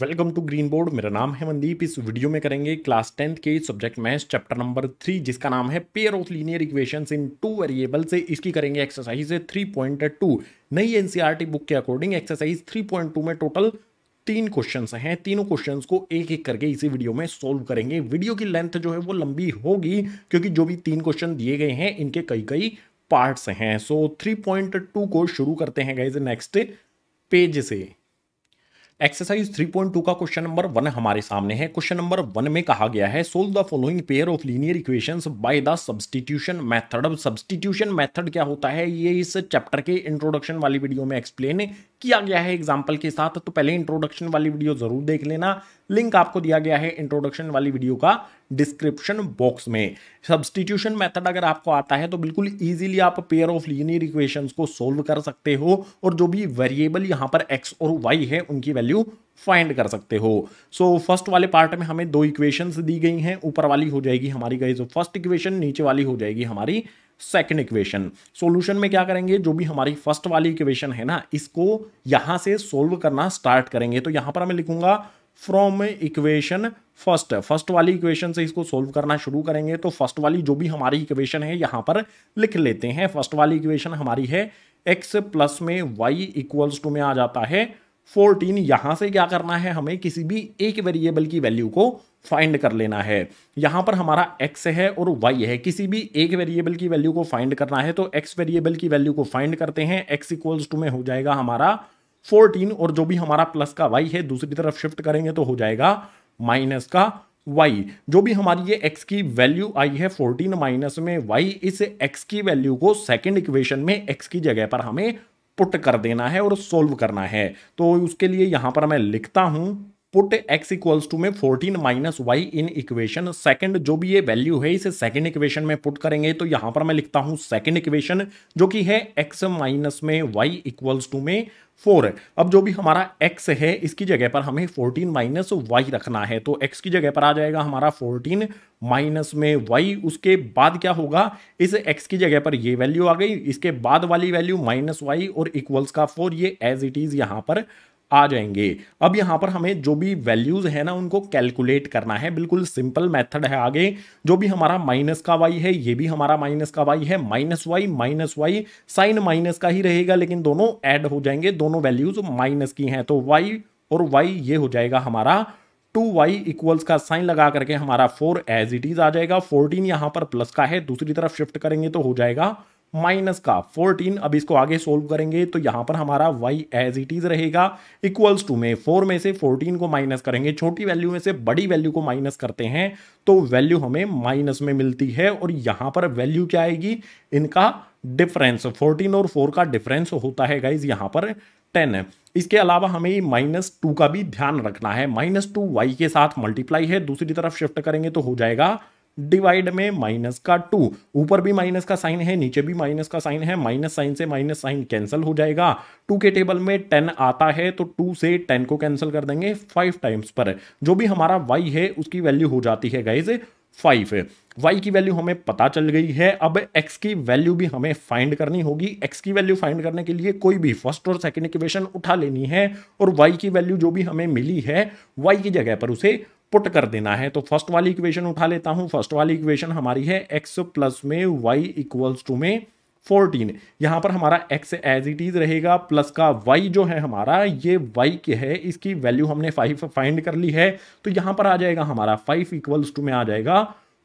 welcome to green board मेरा नाम है मनदीप इस वीडियो में करेंगे क्लास टेंथ के subject maths chapter number three जिसका नाम है pair of linear equations in two variable से इसकी करेंगे एक्सरसाइज थ्री पॉइंट टू नई एनसीईआरटी बुक e के according exercise three point two में टोटल तीन क्वेश्चन हैं तीनों क्वेश्चन को एक एक करके इसी वीडियो में सोल्व करेंगे वीडियो की लेंथ जो है वो लंबी होगी क्योंकि जो भी तीन क्वेश्चन दिए गए हैं इनके कई कई पार्ट्स हैं सो थ्री पॉइंट टू को शुरू करते हैं गए नेक्स्ट पेज से एक्सरसाइज 3.2 का क्वेश्चन नंबर वन हमारे सामने है क्वेश्चन नंबर वन में कहा गया है solve the following pair of linear equations by the substitution method अब सब्सटीट्यूशन मेथड क्या होता है ये इस चैप्टर के इंट्रोडक्शन वाली वीडियो में एक्सप्लेन किया गया है एग्जाम्पल के साथ तो पहले इंट्रोडक्शन वाली वीडियो जरूर देख लेना लिंक आपको दिया गया है इंट्रोडक्शन वाली वीडियो का डिस्क्रिप्शन बॉक्स में सब्सटीट्यूशन मेथड अगर आपको आता है तो बिल्कुल इजीली आप पेयर ऑफ लीनियर इक्वेशंस को सोल्व कर सकते हो और जो भी वेरिएबल यहां पर एक्स और वाई है उनकी वैल्यू फाइंड कर सकते हो सो so, फर्स्ट वाले पार्ट में हमें दो इक्वेशंस दी गई हैं ऊपर वाली हो जाएगी हमारी जो फर्स्ट इक्वेशन नीचे वाली हो जाएगी हमारी सेकंड इक्वेशन सोल्यूशन में क्या करेंगे जो भी हमारी फर्स्ट वाली इक्वेशन है ना इसको यहां से सोल्व करना स्टार्ट करेंगे तो यहां पर मैं लिखूंगा फ्रॉम इक्वेशन फर्स्ट फर्स्ट वाली इक्वेशन से इसको सोल्व करना शुरू करेंगे तो फर्स्ट वाली जो भी हमारी इक्वेशन है यहाँ पर लिख लेते हैं फर्स्ट वाली इक्वेशन हमारी है एक्स प्लस में वाई इक्वल्स टू में आ जाता है 14 यहाँ से क्या करना है हमें किसी भी एक वेरिएबल की वैल्यू को फाइंड कर लेना है यहाँ पर हमारा x है और y है किसी भी एक वेरिएबल की वैल्यू को फाइंड करना है तो x वेरिएबल की वैल्यू को फाइंड करते हैं x इक्वल्स टू में हो जाएगा हमारा फोर्टीन और जो भी हमारा प्लस का वाई है दूसरी तरफ शिफ्ट करेंगे तो हो जाएगा माइनस का वाई जो भी हमारी ये एक्स की वैल्यू आई है फोर्टीन माइनस में वाई इस एक्स की वैल्यू को सेकेंड इक्वेशन में एक्स की जगह पर हमें पुट कर देना है और सोल्व करना है तो उसके लिए यहां पर मैं लिखता हूं पुट x इक्वल्स टू में fourteen minus y in equation second जो भी ये वैल्यू है इसे सेकंड इक्वेशन में पुट करेंगे तो यहां पर मैं लिखता हूं सेकंड इक्वेशन जो कि है x माइनस में y इक्वल्स टू में फोर अब जो भी हमारा x है इसकी जगह पर हमें फोर्टीन माइनस वाई रखना है तो x की जगह पर आ जाएगा हमारा फोर्टीन माइनस में y उसके बाद क्या होगा इस x की जगह पर ये वैल्यू आ गई इसके बाद वाली वैल्यू माइनस वाई और इक्वल्स का फोर ये एज इट इज यहाँ पर आ जाएंगे अब यहां पर हमें जो भी वैल्यूज़ है ना उनको कैलकुलेट करना है बिल्कुल सिंपल मेथड है आगे जो भी हमारा माइनस का वाई है ये भी हमारा माइनस का वाई है minus y minus y sign minus का ही रहेगा लेकिन दोनों ऐड हो जाएंगे दोनों वैल्यूज़ माइनस की हैं तो वाई और वाई ये हो जाएगा हमारा टू वाई इक्वल्स का साइन लगा करके हमारा फोर एज इट इज आ जाएगा फोर्टीन यहां पर प्लस का है दूसरी तरफ शिफ्ट करेंगे तो हो जाएगा माइनस का 14 अब इसको आगे सोल्व करेंगे तो यहां पर हमारा वाई एज इट इज रहेगा इक्वल्स टू में फोर में से 14 को माइनस करेंगे छोटी वैल्यू में से बड़ी वैल्यू को माइनस करते हैं तो वैल्यू हमें माइनस में मिलती है और यहां पर वैल्यू क्या आएगी इनका डिफरेंस 14 और 4 का डिफरेंस होता है गाइज यहां पर 10 इसके अलावा हमें माइनस टू का भी ध्यान रखना है माइनस टू वाई के साथ मल्टीप्लाई है दूसरी तरफ शिफ्ट करेंगे तो हो जाएगा डिवाइड में माइनस का टू ऊपर भी माइनस का साइन है नीचे भी माइनस का साइन है माइनस साइन से माइनस साइन कैंसिल हो जाएगा टू के टेबल में टेन आता है तो टू से टेन को कैंसिल कर देंगे फाइव टाइम्स पर जो भी हमारा वाई है उसकी वैल्यू हो जाती है गाइज फाइव वाई की वैल्यू हमें पता चल गई है अब एक्स की वैल्यू भी हमें फाइंड करनी होगी एक्स की वैल्यू फाइंड करने के लिए कोई भी फर्स्ट और सेकंड इक्वेशन उठा लेनी है और वाई की वैल्यू जो भी हमें मिली है वाई की जगह पर उसे पुट कर देना है तो फर्स्ट वाली इक्वेशन उठा लेता हूं फर्स्ट वाली इक्वेशन हमारी है एक्स प्लस में वाई इक्वल्स टू में फोर्टीन यहां पर हमारा एक्स एज इट इज रहेगा प्लस का वाई जो है हमारा ये वाई के है इसकी वैल्यू हमने फाइव फाइंड कर ली है तो यहां पर आ जाएगा हमारा फाइव इक्वल्स टू में आ जाएगा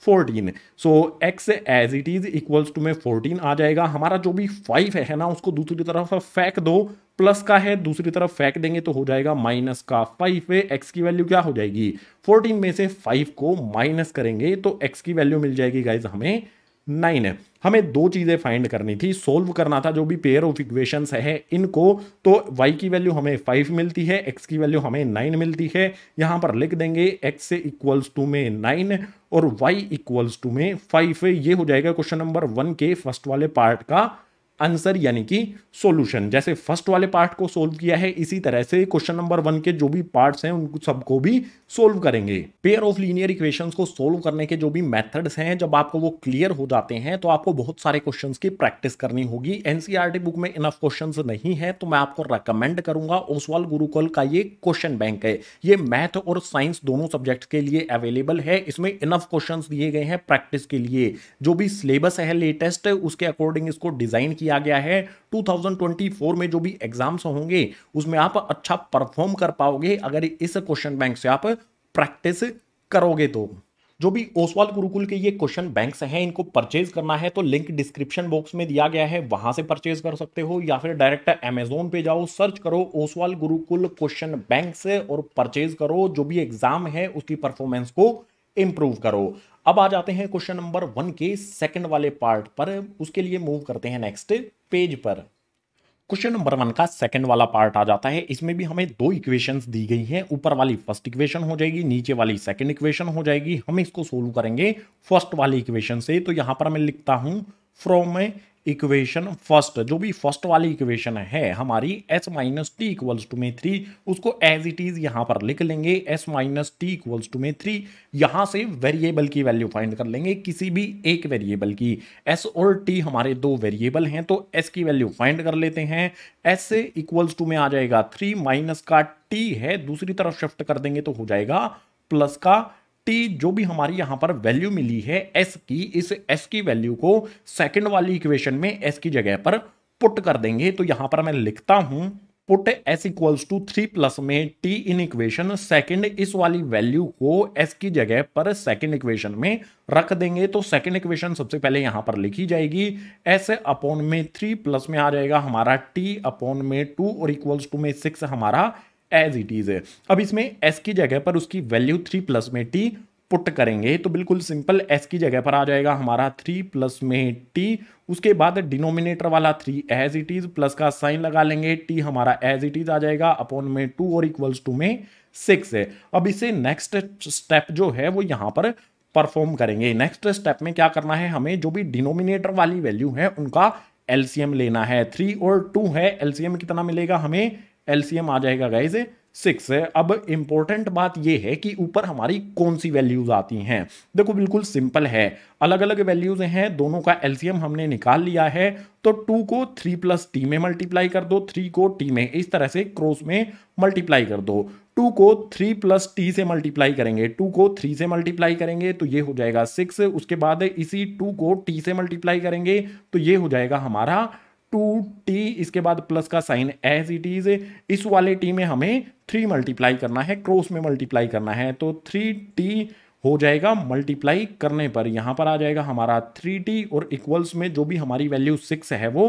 fourteen so x as it is equals to में फोर्टीन आ जाएगा हमारा जो भी फाइव है ना उसको दूसरी तरफ फेंक दो प्लस का है दूसरी तरफ फेंक देंगे तो हो जाएगा माइनस का फाइव पे एक्स की वैल्यू क्या हो जाएगी फोर्टीन में से फाइव को माइनस करेंगे तो एक्स की वैल्यू मिल जाएगी गाइज हमें नाइन है हमें दो चीज़ें फाइंड करनी थी सोल्व करना था जो भी पेयर ऑफ इक्वेशंस है इनको तो वाई की वैल्यू हमें फाइव मिलती है एक्स की वैल्यू हमें नाइन मिलती है यहां पर लिख देंगे एक्स इक्वल्स टू में नाइन और y इक्वल्स टू में फाइव ये हो जाएगा क्वेश्चन नंबर वन के फर्स्ट वाले पार्ट का आंसर यानी कि सॉल्यूशन जैसे फर्स्ट वाले पार्ट को सोल्व किया है इसी तरह से क्वेश्चन नंबर वन के जो भी पार्ट्स हैं उन सबको भी सोल्व करेंगे पेयर ऑफ लीनियर इक्वेशन को सोल्व करने के जो भी मैथड्स हैं जब आपको वो क्लियर हो जाते हैं तो आपको बहुत सारे क्वेश्चन की प्रैक्टिस करनी होगी एनसीआर बुक e में इनफ क्वेश्चन नहीं है तो मैं आपको रिकमेंड करूंगा ओसवाल गुरुकुल का ये क्वेश्चन बैंक है ये मैथ और साइंस दोनों सब्जेक्ट के लिए अवेलेबल है इसमें इनफ क्वेश्चन दिए गए हैं प्रैक्टिस के लिए जो भी सिलेबस है लेटेस्ट उसके अकॉर्डिंग इसको डिजाइन किया दिया गया है 2024 में जो भी एग्जाम्स होंगे उसमें आप अच्छा परफॉर्म कर पाओगे अगर इस क्वेश्चन बैंक से आप प्रैक्टिस करोगे तो जो भी ओसवाल गुरुकुल के ये क्वेश्चन बैंक्स हैं इनको परचेज करना है तो लिंक डिस्क्रिप्शन बॉक्स में दिया गया है वहां से परचेज कर सकते हो या फिर डायरेक्ट अमेजोन पे जाओ सर्च करो ओसवाल गुरुकुल क्वेश्चन बैंक्स और परचेज करो जो भी एग्जाम है उसकी परफॉर्मेंस को इंप्रूव करो अब आ जाते हैं क्वेश्चन नंबर वन के सेकंड वाले पार्ट पर उसके लिए मूव करते हैं नेक्स्ट पेज पर क्वेश्चन नंबर वन का सेकंड वाला पार्ट आ जाता है इसमें भी हमें दो इक्वेशंस दी गई हैं ऊपर वाली फर्स्ट इक्वेशन हो जाएगी नीचे वाली सेकंड इक्वेशन हो जाएगी हम इसको सोल्व करेंगे फर्स्ट वाली इक्वेशन से तो यहां पर मैं लिखता हूं फ्रॉम इक्वेशन फर्स्ट जो भी फर्स्ट वाली इक्वेशन है हमारी s minus t equals to में थ्री उसको एज इट इज यहाँ पर लिख लेंगे s minus t equals to में थ्री यहाँ से वेरिएबल की वैल्यू फाइंड कर लेंगे किसी भी एक वेरिएबल की एस और टी हमारे दो वेरिएबल हैं तो एस की वैल्यू फाइंड कर लेते हैं एस इक्वल्स टू में आ जाएगा थ्री माइनस का टी है दूसरी तरफ शिफ्ट कर देंगे तो हो जाएगा प्लस का टी जो भी हमारी यहां पर वैल्यू मिली है एस की इस एस की वैल्यू को सेकंड वाली इक्वेशन में एस की जगह पर पुट कर देंगे तो यहां पर मैं लिखता हूं put s equals to three plus में टी इन इक्वेशन सेकंड इस वाली वैल्यू को एस की जगह पर सेकंड इक्वेशन में रख देंगे तो सेकंड इक्वेशन सबसे पहले यहां पर लिखी जाएगी एस अपॉन में थ्री प्लस में आ जाएगा हमारा टी अपॉन में टू और इक्वल्स टू में सिक्स हमारा एज इट इज़ है अब इसमें एस की जगह पर उसकी वैल्यू थ्री प्लस में टी पुट करेंगे तो बिल्कुल सिंपल एस की जगह पर आ जाएगा हमारा थ्री प्लस में टी उसके बाद डिनोमिनेटर वाला three as it is plus का साइन लगा लेंगे टी हमारा एज इट इज आ जाएगा अपॉन में टू और इक्वल्स टू में सिक्स है अब इसे नेक्स्ट स्टेप जो है वो यहाँ पर परफॉर्म करेंगे नेक्स्ट स्टेप में क्या करना है हमें जो भी डिनोमिनेटर वाली वैल्यू है उनका एलसीएम लेना है थ्री और टू है एलसीएम कितना मिलेगा हमें एलसीएम आ जाएगा गाइज सिक्स अब इंपॉर्टेंट बात यह है कि ऊपर हमारी कौन सी वैल्यूज आती हैं देखो बिल्कुल सिंपल है अलग अलग वैल्यूज हैं दोनों का एलसीएम हमने निकाल लिया है तो टू को थ्री प्लस टी में मल्टीप्लाई कर दो थ्री को टी में इस तरह से क्रॉस में मल्टीप्लाई कर दो टू को थ्री प्लस टी से मल्टीप्लाई करेंगे टू को थ्री से मल्टीप्लाई करेंगे तो ये हो जाएगा सिक्स उसके बाद इसी टू को टी से मल्टीप्लाई करेंगे तो ये हो जाएगा हमारा टू टी इसके बाद प्लस का साइन एज इट इज इस वाले टी में हमें थ्री मल्टीप्लाई करना है क्रॉस में मल्टीप्लाई करना है तो थ्री टी हो जाएगा मल्टीप्लाई करने पर यहाँ पर आ जाएगा हमारा थ्री टी और इक्वल्स में जो भी हमारी वैल्यू सिक्स है वो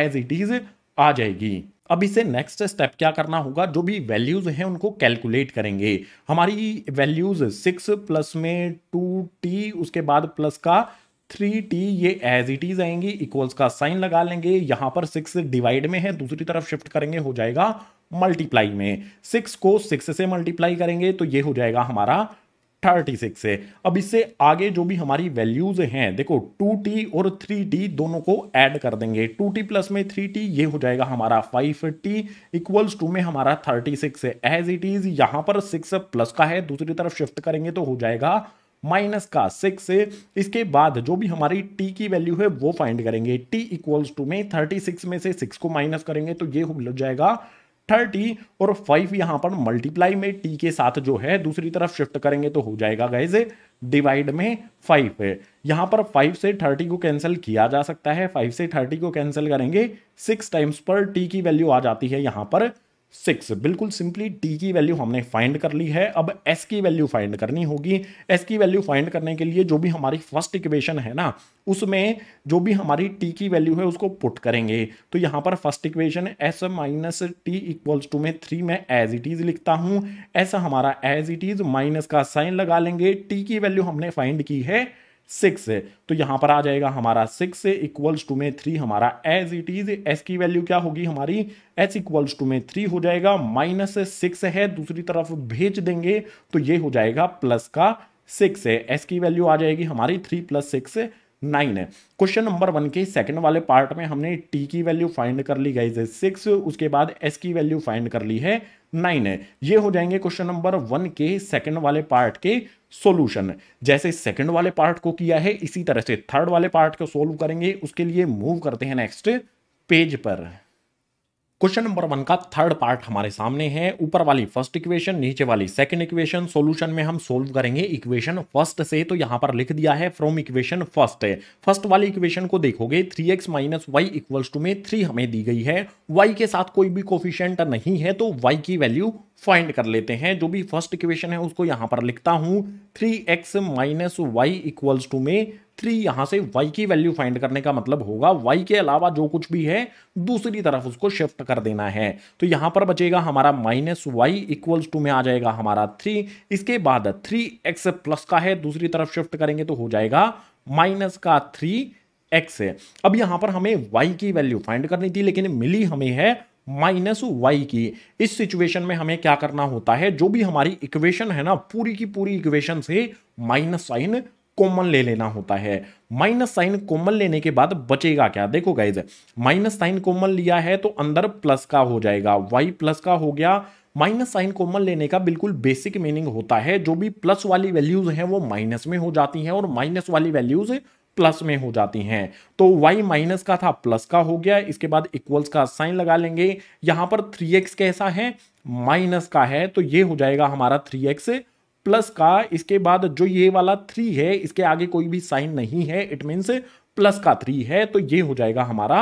एज इट इज आ जाएगी अब इसे नेक्स्ट स्टेप क्या करना होगा जो भी वैल्यूज हैं उनको कैलकुलेट करेंगे हमारी वैल्यूज सिक्स प्लस में टू टी उसके बाद प्लस का थ्री टी ये एज इट इज आएंगे इक्वल्स का साइन लगा लेंगे यहाँ पर सिक्स डिवाइड में है दूसरी तरफ शिफ्ट करेंगे हो जाएगा मल्टीप्लाई में सिक्स को सिक्स से मल्टीप्लाई करेंगे तो ये हो जाएगा हमारा थर्टी सिक्स है अब इससे आगे जो भी हमारी वैल्यूज हैं देखो टू टी और थ्री टी दोनों को ऐड कर देंगे टू टी प्लस में थ्री टी ये हो जाएगा हमारा फाइव टी इक्वल्स टू में हमारा थर्टी सिक्स है एज इट इज यहाँ पर सिक्स प्लस का है दूसरी तरफ शिफ्ट करेंगे तो हो जाएगा माइनस का सिक्स इसके बाद जो भी हमारी टी की वैल्यू है वो फाइंड करेंगे टी इक्वल्स टू में थर्टी सिक्स में से सिक्स को माइनस करेंगे तो ये हो जाएगा थर्टी और फाइव यहां पर मल्टीप्लाई में टी के साथ जो है दूसरी तरफ शिफ्ट करेंगे तो हो जाएगा गैज डिवाइड में फाइव है यहाँ पर फाइव से थर्टी को कैंसिल किया जा सकता है फाइव से थर्टी को कैंसिल करेंगे सिक्स टाइम्स पर टी की वैल्यू आ जाती है यहां पर सिक्स बिल्कुल सिंपली टी की वैल्यू हमने फाइंड कर ली है अब एस की वैल्यू फाइंड करनी होगी एस की वैल्यू फाइंड करने के लिए जो भी हमारी फर्स्ट इक्वेशन है ना उसमें जो भी हमारी टी की वैल्यू है उसको पुट करेंगे तो यहाँ पर first equation s minus t equals to में थ्री में एज इट इज़ लिखता हूँ एस हमारा एज इट इज़ माइनस का साइन लगा लेंगे टी की वैल्यू हमने फाइंड की है सिक्स है तो यहां पर आ जाएगा हमारा सिक्स इक्वल्स टू में थ्री हमारा एज इट इज एस की वैल्यू क्या होगी हमारी एस इक्वल्स टू में थ्री हो जाएगा माइनस सिक्स है दूसरी तरफ भेज देंगे तो ये हो जाएगा प्लस का सिक्स है एस की वैल्यू आ जाएगी हमारी थ्री प्लस सिक्स नाइन है क्वेश्चन नंबर वन के सेकंड वाले पार्ट में हमने टी की वैल्यू फाइंड कर ली गई सिक्स उसके बाद एस की वैल्यू फाइंड कर ली है नाइन है ये हो जाएंगे क्वेश्चन नंबर वन के सेकंड वाले पार्ट के सॉल्यूशन जैसे सेकंड वाले पार्ट को किया है इसी तरह से थर्ड वाले पार्ट को सॉल्व करेंगे उसके लिए मूव करते हैं नेक्स्ट पेज पर क्वेश्चन नंबर वन का थर्ड पार्ट हमारे सामने है ऊपर वाली फर्स्ट इक्वेशन नीचे वाली सेकंड इक्वेशन सॉल्यूशन में हम सोल्व करेंगे इक्वेशन फर्स्ट से तो यहां पर लिख दिया है फ्रॉम इक्वेशन फर्स्ट फर्स्ट वाली इक्वेशन को देखोगे three x minus y equals to में थ्री हमें दी गई है वाई के साथ कोई भी कोफिशियंट नहीं है तो वाई की वैल्यू फाइंड कर लेते हैं जो भी फर्स्ट इक्वेशन है उसको यहां पर लिखता हूं three x minus y equals to में थ्री यहां से वाई की वैल्यू फाइंड करने का मतलब होगा वाई के अलावा जो कुछ भी है दूसरी तरफ उसको शिफ्ट कर देना है तो यहां पर बचेगा हमारा माइनस वाई इक्वल्स टू में आ जाएगा हमारा थ्री इसके बाद थ्री एक्स प्लस का है दूसरी तरफ शिफ्ट करेंगे तो हो जाएगा माइनस का थ्री एक्स अब यहां पर हमें वाई की वैल्यू फाइंड करनी थी लेकिन मिली हमें है माइनस वाई की इस सिचुएशन में हमें क्या करना होता है जो भी हमारी इक्वेशन है ना पूरी की पूरी इक्वेशन से माइनस साइन कॉमन ले लेना होता है माइनस साइन कॉमन लेने के बाद बचेगा क्या देखो गाइज माइनस साइन कॉमन लिया है तो अंदर प्लस का हो जाएगा वाई प्लस का हो गया माइनस साइन कॉमन लेने का बिल्कुल बेसिक मीनिंग होता है जो भी प्लस वाली वैल्यूज हैं वो माइनस में हो जाती हैं और माइनस वाली वैल्यूज प्लस में हो जाती हैं तो y माइनस का था प्लस का हो गया इसके बाद इक्वल्स का साइन लगा लेंगे यहां पर 3x कैसा है माइनस का है तो ये हो जाएगा हमारा 3x प्लस का इसके बाद जो ये वाला थ्री है इसके आगे कोई भी साइन नहीं है इट मीन्स प्लस का थ्री है तो ये हो जाएगा हमारा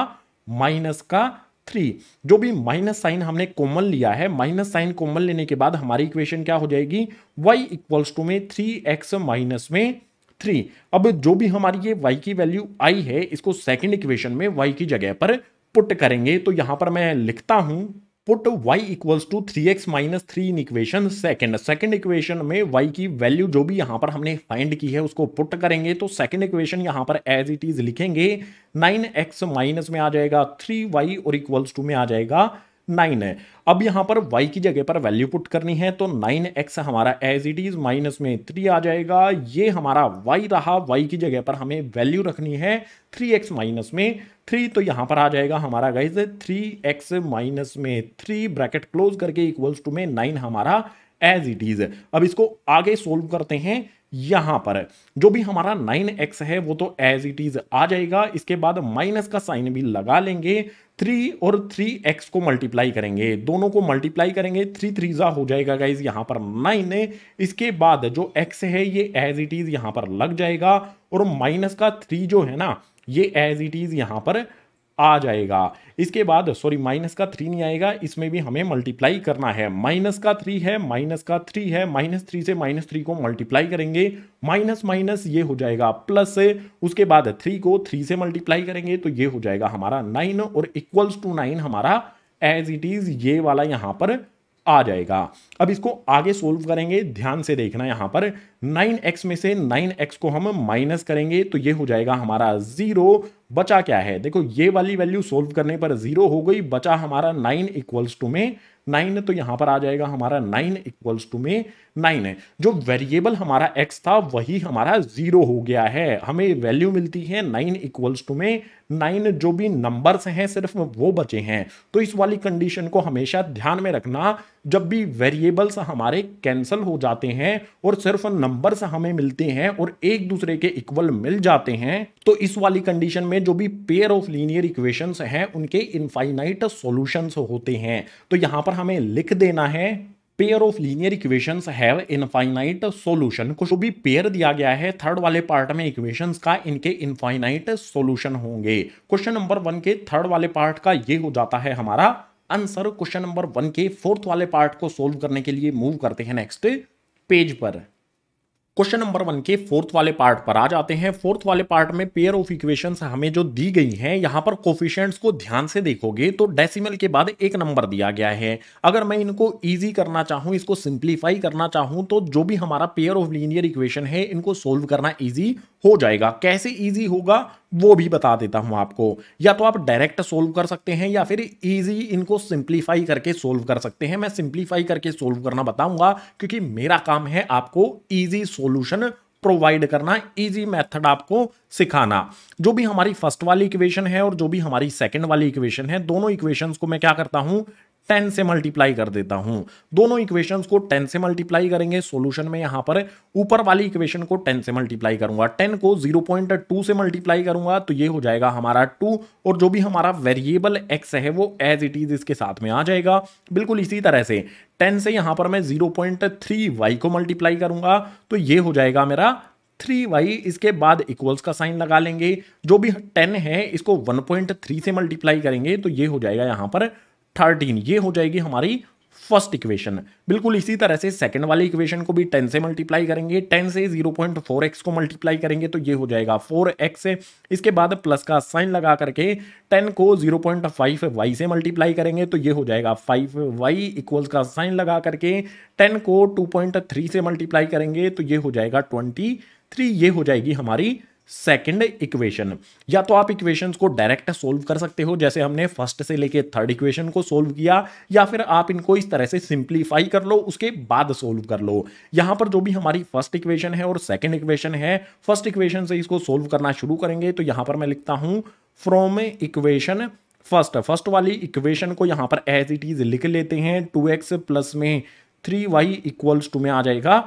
माइनस का थ्री जो भी माइनस साइन हमने कोमल लिया है माइनस साइन कोमल लेने के बाद हमारी इक्वेशन क्या हो जाएगी वाई इक्वल्स टू में थ्री एक्स माइनस में थ्री अब जो भी हमारी ये वाई की वैल्यू आई है इसको सेकेंड इक्वेशन में वाई की जगह पर पुट करेंगे तो यहां पर मैं लिखता हूं put y equals to three x minus three in equation second second equation में y की वैल्यू जो भी यहां पर हमने फाइंड की है उसको पुट करेंगे तो सेकेंड इक्वेशन यहां पर एज इट इज लिखेंगे नाइन एक्स माइनस में आ जाएगा थ्री वाई और इक्वल्स टू में आ जाएगा नाइन है अब यहाँ पर y की जगह पर वैल्यू पुट करनी है तो नाइन एक्स हमारा एज इट इज माइनस में थ्री आ जाएगा ये हमारा y रहा y की जगह पर हमें वैल्यू रखनी है थ्री एक्स माइनस में थ्री तो यहाँ पर आ जाएगा हमारा गाइज थ्री एक्स माइनस में थ्री ब्रैकेट क्लोज करके इक्वल्स टू में नाइन हमारा एज इट इज अब इसको आगे सोल्व करते हैं यहां पर जो भी हमारा नाइन एक्स है वो तो एज इट इज आ जाएगा इसके बाद माइनस का साइन भी लगा लेंगे थ्री और थ्री एक्स को मल्टीप्लाई करेंगे दोनों को मल्टीप्लाई करेंगे थ्री थ्री ज़ा हो जाएगा गाइज यहाँ पर नाइन इसके बाद जो एक्स है ये एज इट इज़ यहाँ पर लग जाएगा और माइनस का थ्री जो है ना ये एज इट इज़ यहाँ पर आ जाएगा इसके बाद सॉरी माइनस का थ्री नहीं आएगा इसमें भी हमें मल्टीप्लाई करना है माइनस का थ्री है माइनस का थ्री है माइनस थ्री से माइनस थ्री को मल्टीप्लाई करेंगे माइनस माइनस ये हो जाएगा प्लस उसके बाद थ्री को थ्री से मल्टीप्लाई करेंगे तो ये हो जाएगा हमारा नाइन और इक्वल्स टू नाइन हमारा एज इट इज ये वाला यहां पर आ जाएगा अब इसको आगे सोल्व करेंगे ध्यान से देखना यहां पर 9x में से 9x को हम माइनस करेंगे तो ये हो जाएगा हमारा जीरो बचा क्या है देखो ये वाली वैल्यू सोल्व करने पर जीरो हो गई बचा हमारा नाइन इक्वल्स टू में नाइन तो यहां पर आ जाएगा हमारा नाइन इक्वल्स टू में नाइन है जो वेरिएबल हमारा एक्स था वही हमारा जीरो हो गया है हमें वैल्यू मिलती है नाइन इक्वल्स टू में नाइन जो भी नंबर्स हैं सिर्फ वो बचे हैं तो इस वाली कंडीशन को हमेशा ध्यान में रखना जब भी वेरिएबल्स हमारे कैंसिल हो जाते हैं और सिर्फ नंबर्स हमें मिलते हैं और एक दूसरे के इक्वल मिल जाते हैं तो इस वाली कंडीशन में जो भी पेयर ऑफ लीनियर इक्वेशंस हैं उनके इनफाइनाइट सॉल्यूशंस होते हैं तो यहां पर हमें लिख देना है pair of linear equations have infinite solution कुछ भी पेयर दिया गया है थर्ड वाले पार्ट में इक्वेशंस का इनके इनफाइनाइट सॉल्यूशन होंगे क्वेश्चन नंबर वन के थर्ड वाले पार्ट का ये हो जाता है हमारा आंसर क्वेश्चन नंबर वन के फोर्थ वाले पार्ट को सोल्व करने के लिए मूव करते हैं नेक्स्ट पेज पर क्वेश्चन नंबर वन के फोर्थ वाले पार्ट पर आ जाते हैं फोर्थ वाले पार्ट में पेयर ऑफ इक्वेशन हमें जो दी गई हैं यहाँ पर कोफिशियंट्स को ध्यान से देखोगे तो डेसिमल के बाद एक नंबर दिया गया है अगर मैं इनको ईजी करना चाहूं इसको सिंप्लीफाई करना चाहूं तो जो भी हमारा पेयर ऑफ लीनियर इक्वेशन है इनको सोल्व करना ईजी हो जाएगा कैसे ईजी होगा वो भी बता देता हूं आपको या तो आप डायरेक्ट सोल्व कर सकते हैं या फिर इजी इनको सिंप्लीफाई करके सोल्व कर सकते हैं मैं सिंप्लीफाई करके सोल्व करना बताऊंगा क्योंकि मेरा काम है आपको ईजी सोल्यूशन प्रोवाइड करना इजी मेथड आपको सिखाना जो भी हमारी फर्स्ट वाली इक्वेशन है और जो भी हमारी सेकंड वाली इक्वेशन है दोनों इक्वेशंस को मैं क्या करता हूं टेन से मल्टीप्लाई कर देता हूं दोनों इक्वेशंस को टेन से मल्टीप्लाई करेंगे सॉल्यूशन में यहां पर ऊपर वाली इक्वेशन को टेन से मल्टीप्लाई करूंगा टेन को जीरो पॉइंट टू से मल्टीप्लाई करूंगा तो ये हो जाएगा हमारा टू और जो भी हमारा वेरिएबल एक्स है वो एज इट इज इसके साथ में आ जाएगा बिल्कुल इसी तरह से टेन से यहां पर मैं 0.3y को मल्टीप्लाई करूंगा तो ये हो जाएगा मेरा 3y इसके बाद इक्वल्स का साइन लगा लेंगे जो भी 10 है इसको 1.3 से मल्टीप्लाई करेंगे तो ये हो जाएगा यहां पर थर्टीन ये हो जाएगी हमारी फर्स्ट इक्वेशन बिल्कुल इसी तरह से सेकंड वाली इक्वेशन को भी टेन से मल्टीप्लाई करेंगे टेन से जीरो पॉइंट फोर एक्स को मल्टीप्लाई करेंगे तो ये हो जाएगा फोर एक्स इसके बाद प्लस का साइन लगा करके टेन को जीरो पॉइंट फाइव वाई से मल्टीप्लाई करेंगे तो ये हो जाएगा फाइव वाई इक्वल्स का साइन लगा करके टेन को टू पॉइंट थ्री से मल्टीप्लाई करेंगे तो ये हो जाएगा ट्वेंटी थ्री ये हो जाएगी हमारी सेकंड इक्वेशन या तो आप इक्वेशंस को डायरेक्ट सोल्व कर सकते हो जैसे हमने फर्स्ट से लेके थर्ड इक्वेशन को सोल्व किया या फिर आप इनको इस तरह से सिंप्लीफाई कर लो उसके बाद सोल्व कर लो यहां पर जो भी हमारी फर्स्ट इक्वेशन है और सेकेंड इक्वेशन है फर्स्ट इक्वेशन से इसको सोल्व करना शुरू करेंगे तो यहां पर मैं लिखता हूं फ्रॉम इक्वेशन फर्स्ट फर्स्ट वाली इक्वेशन को यहां पर एज इट इज लिख लेते हैं टू एक्स प्लस में थ्री वाई इक्वल्स टू में आ जाएगा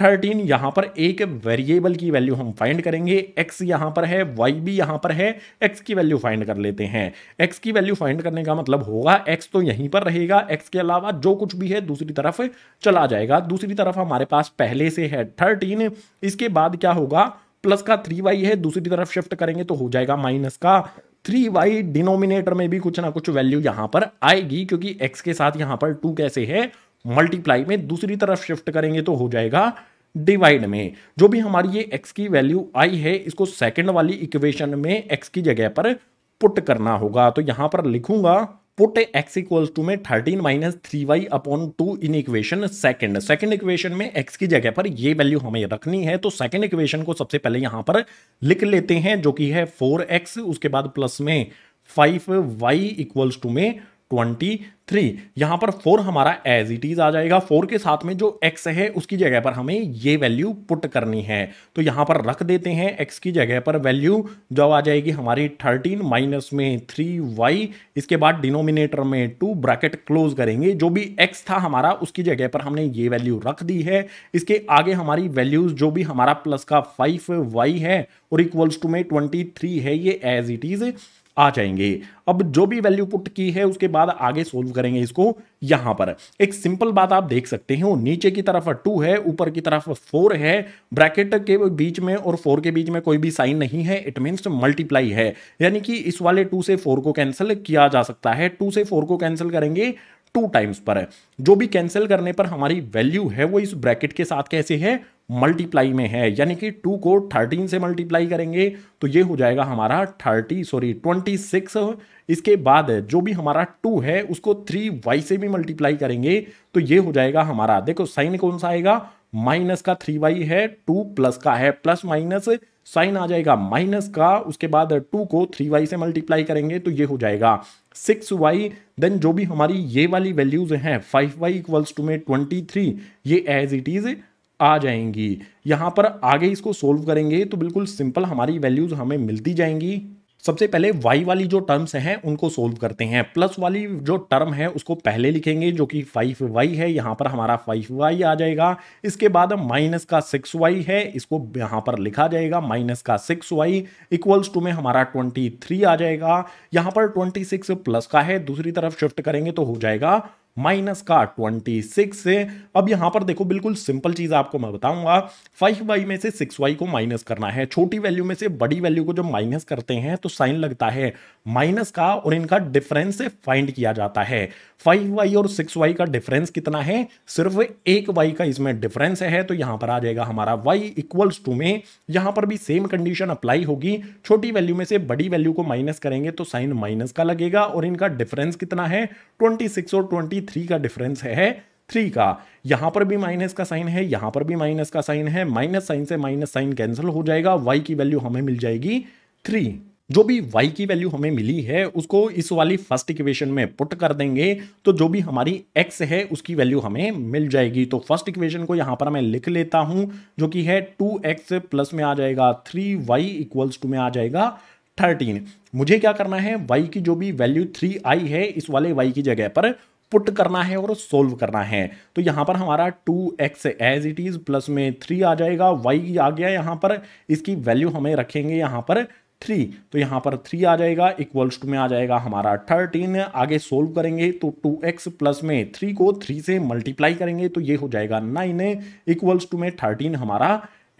थर्टीन यहाँ पर एक वेरिएबल की वैल्यू हम फाइंड करेंगे एक्स यहाँ पर है वाई भी यहाँ पर है एक्स की वैल्यू फाइंड कर लेते हैं एक्स की वैल्यू फाइंड करने का मतलब होगा एक्स तो यहीं पर रहेगा एक्स के अलावा जो कुछ भी है दूसरी तरफ चला जाएगा दूसरी तरफ हमारे पास पहले से है थर्टीन इसके बाद क्या होगा प्लस का थ्री वाई है दूसरी तरफ शिफ्ट करेंगे तो हो जाएगा माइनस का थ्री वाई डिनोमिनेटर में भी कुछ ना कुछ वैल्यू यहां पर आएगी क्योंकि एक्स के साथ यहां पर टू कैसे है मल्टीप्लाई में दूसरी तरफ शिफ्ट करेंगे तो हो जाएगा डिवाइड में जो भी हमारी ये एक्स की वैल्यू आई है इसको सेकेंड वाली इक्वेशन में एक्स की जगह पर पुट करना होगा तो यहां पर लिखूंगा पुट एक्स इक्वल टू में thirteen minus three y upon two in equation second second equation में एक्स की जगह पर ये वैल्यू हमें रखनी है तो सेकेंड इक्वेशन को सबसे पहले यहां पर लिख लेते हैं जो कि है फोर एक्स उसके बाद प्लस में फाइव वाई इक्वल्स टू में ट्वेंटी थ्री यहाँ पर फोर हमारा एज इट इज़ आ जाएगा फोर के साथ में जो एक्स है उसकी जगह पर हमें ये वैल्यू पुट करनी है तो यहाँ पर रख देते हैं एक्स की जगह पर वैल्यू जब आ जाएगी हमारी थर्टीन माइनस में थ्री वाई इसके बाद डिनोमिनेटर में टू ब्रैकेट क्लोज करेंगे जो भी एक्स था हमारा उसकी जगह पर हमने ये वैल्यू रख दी है इसके आगे हमारी वैल्यूज जो भी हमारा प्लस का फाइव वाई है और इक्वल्स टू में ट्वेंटी थ्री है ये एज इट इज़ आ जाएंगे अब जो भी वैल्यू पुट की है उसके बाद आगे सोल्व करेंगे इसको यहां पर एक सिंपल बात आप देख सकते हो नीचे की तरफ टू है ऊपर की तरफ फोर है ब्रैकेट के बीच में और फोर के बीच में कोई भी साइन नहीं है इट मीन्स मल्टीप्लाई है यानी कि इस वाले टू से फोर को कैंसिल किया जा सकता है टू से फोर को कैंसिल करेंगे टू टाइम्स पर जो भी कैंसिल करने पर हमारी वैल्यू है वो इस ब्रैकेट के साथ कैसे है मल्टीप्लाई में है यानी कि टू को थर्टीन से मल्टीप्लाई करेंगे तो ये हो जाएगा हमारा थर्टी सॉरी ट्वेंटी सिक्स इसके बाद जो भी हमारा टू है उसको थ्री वाई से भी मल्टीप्लाई करेंगे तो ये हो जाएगा हमारा देखो साइन कौन सा आएगा माइनस का थ्री वाई है टू प्लस का है प्लस माइनस साइन आ जाएगा माइनस का उसके बाद टू को थ्री वाई से मल्टीप्लाई करेंगे तो ये हो जाएगा सिक्स वाई देन जो भी हमारी ये वाली वैल्यूज हैं फाइव वाई इक्वल्स टू में ट्वेंटी थ्री ये एज इट इज़ आ जाएंगी यहाँ पर आगे इसको सोल्व करेंगे तो बिल्कुल सिंपल हमारी वैल्यूज़ हमें मिलती जाएंगी सबसे पहले y वाली जो टर्म्स हैं उनको सोल्व करते हैं प्लस वाली जो टर्म है उसको पहले लिखेंगे जो कि 5y है यहाँ पर हमारा 5y आ जाएगा इसके बाद माइनस का 6y है इसको यहाँ पर लिखा जाएगा माइनस का 6y इक्वल्स टू में हमारा 23 आ जाएगा यहाँ पर 26 प्लस का है दूसरी तरफ शिफ्ट करेंगे तो हो जाएगा माइनस का ट्वेंटी सिक्स है अब यहां पर देखो बिल्कुल सिंपल चीज़ आपको मैं बताऊंगा फाइव वाई में से सिक्स वाई को माइनस करना है छोटी वैल्यू में से बड़ी वैल्यू को जब माइनस करते हैं तो साइन लगता है माइनस का और इनका डिफरेंस से फाइंड किया जाता है फाइव वाई और सिक्स वाई का डिफरेंस कितना है सिर्फ एक वाई का इसमें डिफरेंस है तो यहां पर आ जाएगा हमारा वाई इक्वल्स टू में यहां पर भी सेम कंडीशन अप्लाई होगी छोटी वैल्यू में से बड़ी वैल्यू को माइनस करेंगे तो साइन माइनस का लगेगा और इनका डिफरेंस कितना है ट्वेंटी और ट्वेंटी थ्री का डिफरेंस है थ्री का यहां पर भी माइनस का साइन है यहां पर भी माइनस का साइन है माइनस साइन से माइनस साइन कैंसिल हो जाएगा वाई की वैल्यू हमें मिल जाएगी थ्री जो भी y की वैल्यू हमें मिली है उसको इस वाली फर्स्ट इक्वेशन में पुट कर देंगे तो जो भी हमारी x है उसकी वैल्यू हमें मिल जाएगी तो फर्स्ट इक्वेशन को यहां पर मैं लिख लेता हूं जो कि है 2x प्लस में आ जाएगा 3y वाई इक्वल्स टू में आ जाएगा 13 मुझे क्या करना है y की जो भी वैल्यू 3 आई है इस वाले y की जगह पर पुट करना है और सोल्व करना है तो यहाँ पर हमारा two x as it is plus में थ्री आ जाएगा वाई आ गया यहाँ पर इसकी वैल्यू हमें रखेंगे यहाँ पर थ्री तो यहाँ पर थ्री आ जाएगा इक्वल्स टू में आ जाएगा हमारा थर्टीन आगे सोल्व करेंगे तो टू एक्स प्लस में थ्री को थ्री से मल्टीप्लाई करेंगे तो ये हो जाएगा नाइन इक्वल्स टू में थर्टीन हमारा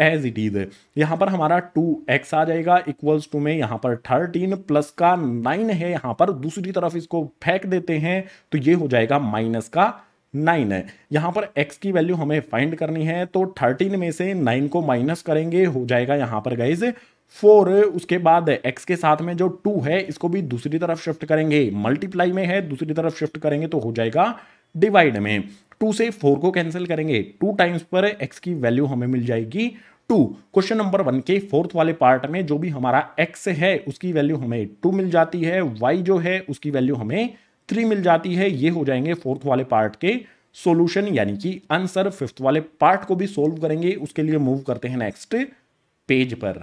एज इट इज यहाँ पर हमारा टू एक्स आ जाएगा इक्वल्स टू में यहाँ पर थर्टीन प्लस का नाइन है यहाँ पर दूसरी तरफ इसको फेंक देते हैं तो ये हो जाएगा माइनस का नाइन है यहाँ पर एक्स की वैल्यू हमें फाइंड करनी है तो थर्टीन में से नाइन को माइनस करेंगे हो जाएगा यहाँ पर गाइज फोर उसके बाद x के साथ में जो टू है इसको भी दूसरी तरफ शिफ्ट करेंगे मल्टीप्लाई में है दूसरी तरफ शिफ्ट करेंगे तो हो जाएगा डिवाइड में टू से फोर को कैंसिल करेंगे टू टाइम्स पर एक्स की वैल्यू हमें मिल जाएगी टू क्वेश्चन नंबर वन के फोर्थ वाले पार्ट में जो भी हमारा एक्स है उसकी वैल्यू हमें टू मिल जाती है वाई जो है उसकी वैल्यू हमें थ्री मिल जाती है ये हो जाएंगे फोर्थ वाले पार्ट के सोल्यूशन यानी कि आंसर फिफ्थ वाले पार्ट को भी सोल्व करेंगे उसके लिए मूव करते हैं नेक्स्ट पेज पर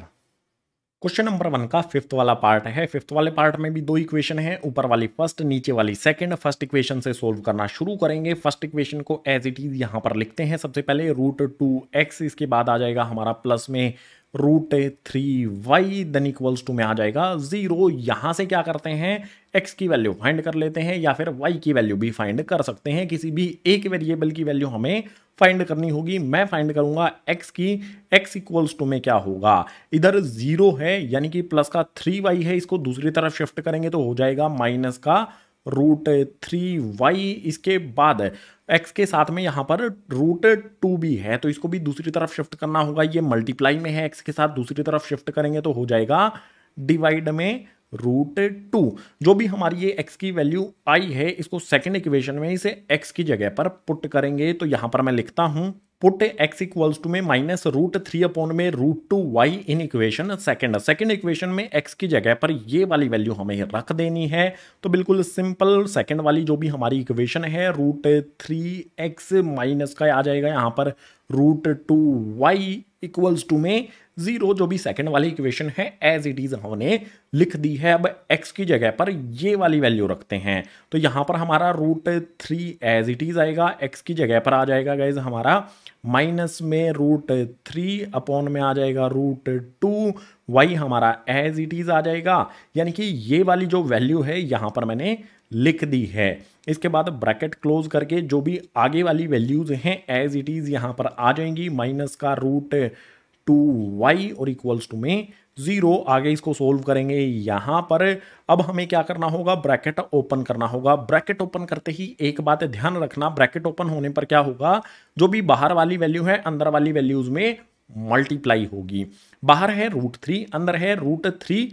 क्वेश्चन नंबर वन का फिफ्थ वाला पार्ट है फिफ्थ वाले पार्ट में भी दो इक्वेशन है ऊपर वाली फर्स्ट नीचे वाली सेकंड फर्स्ट इक्वेशन से सोल्व करना शुरू करेंगे फर्स्ट इक्वेशन को एज इट इज यहाँ पर लिखते हैं सबसे पहले रूट टू एक्स इसके बाद आ जाएगा हमारा प्लस में root three y then equals to में आ जाएगा ज़ीरो यहाँ से क्या करते हैं एक्स की वैल्यू फाइंड कर लेते हैं या फिर वाई की वैल्यू भी फाइंड कर सकते हैं किसी भी एक वेरिएबल की वैल्यू हमें फाइंड करनी होगी मैं फाइंड करूंगा एक्स की एक्स इक्वल्स टू में क्या होगा इधर जीरो है यानी कि प्लस का थ्री वाई है इसको दूसरी तरफ शिफ्ट करेंगे तो हो जाएगा माइनस का रूट थ्री वाई इसके बाद एक्स के साथ में यहाँ पर रूट टू भी है तो इसको भी दूसरी तरफ शिफ्ट करना होगा ये मल्टीप्लाई में है एक्स के साथ दूसरी तरफ शिफ्ट करेंगे तो हो जाएगा डिवाइड में रूट टू जो भी हमारी ये एक्स की वैल्यू आई है इसको सेकेंड इक्वेशन में इसे एक्स की जगह पर पुट करेंगे तो यहाँ पर मैं लिखता हूँ पुट एक्स इक्वल्स टू में माइनस रूट थ्री अपॉन में root two y in equation second second equation में एक्स की जगह पर ये वाली वैल्यू हमें रख देनी है तो बिल्कुल सिंपल सेकेंड वाली जो भी हमारी इक्वेशन है रूट थ्री एक्स माइनस का आ जाएगा यहाँ पर root two y equals to में जीरो जो भी सेकंड वाली इक्वेशन है एज इट इज हमने लिख दी है अब एक्स की जगह पर ये वाली वैल्यू रखते हैं तो यहाँ पर हमारा root three as it is आएगा एक्स की जगह पर आ जाएगा गाइज हमारा माइनस में रूट थ्री अपॉन में आ जाएगा रूट टू वाई हमारा एज इट इज आ जाएगा यानी कि ये वाली जो वैल्यू है यहाँ पर मैंने लिख दी है इसके बाद ब्रैकेट क्लोज करके जो भी आगे वाली वैल्यूज़ हैं एज इट इज़ यहां पर आ जाएंगी माइनस का रूट टू वाई और इक्वल्स टू में ज़ीरो आगे इसको सोल्व करेंगे यहां पर अब हमें क्या करना होगा ब्रैकेट ओपन करना होगा ब्रैकेट ओपन करते ही एक बात ध्यान रखना ब्रैकेट ओपन होने पर क्या होगा जो भी बाहर वाली वैल्यू है अंदर वाली वैल्यूज़ में मल्टीप्लाई होगी बाहर है रूट थ्री अंदर है रूट थ्री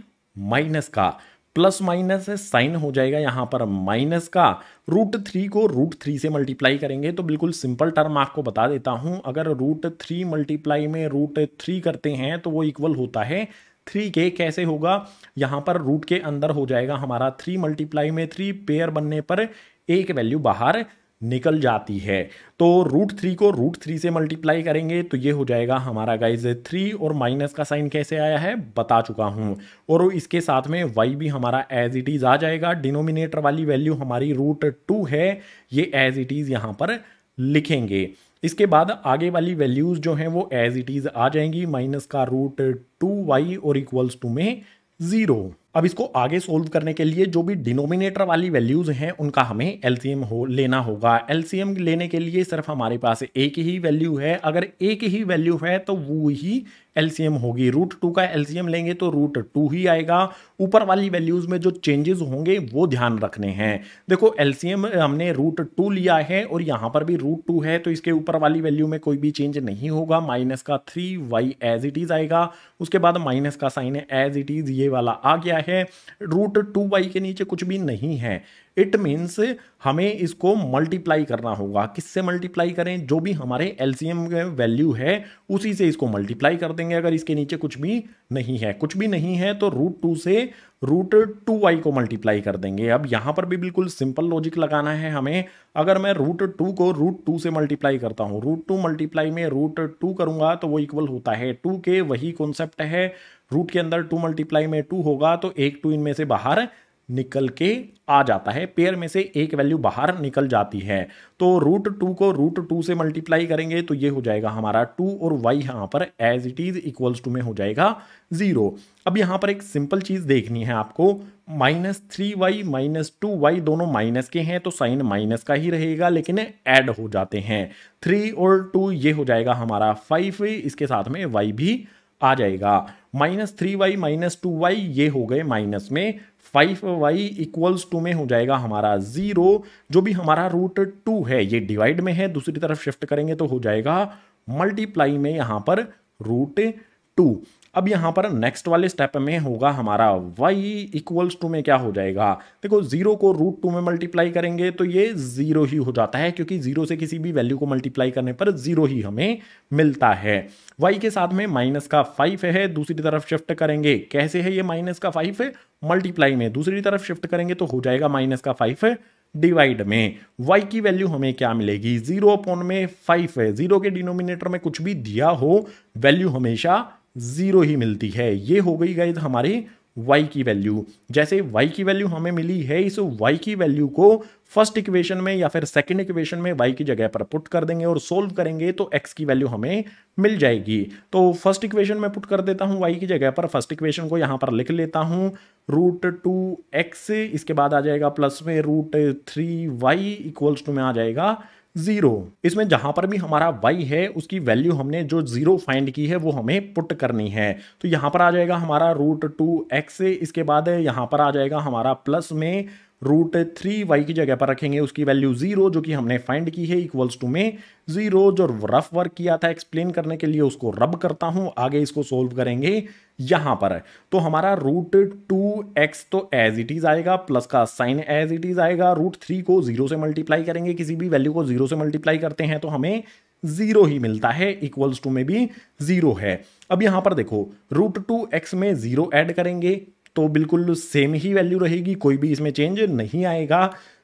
माइनस का प्लस माइनस है साइन हो जाएगा यहाँ पर माइनस का रूट थ्री को रूट थ्री से मल्टीप्लाई करेंगे तो बिल्कुल सिंपल टर्म आपको बता देता हूँ अगर रूट थ्री मल्टीप्लाई में रूट थ्री करते हैं तो वो इक्वल होता है थ्री के कैसे होगा यहाँ पर रूट के अंदर हो जाएगा हमारा थ्री मल्टीप्लाई में थ्री पेयर बनने पर एक वैल्यू बाहर निकल जाती है तो रूट थ्री को रूट थ्री से मल्टीप्लाई करेंगे तो ये हो जाएगा हमारा गाइज थ्री और माइनस का साइन कैसे आया है बता चुका हूँ और इसके साथ में वाई भी हमारा एज इट इज़ आ जाएगा डिनोमिनेटर वाली वैल्यू हमारी रूट टू है ये एज इट इज़ यहाँ पर लिखेंगे इसके बाद आगे वाली वैल्यूज़ जो हैं वो एज इट इज़ आ जाएंगी माइनस का रूट टू वाई और इक्वल्स टू में ज़ीरो अब इसको आगे सोल्व करने के लिए जो भी डिनोमिनेटर वाली वैल्यूज़ हैं उनका हमें एलसीएम हो लेना होगा एलसीएम लेने के लिए सिर्फ हमारे पास एक ही वैल्यू है अगर एक ही वैल्यू है तो वो ही एलसीएम होगी रूट टू का एलसीएम लेंगे तो रूट टू ही आएगा ऊपर वाली वैल्यूज़ में जो चेंजेस होंगे वो ध्यान रखने हैं देखो एलसीएम हमने रूट टू लिया है और यहाँ पर भी रूट टू है तो इसके ऊपर वाली वैल्यू में कोई भी चेंज नहीं होगा माइनस का three y as it is आएगा उसके बाद माइनस का साइन एज इट इज़ ये वाला आ गया है रूट टू वाई के नीचे कुछ भी नहीं है इट मीन्स हमें इसको मल्टीप्लाई करना होगा किससे मल्टीप्लाई करें जो भी हमारे एलसीएम वैल्यू है उसी से इसको मल्टीप्लाई कर देंगे अगर इसके नीचे कुछ भी नहीं है कुछ भी नहीं है तो रूट टू से रूट टू वाई को मल्टीप्लाई कर देंगे अब यहाँ पर भी बिल्कुल सिंपल लॉजिक लगाना है हमें अगर मैं रूट टू को रूट टू से मल्टीप्लाई करता हूँ रूट टू मल्टीप्लाई में रूट टू करूँगा तो वो इक्वल होता है टू के वही कॉन्सेप्ट है रूट के अंदर टू मल्टीप्लाई में टू होगा तो एक टू इनमें से बाहर निकल के आ जाता है पेयर में से एक वैल्यू बाहर निकल जाती है तो रूट टू को रूट टू से मल्टीप्लाई करेंगे तो ये हो जाएगा हमारा टू और वाई यहाँ पर as it is equals to में हो जाएगा ज़ीरो अब यहाँ पर एक सिंपल चीज़ देखनी है आपको minus three y minus two y दोनों माइनस के हैं तो साइन माइनस का ही रहेगा लेकिन ऐड हो जाते हैं थ्री और टू ये हो जाएगा हमारा फाइव इसके साथ में वाई भी आ जाएगा minus three y minus two y ये हो गए माइनस में फाइव वाई इक्वल्स टू में हो जाएगा हमारा ज़ीरो जो भी हमारा रूट टू है ये डिवाइड में है दूसरी तरफ शिफ्ट करेंगे तो हो जाएगा मल्टीप्लाई में यहाँ पर रूट टू अब यहाँ पर नेक्स्ट वाले स्टेप में होगा हमारा वाई इक्वल्स टू में क्या हो जाएगा देखो जीरो को रूट टू में मल्टीप्लाई करेंगे तो ये जीरो ही हो जाता है क्योंकि जीरो से किसी भी वैल्यू को मल्टीप्लाई करने पर जीरो ही हमें मिलता है वाई के साथ में माइनस का फाइव है दूसरी तरफ शिफ्ट करेंगे कैसे है ये माइनस का फाइव मल्टीप्लाई में दूसरी तरफ शिफ्ट करेंगे तो हो जाएगा माइनस का फाइव डिवाइड में y की वैल्यू हमें क्या मिलेगी जीरो अपॉन में फाइव है जीरो के डिनोमिनेटर में कुछ भी दिया हो वैल्यू हमेशा ज़ीरो ही मिलती है ये हो गई गाइज हमारी y की वैल्यू जैसे y की वैल्यू हमें मिली है इस y की वैल्यू को फर्स्ट इक्वेशन में या फिर सेकंड इक्वेशन में y की जगह पर पुट कर देंगे और सोल्व करेंगे तो x की वैल्यू हमें मिल जाएगी तो फर्स्ट इक्वेशन में पुट कर देता हूँ y की जगह पर फर्स्ट इक्वेशन को यहां पर लिख लेता हूँ रूट टू एक्स इसके बाद आ जाएगा प्लस में root three y equals to में आ जाएगा जीरो इसमें जहां पर भी हमारा वाई है उसकी वैल्यू हमने जो जीरो फाइंड की है वो हमें पुट करनी है तो यहां पर आ जाएगा हमारा रूट टू एक्स इसके बाद यहाँ पर आ जाएगा हमारा प्लस में रूट थ्री वाई की जगह पर रखेंगे उसकी वैल्यू जीरो जो कि हमने फाइंड की है इक्वल्स टू में जीरो जो रफ वर्क किया था एक्सप्लेन करने के लिए उसको रब करता हूं आगे इसको सोल्व करेंगे यहां पर तो हमारा रूट टू एक्स तो एज इट इज आएगा प्लस का साइन एज इट इज आएगा रूट थ्री को जीरो से मल्टीप्लाई करेंगे किसी भी वैल्यू को जीरो से मल्टीप्लाई करते हैं तो हमें जीरो ही मिलता है इक्वल्स टू में भी जीरो है अब यहां पर देखो रूट टू एक्स में जीरो ऐड करेंगे तो बिल्कुल सेम ही वैल्यू रहेगी कोई भी इसमें चेंज नहीं आएगा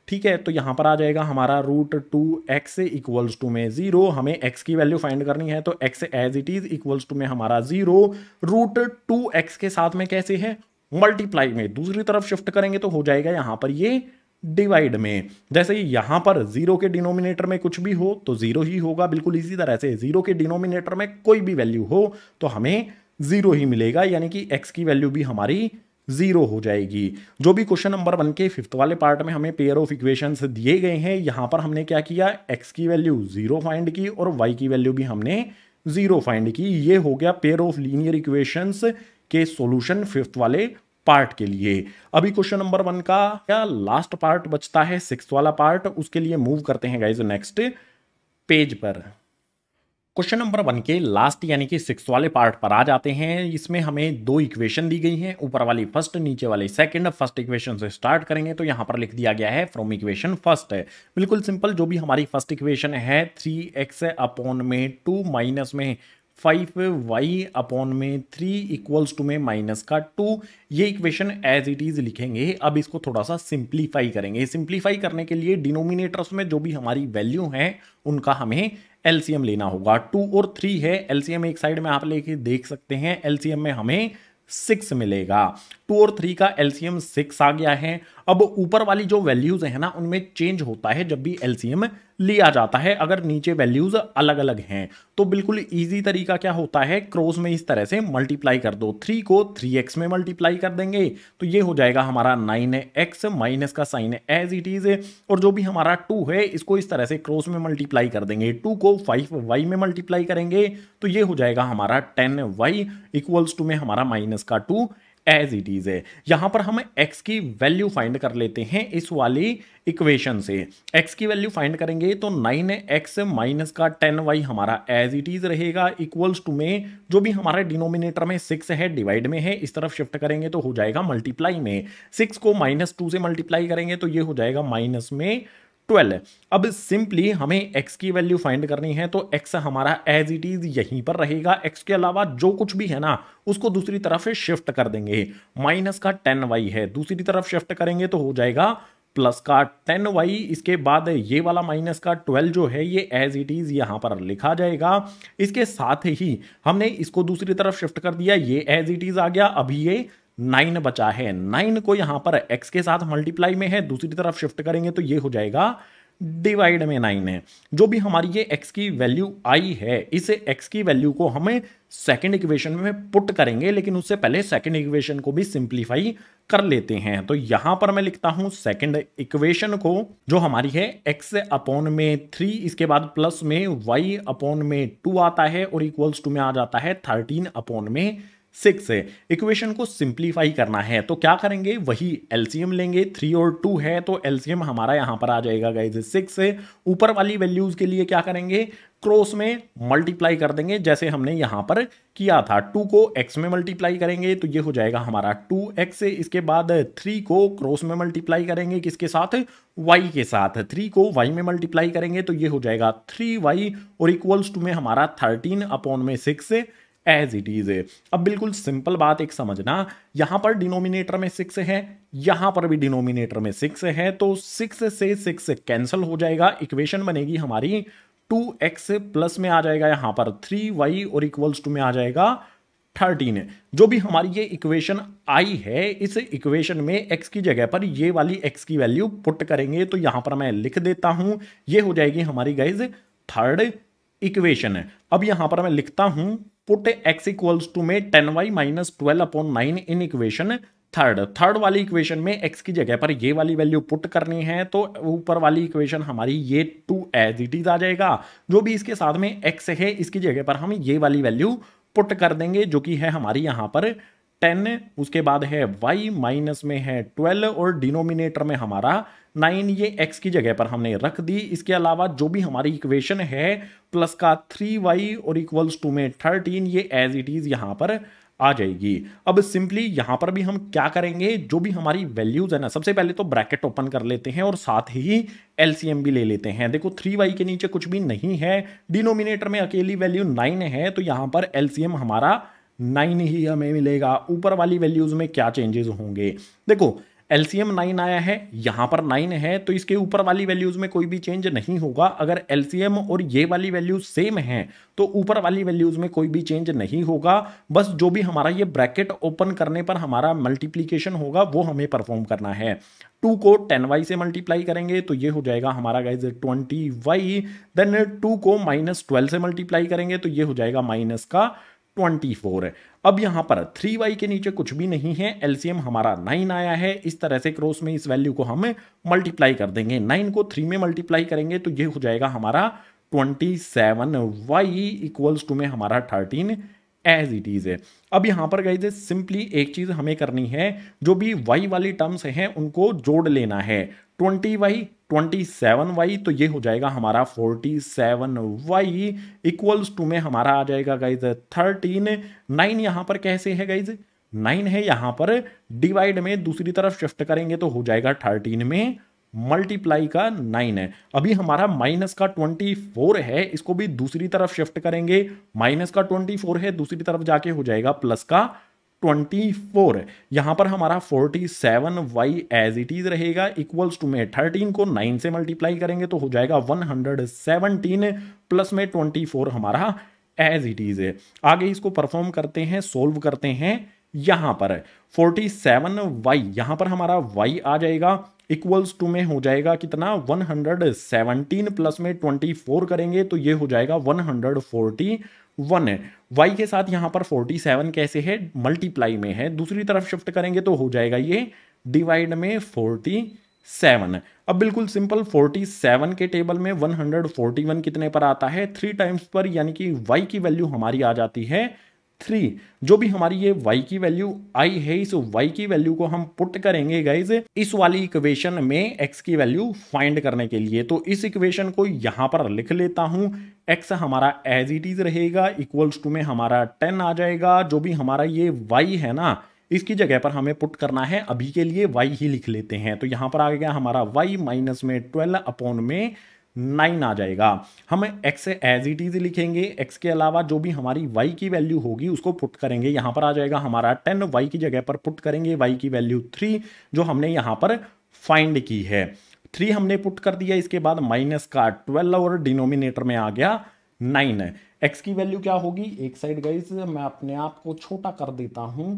ठीक है तो यहाँ पर आ जाएगा हमारा root two x equals to में ज़ीरो हमें एक्स की वैल्यू फाइंड करनी है तो x as it is equals to में हमारा ज़ीरो रूट टू एक्स के साथ में कैसे है मल्टीप्लाई में दूसरी तरफ शिफ्ट करेंगे तो हो जाएगा यहाँ पर ये डिवाइड में जैसे ही यहाँ पर जीरो के डिनोमिनेटर में कुछ भी हो तो जीरो ही होगा बिल्कुल इसी तरह से जीरो के डिनोमिनेटर में कोई भी वैल्यू हो तो हमें जीरो ही मिलेगा यानी कि एक्स की वैल्यू भी हमारी जीरो हो जाएगी जो भी क्वेश्चन नंबर वन के फिफ्थ वाले पार्ट में हमें पेयर ऑफ इक्वेशन दिए गए हैं यहां पर हमने क्या किया एक्स की वैल्यू जीरो फाइंड की और वाई की वैल्यू भी हमने जीरो फाइंड की ये हो गया पेयर ऑफ लीनियर इक्वेशन के सोल्यूशन फिफ्थ वाले पार्ट के लिए अभी क्वेश्चन नंबर वन का क्या लास्ट पार्ट बचता है सिक्स वाला पार्ट उसके लिए मूव करते हैं गाइज नेक्स्ट पेज पर क्वेश्चन नंबर वन के लास्ट यानी कि सिक्स वाले पार्ट पर आ जाते हैं इसमें हमें दो इक्वेशन दी गई हैं ऊपर वाली फर्स्ट नीचे वाली सेकंड फर्स्ट इक्वेशन से स्टार्ट करेंगे तो यहां पर लिख दिया गया है फ्रॉम इक्वेशन फर्स्ट बिल्कुल सिंपल जो भी हमारी फर्स्ट इक्वेशन है थ्री एक्स अपॉन में टू माइनस में फाइव वाई अपॉन में थ्री इक्वल्स टू में माइनस का टू ये इक्वेशन एज इट इज लिखेंगे अब इसको थोड़ा सा सिंप्लीफाई करेंगे सिंप्लीफाई करने के लिए डिनोमिनेटर्स में जो भी हमारी वैल्यू हैं उनका हमें एलसीएम लेना होगा टू और थ्री है एलसीएम एक साइड में आप लेके देख सकते हैं एलसीएम में हमें सिक्स मिलेगा टू और थ्री का एलसीएम सिक्स आ गया है अब ऊपर वाली जो वैल्यूज़ है ना उनमें चेंज होता है जब भी एलसीएम लिया जाता है अगर नीचे वैल्यूज़ अलग अलग हैं तो बिल्कुल इजी तरीका क्या होता है क्रोस में इस तरह से मल्टीप्लाई कर दो थ्री को थ्री एक्स में मल्टीप्लाई कर देंगे तो ये हो जाएगा हमारा नाइन एक्स माइनस का साइन एज इट इज़ और जो भी हमारा टू है इसको इस तरह से क्रोस में मल्टीप्लाई कर देंगे टू को फाइव वाई में मल्टीप्लाई करेंगे तो ये हो जाएगा हमारा टेन वाई इक्वल्स टू में हमारा माइनस का टू एज इट इज़ है यहां पर हम x की वैल्यू फाइंड कर लेते हैं इस वाली इक्वेशन से x की वैल्यू फाइंड करेंगे तो नाइन एक्स माइनस का टेन वाई हमारा एज इट इज़ रहेगा इक्वल्स टू में जो भी हमारे डिनोमिनेटर में सिक्स है डिवाइड में है इस तरफ शिफ्ट करेंगे तो हो जाएगा मल्टीप्लाई में सिक्स को माइनस टू से मल्टीप्लाई करेंगे तो ये हो जाएगा माइनस में ट्वेल्व है अब सिंपली हमें एक्स की वैल्यू फाइंड करनी है तो एक्स हमारा एज इट इज यहीं पर रहेगा एक्स के अलावा जो कुछ भी है ना उसको दूसरी तरफ शिफ्ट कर देंगे माइनस का टेन वाई है दूसरी तरफ शिफ्ट करेंगे तो हो जाएगा प्लस का टेन वाई इसके बाद ये वाला माइनस का ट्वेल्व जो है ये एज इट इज़ यहाँ पर लिखा जाएगा इसके साथ ही हमने इसको दूसरी तरफ शिफ्ट कर दिया ये एज इट इज़ आ गया अभी ये नाइन बचा है नाइन को यहां पर एक्स के साथ मल्टीप्लाई में है दूसरी तरफ शिफ्ट करेंगे तो ये हो जाएगा डिवाइड में नाइन है जो भी हमारी ये एक्स की वैल्यू आई है इस एक्स की वैल्यू को हमें सेकेंड इक्वेशन में पुट करेंगे लेकिन उससे पहले सेकेंड इक्वेशन को भी सिंप्लीफाई कर लेते हैं तो यहां पर मैं लिखता हूं सेकेंड इक्वेशन को जो हमारी है एक्स अपॉन में थ्री इसके बाद प्लस में वाई अपॉन में टू आता है और इक्वल्स टू में आ जाता है थर्टीन अपॉन में सिक्स है इक्वेशन को सिंप्लीफाई करना है तो क्या करेंगे वही एलसीएम लेंगे थ्री और टू है तो एलसीएम हमारा यहां पर आ जाएगा गाइज सिक्स है ऊपर वाली वैल्यूज़ के लिए क्या करेंगे क्रॉस में मल्टीप्लाई कर देंगे जैसे हमने यहां पर किया था टू को एक्स में मल्टीप्लाई करेंगे तो ये हो जाएगा हमारा टू एक्स इसके बाद थ्री को क्रॉस में मल्टीप्लाई करेंगे किसके साथ वाई के साथ थ्री को वाई में मल्टीप्लाई करेंगे तो ये हो जाएगा थ्री वाई और इक्वल्स टू में हमारा थर्टीन अपॉन में सिक्स एज इट इज अब बिल्कुल सिंपल बात एक समझना यहां पर डिनोमिनेटर में सिक्स है यहां पर भी डिनोमिनेटर में सिक्स है तो सिक्स से सिक्स कैंसिल हो जाएगा इक्वेशन बनेगी हमारी टू एक्स प्लस में आ जाएगा यहां पर थ्री वाई और इक्वल्स टू में आ जाएगा थर्टीन जो भी हमारी ये इक्वेशन आई है इस इक्वेशन में एक्स की जगह पर ये वाली एक्स की वैल्यू पुट करेंगे तो यहां पर मैं लिख देता हूं ये हो जाएगी हमारी गाइज थर्ड इक्वेशन है अब यहां पर मैं लिखता हूं पुट एक्स इक्वल्स टू में ten y minus twelve upon nine in equation third third वाली इक्वेशन में एक्स की जगह पर ये वाली वैल्यू पुट करनी है तो ऊपर वाली इक्वेशन हमारी ये टू एज इट इज आ जाएगा जो भी इसके साथ में एक्स है इसकी जगह पर हम ये वाली वैल्यू पुट कर देंगे जो कि है हमारी यहाँ पर टेन उसके बाद है वाई माइनस में है ट्वेल्व और डिनोमिनेटर में हमारा नाइन ये एक्स की जगह पर हमने रख दी इसके अलावा जो भी हमारी इक्वेशन है प्लस का थ्री वाई और इक्वल्स टू में थर्टीन ये एज इट इज़ यहाँ पर आ जाएगी अब सिंपली यहाँ पर भी हम क्या करेंगे जो भी हमारी वैल्यूज़ है ना सबसे पहले तो ब्रैकेट ओपन कर लेते हैं और साथ ही एल भी ले लेते हैं देखो थ्री वाई के नीचे कुछ भी नहीं है डिनोमिनेटर में अकेली वैल्यू नाइन है तो यहाँ पर एल हमारा नाइन ही हमें मिलेगा ऊपर वाली वैल्यूज़ में क्या चेंजेस होंगे देखो एलसीएम नाइन आया है यहाँ पर नाइन है तो इसके ऊपर वाली वैल्यूज में कोई भी चेंज नहीं होगा अगर एलसीएम और ये वाली वैल्यूज सेम है तो ऊपर वाली वैल्यूज में कोई भी चेंज नहीं होगा बस जो भी हमारा ये ब्रैकेट ओपन करने पर हमारा मल्टीप्लीकेशन होगा वो हमें परफॉर्म करना है टू को टेन वाई से मल्टीप्लाई करेंगे तो ये हो जाएगा हमारा guys twenty y then two को माइनस ट्वेल्व से मल्टीप्लाई करेंगे तो ये हो जाएगा माइनस का ट्वेंटी फोर है अब यहाँ पर थ्री वाई के नीचे कुछ भी नहीं है एलसीएम हमारा नाइन आया है इस तरह से क्रॉस में इस वैल्यू को हम मल्टीप्लाई कर देंगे नाइन को थ्री में मल्टीप्लाई करेंगे तो ये हो जाएगा हमारा twenty seven y equals to में हमारा थर्टीन एज इट इज़ है अब यहाँ पर गई सिंपली एक चीज़ हमें करनी है जो भी वाई वाली टर्म्स हैं उनको जोड़ लेना है twenty y twenty seven y तो ये हो जाएगा हमारा forty seven y equals to में हमारा आ जाएगा गाइज थर्टीन नाइन यहाँ पर कैसे है गाइज नाइन है यहाँ पर डिवाइड में दूसरी तरफ शिफ्ट करेंगे तो हो जाएगा थर्टीन में मल्टीप्लाई का नाइन है अभी हमारा माइनस का ट्वेंटी फोर है इसको भी दूसरी तरफ शिफ्ट करेंगे माइनस का ट्वेंटी फोर है दूसरी तरफ जाके हो जाएगा प्लस का ट्वेंटी फोर यहाँ पर हमारा forty seven y as it is रहेगा इक्वल्स टू में थर्टीन को नाइन से मल्टीप्लाई करेंगे तो हो जाएगा वन हंड्रेड सेवनटीन प्लस में ट्वेंटी फोर हमारा एज इट इज है आगे इसको परफॉर्म करते हैं सोल्व करते हैं यहाँ पर फोर्टी सेवन वाई यहाँ पर हमारा वाई आ जाएगा इक्वल्स टू में हो जाएगा कितना वन हंड्रेड सेवनटीन प्लस में ट्वेंटी फोर करेंगे तो ये हो जाएगा वन हंड्रेड फोर्टी वन है वाई के साथ यहाँ पर फोर्टी सेवन कैसे है मल्टीप्लाई में है दूसरी तरफ शिफ्ट करेंगे तो हो जाएगा ये डिवाइड में फोर्टी सेवन अब बिल्कुल सिंपल फोर्टी सेवन के टेबल में वन हंड्रेड फोर्टी वन कितने पर आता है थ्री टाइम्स पर यानी कि वाई की वैल्यू हमारी आ जाती है थ्री जो भी हमारी ये वाई की वैल्यू आई है इस वाई की वैल्यू को हम पुट करेंगे गाइज इस वाली इक्वेशन में एक्स की वैल्यू फाइंड करने के लिए तो इस इक्वेशन को यहाँ पर लिख लेता हूँ एक्स हमारा एज इट इज रहेगा इक्वल्स टू में हमारा टेन आ जाएगा जो भी हमारा ये वाई है ना इसकी जगह पर हमें पुट करना है अभी के लिए y ही लिख लेते हैं तो यहाँ पर आ गया हमारा y माइनस में ट्वेल्व अपॉन में नाइन आ जाएगा हम एक्स एज इट इज लिखेंगे एक्स के अलावा जो भी हमारी वाई की वैल्यू होगी उसको पुट करेंगे यहां पर आ जाएगा हमारा टेन वाई की जगह पर पुट करेंगे वाई की वैल्यू थ्री जो हमने यहां पर फाइंड की है थ्री हमने पुट कर दिया इसके बाद माइनस का ट्वेल्व और डिनोमिनेटर में आ गया नाइन एक्स की वैल्यू क्या होगी एक साइड गई मैं अपने आप को छोटा कर देता हूं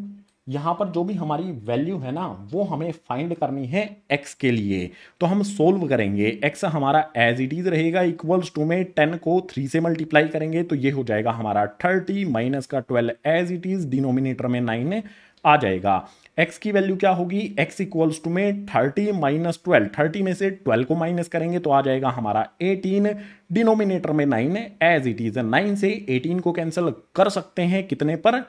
यहां पर जो भी हमारी वैल्यू है ना वो हमें फाइंड करनी है एक्स के लिए तो हम सोल्व करेंगे x हमारा एज इट इज़ रहेगा इक्वल्स टू में टेन को थ्री से मल्टीप्लाई करेंगे तो ये हो जाएगा हमारा थर्टी माइनस का twelve as it is denominator में नाइन आ जाएगा x की वैल्यू क्या होगी x इक्वल्स टू में 30 माइनस ट्वेल्व थर्टी में से 12 को माइनस करेंगे तो आ जाएगा हमारा 18 डिनोमिनेटर में 9 एज इट इज़ 9 से 18 को कैंसिल कर सकते हैं कितने पर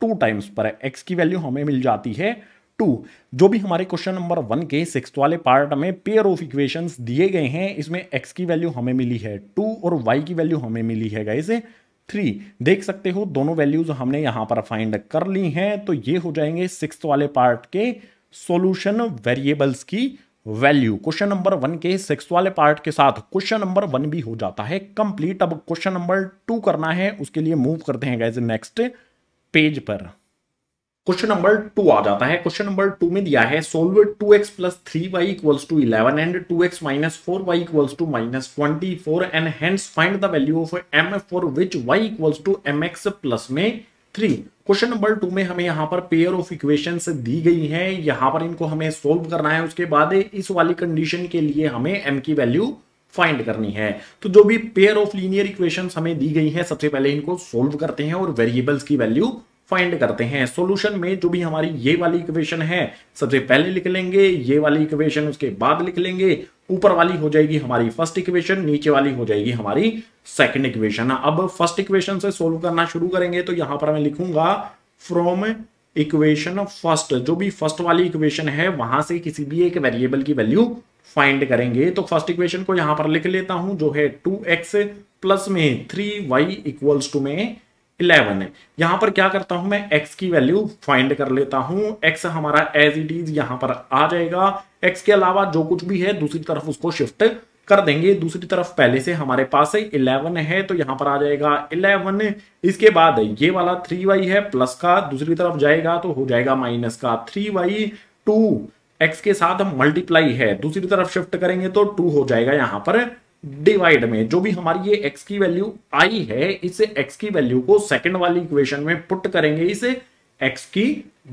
टू टाइम्स पर है एक्स की वैल्यू हमें मिल जाती है टू जो भी हमारे क्वेश्चन नंबर वन के सिक्स वाले पार्ट में पेयर ऑफ इक्वेशंस दिए गए हैं इसमें एक्स की वैल्यू हमें मिली है टू और वाई की वैल्यू हमें मिली है गाइज थ्री देख सकते हो दोनों वैल्यूज हमने यहां पर फाइंड कर ली हैं तो ये हो जाएंगे सिक्स वाले पार्ट के सोल्यूशन वेरिएबल्स की वैल्यू क्वेश्चन नंबर वन के सिक्स वाले पार्ट के साथ क्वेश्चन नंबर वन भी हो जाता है कंप्लीट अब क्वेश्चन नंबर टू करना है उसके लिए मूव करते हैं गैज नेक्स्ट पेज पर क्वेश्चन नंबर टू आ जाता है क्वेश्चन नंबर टू में दिया है solve two x plus three y equals to eleven and two x minus four y equals to minus twenty four and hence find the value of m for which y equals to m x plus में three question number two में हमें यहाँ पर pair of equation दी गई है यहाँ पर इनको हमें सोल्व करना है उसके बाद इस वाली कंडीशन के लिए हमें एम की वैल्यू फाइंड करनी है तो जो भी पेयर ऑफ लीनियर इक्वेशन हमें दी गई है सबसे पहले इनको सोल्व करते हैं और वेरिएबल्स की वैल्यू फाइंड करते हैं सॉल्यूशन में जो भी हमारी ये वाली इक्वेशन है सबसे पहले लिख लेंगे ये वाली इक्वेशन उसके बाद लिख लेंगे ऊपर वाली हो जाएगी हमारी फर्स्ट इक्वेशन नीचे वाली हो जाएगी हमारी सेकंड इक्वेशन अब फर्स्ट इक्वेशन से सोल्व करना शुरू करेंगे तो यहां पर मैं लिखूंगा फ्रॉम इक्वेशन फर्स्ट जो भी फर्स्ट वाली इक्वेशन है वहां से किसी भी एक वेरिएबल की वैल्यू फाइंड करेंगे तो फर्स्ट इक्वेशन को यहां पर लिख लेता हूं जो है टू एक्स प्लस में थ्री वाई इक्वल्स टू में इलेवन है यहां पर क्या करता हूं मैं एक्स की वैल्यू फाइंड कर लेता हूं एक्स हमारा एज इट इज यहां पर आ जाएगा एक्स के अलावा जो कुछ भी है दूसरी तरफ उसको शिफ्ट कर देंगे दूसरी तरफ पहले से हमारे पास इलेवन है तो यहाँ पर आ जाएगा इलेवन इसके बाद ये वाला थ्री वाई है प्लस का दूसरी तरफ जाएगा तो हो जाएगा माइनस का थ्री वाई टू एक्स के साथ हम मल्टीप्लाई है दूसरी तरफ शिफ्ट करेंगे तो टू हो जाएगा यहां पर डिवाइड में जो भी हमारी ये x की वैल्यू आई है इसे एक्स की वैल्यू को सेकंड वाली इक्वेशन में पुट करेंगे इसे एक्स की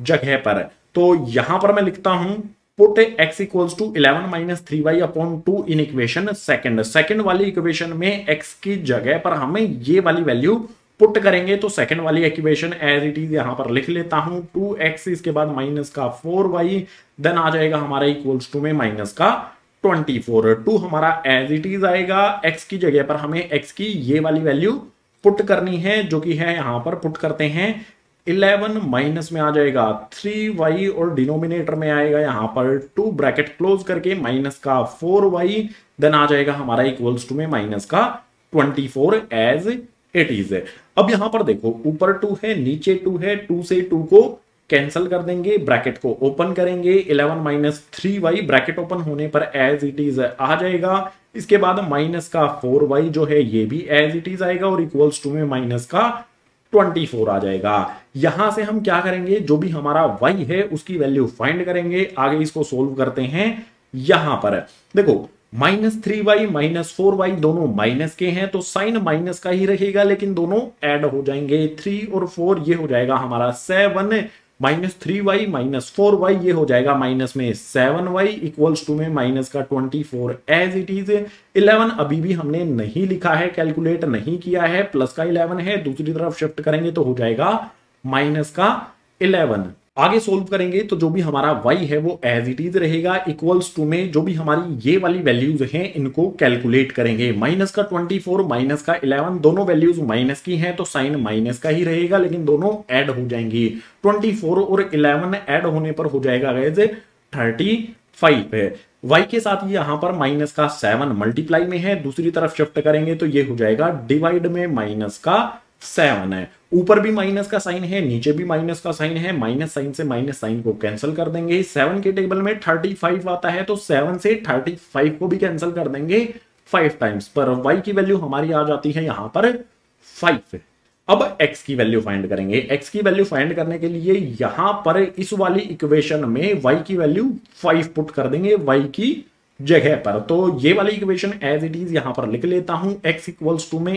जगह पर तो यहां पर मैं लिखता हूं put x equals to eleven minus three y upon two in equation second second वाली इक्वेशन में एक्स की जगह पर हमें ये वाली वैल्यू पुट करेंगे तो सेकंड वाली इक्वेशन एज इट इज यहां पर लिख लेता हूं टू एक्स इसके बाद माइनस का फोर वाई देन आ जाएगा हमारा इक्वल्स टू में माइनस का ट्वेंटी फोर टू हमारा एज इट इज आएगा एक्स की जगह पर हमें एक्स की ये वाली वैल्यू पुट करनी है जो कि है यहां पर पुट करते हैं इलेवन माइनस में आ जाएगा थ्री वाई और डिनोमिनेटर में आएगा यहां पर टू ब्रैकेट क्लोज करके माइनस का फोर वाई देन आ जाएगा हमारा इक्वल्स टू में माइनस का twenty four as it is है अब यहां पर देखो ऊपर टू है नीचे टू है टू से टू को कैंसिल कर देंगे ब्रैकेट को ओपन करेंगे 11 minus three y bracket open होने पर एज इट इज आ जाएगा इसके बाद माइनस का फोर वाई जो है ये भी एज इट इज आएगा और इक्वल्स टू में माइनस का 24 आ जाएगा यहां से हम क्या करेंगे जो भी हमारा वाई है उसकी वैल्यू फाइंड करेंगे आगे इसको सोल्व करते हैं यहां पर देखो minus three y minus four y दोनों माइनस के हैं तो साइन माइनस का ही रहेगा लेकिन दोनों ऐड हो जाएंगे थ्री और फोर ये हो जाएगा हमारा seven minus three y minus four y ये हो जाएगा माइनस में सेवन वाई इक्वल्स टू में माइनस का twenty four as it is eleven अभी भी हमने नहीं लिखा है कैलकुलेट नहीं किया है प्लस का इलेवन है दूसरी तरफ शिफ्ट करेंगे तो हो जाएगा माइनस का इलेवन आगे सोल्व करेंगे तो जो भी हमारा वाई है वो एज इट इज रहेगा इक्वल्स टू में जो भी हमारी ये वाली वैल्यूज हैं इनको कैलकुलेट करेंगे माइनस का 24 माइनस का 11 दोनों वैल्यूज माइनस की हैं तो साइन माइनस का ही रहेगा लेकिन दोनों ऐड हो जाएंगी 24 और 11 ऐड होने पर हो जाएगा गैज थर्टी फाइव है y के साथ ये यहाँ पर माइनस का सेवन मल्टीप्लाई में है दूसरी तरफ शिफ्ट करेंगे तो ये हो जाएगा डिवाइड में माइनस का सेवन है ऊपर भी माइनस का साइन है नीचे भी माइनस का साइन है माइनस साइन से माइनस साइन को कैंसिल कर देंगे सेवन के टेबल में थर्टी फाइव आता है तो सेवन से थर्टी फाइव को भी कैंसिल कर देंगे फाइव टाइम्स पर वाई की वैल्यू हमारी आ जाती है यहां पर फाइव अब x की वैल्यू फाइंड करेंगे x की वैल्यू फाइंड करने के लिए यहां पर इस वाली इक्वेशन में y की वैल्यू 5 पुट कर देंगे y की जगह पर तो ये वाली इक्वेशन एज इट इज यहां पर लिख लेता हूं x इक्वल्स टू में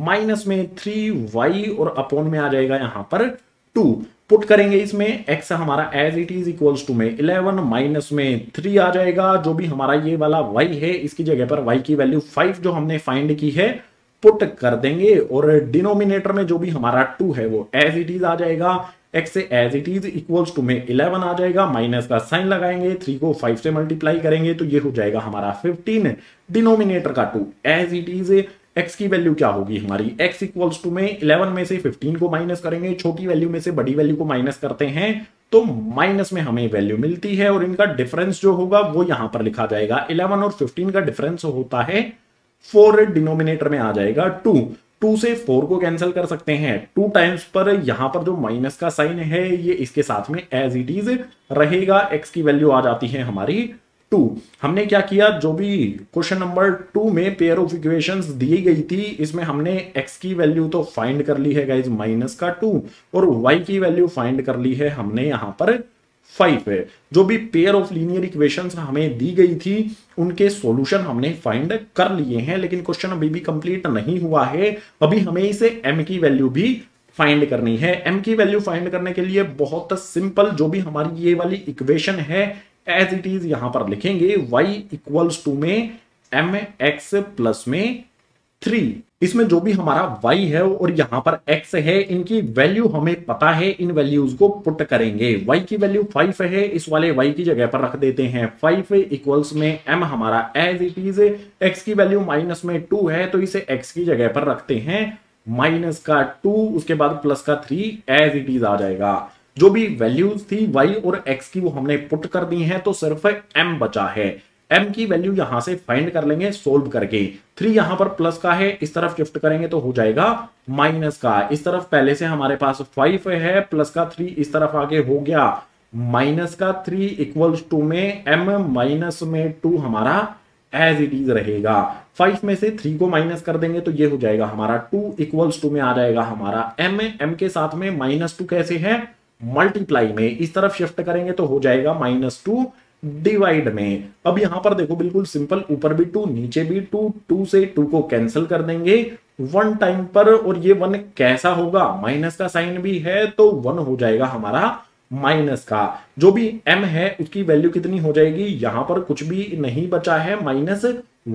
माइनस में थ्री वाई और अपॉन में आ जाएगा यहां पर टू पुट करेंगे इसमें एक्स हमारा as it is equals to में इलेवन माइनस में थ्री आ जाएगा जो भी हमारा ये वाला वाई है इसकी जगह पर वाई की वैल्यू फाइव जो हमने फाइंड की है पुट कर देंगे और डिनोमिनेटर में जो भी हमारा टू है वो एज इट इज आ जाएगा एक्स से as it is equals to में इलेवन आ जाएगा माइनस का साइन लगाएंगे थ्री को फाइव से मल्टीप्लाई करेंगे तो ये हो जाएगा हमारा फिफ्टीन डिनोमिनेटर का two as it is x की वैल्यू क्या होगी हमारी एक्स इक्वल्स टू में इलेवन में से फिफ्टीन को माइनस करेंगे छोटी वैल्यू में से बड़ी वैल्यू को माइनस करते हैं तो माइनस में हमें वैल्यू मिलती है और इनका डिफरेंस जो होगा वो यहां पर लिखा जाएगा इलेवन और फिफ्टीन का डिफरेंस होता है फोर डिनोमिनेटर में आ जाएगा टू टू से फोर को कैंसिल कर सकते हैं टू टाइम्स पर यहां पर जो माइनस का साइन है ये इसके साथ में एज इट इज रहेगा एक्स की वैल्यू आ जाती है हमारी टू हमने क्या किया जो भी क्वेश्चन नंबर टू में पेयर ऑफ इक्वेशन दी गई थी इसमें हमने एक्स की वैल्यू तो फाइंड कर ली है गाइज माइनस का टू और वाई की वैल्यू फाइंड कर ली है हमने यहां पर फाइव है जो भी पेयर ऑफ लीनियर इक्वेशन हमें दी गई थी उनके सॉल्यूशन हमने फाइंड कर लिए हैं लेकिन क्वेश्चन अभी भी कंप्लीट नहीं हुआ है अभी हमें इसे एम की वैल्यू भी फाइंड करनी है एम की वैल्यू फाइंड करने के लिए बहुत सिंपल जो भी हमारी ये वाली इक्वेशन है एज इट इज यहां पर लिखेंगे y इक्वल्स टू में एम एक्स प्लस में थ्री इसमें जो भी हमारा y है और यहां पर x है इनकी वैल्यू हमें पता है इन वैल्यूज को पुट करेंगे y की वैल्यू 5 है इस वाले y की जगह पर रख देते हैं 5 इक्वल्स में m हमारा एज इट इज x की वैल्यू माइनस में 2 है तो इसे x की जगह पर रखते हैं माइनस का 2 उसके बाद प्लस का 3 एज इट इज आ जाएगा जो भी वैल्यूज थी वाई और एक्स की वो हमने पुट कर दी है तो सिर्फ एम बचा है एम की वैल्यू यहां से फाइंड कर लेंगे सोल्व करके थ्री यहां पर प्लस का है इस तरफ शिफ्ट करेंगे तो हो जाएगा माइनस का इस तरफ पहले से हमारे पास फाइव है प्लस का थ्री इस तरफ आगे हो गया माइनस का थ्री इक्वल टू में एम माइनस में टू हमारा एज इट इज रहेगा फाइव में से थ्री को माइनस कर देंगे तो ये हो जाएगा हमारा टू इक्वल्स टू में आ जाएगा हमारा एम एम के साथ में माइनस टू कैसे है मल्टीप्लाई में इस तरफ शिफ्ट करेंगे तो हो जाएगा माइनस टू डिवाइड में अब यहां पर देखो बिल्कुल सिंपल ऊपर भी टू नीचे भी टू टू से टू को कैंसिल कर देंगे वन टाइम पर और ये वन कैसा होगा माइनस का साइन भी है तो वन हो जाएगा हमारा माइनस का जो भी एम है उसकी वैल्यू कितनी हो जाएगी यहां पर कुछ भी नहीं बचा है माइनस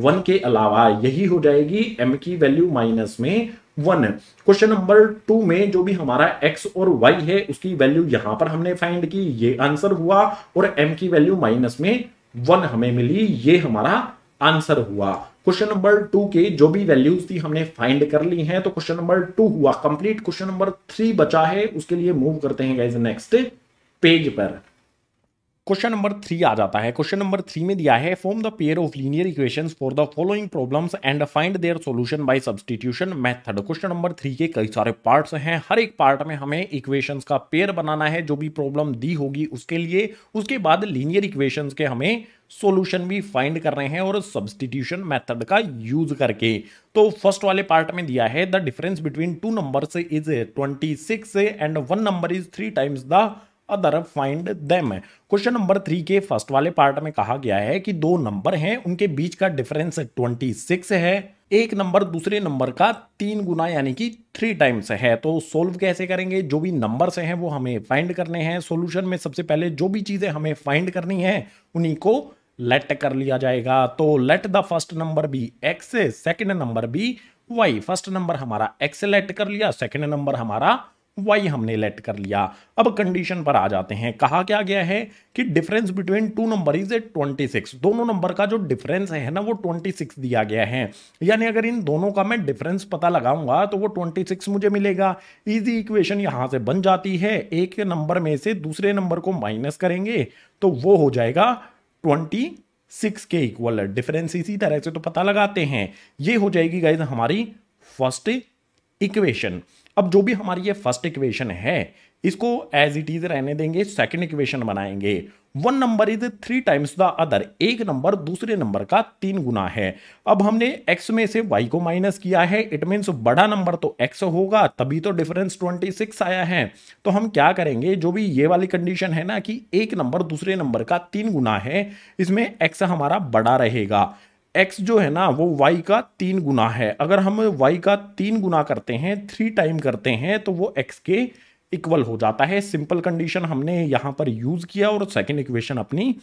वन के अलावा यही हो जाएगी एम की वैल्यू माइनस में वन क्वेश्चन नंबर टू में जो भी हमारा एक्स और वाई है उसकी वैल्यू यहां पर हमने फाइंड की ये आंसर हुआ और एम की वैल्यू माइनस में वन हमें मिली ये हमारा आंसर हुआ क्वेश्चन नंबर टू के जो भी वैल्यूज थी हमने फाइंड कर ली हैं तो क्वेश्चन नंबर टू हुआ कंप्लीट क्वेश्चन नंबर थ्री बचा है उसके लिए मूव करते हैं नेक्स्ट पेज पर क्वेश्चन नंबर थ्री आ जाता है क्वेश्चन नंबर थ्री में दिया है form the pair of linear equations for the following problems and find their solution by substitution method question number three के कई सारे पार्ट्स हैं हर एक पार्ट में हमें इक्वेशंस का पेयर बनाना है जो भी प्रॉब्लम दी होगी उसके लिए उसके बाद लीनियर इक्वेशन के हमें सोल्यूशन भी फाइंड कर रहे हैं और सब्सटीट्यूशन मैथड का यूज करके तो फर्स्ट वाले पार्ट में दिया है the difference between two number is twenty six and one number is three times the other find them question number three के फर्स्ट वाले पार्ट में कहा गया है कि दो नंबर हैं उनके बीच का डिफरेंस ट्वेंटी सिक्स है एक नंबर दूसरे नंबर का तीन गुना यानी कि थ्री टाइम्स है तो सोल्व कैसे करेंगे जो भी नंबर्स हैं वो हमें फाइंड करने हैं सॉल्यूशन में सबसे पहले जो भी चीज़ें हमें फाइंड करनी है उन्हीं को लेट कर लिया जाएगा तो let the first number be x second number be y first number हमारा एक्स लेट कर लिया सेकेंड नंबर हमारा वाई हमने लेट कर लिया अब कंडीशन पर आ जाते हैं कहा क्या गया है कि difference between two number is a twenty six दोनों नंबर का जो डिफरेंस है ना वो ट्वेंटी सिक्स दिया गया है यानी अगर इन दोनों का मैं डिफरेंस पता लगाऊंगा तो वो ट्वेंटी सिक्स मुझे मिलेगा इजी इक्वेशन यहां से बन जाती है एक नंबर में से दूसरे नंबर को माइनस करेंगे तो वो हो जाएगा ट्वेंटी सिक्स के इक्वल डिफरेंस इसी तरह से तो पता लगाते हैं ये हो जाएगी गाइज हमारी फर्स्ट इक्वेशन अब जो भी हमारी ये फर्स्ट इक्वेशन है इसको एज इट इज रहने देंगे सेकेंड इक्वेशन बनाएंगे one number is three times the other एक नंबर दूसरे नंबर का तीन गुना है अब हमने एक्स में से वाई को माइनस किया है इट मीन्स बड़ा नंबर तो एक्स होगा तभी तो डिफरेंस ट्वेंटी सिक्स आया है तो हम क्या करेंगे जो भी ये वाली कंडीशन है ना कि एक नंबर दूसरे नंबर का तीन गुना है इसमें एक्स हमारा बड़ा रहेगा एक्स जो है ना वो वाई का तीन गुना है अगर हम वाई का तीन गुना करते हैं थ्री टाइम करते हैं तो वो एक्स के इक्वल हो जाता है सिंपल कंडीशन हमने यहाँ पर यूज़ किया और सेकेंड इक्वेशन अपनी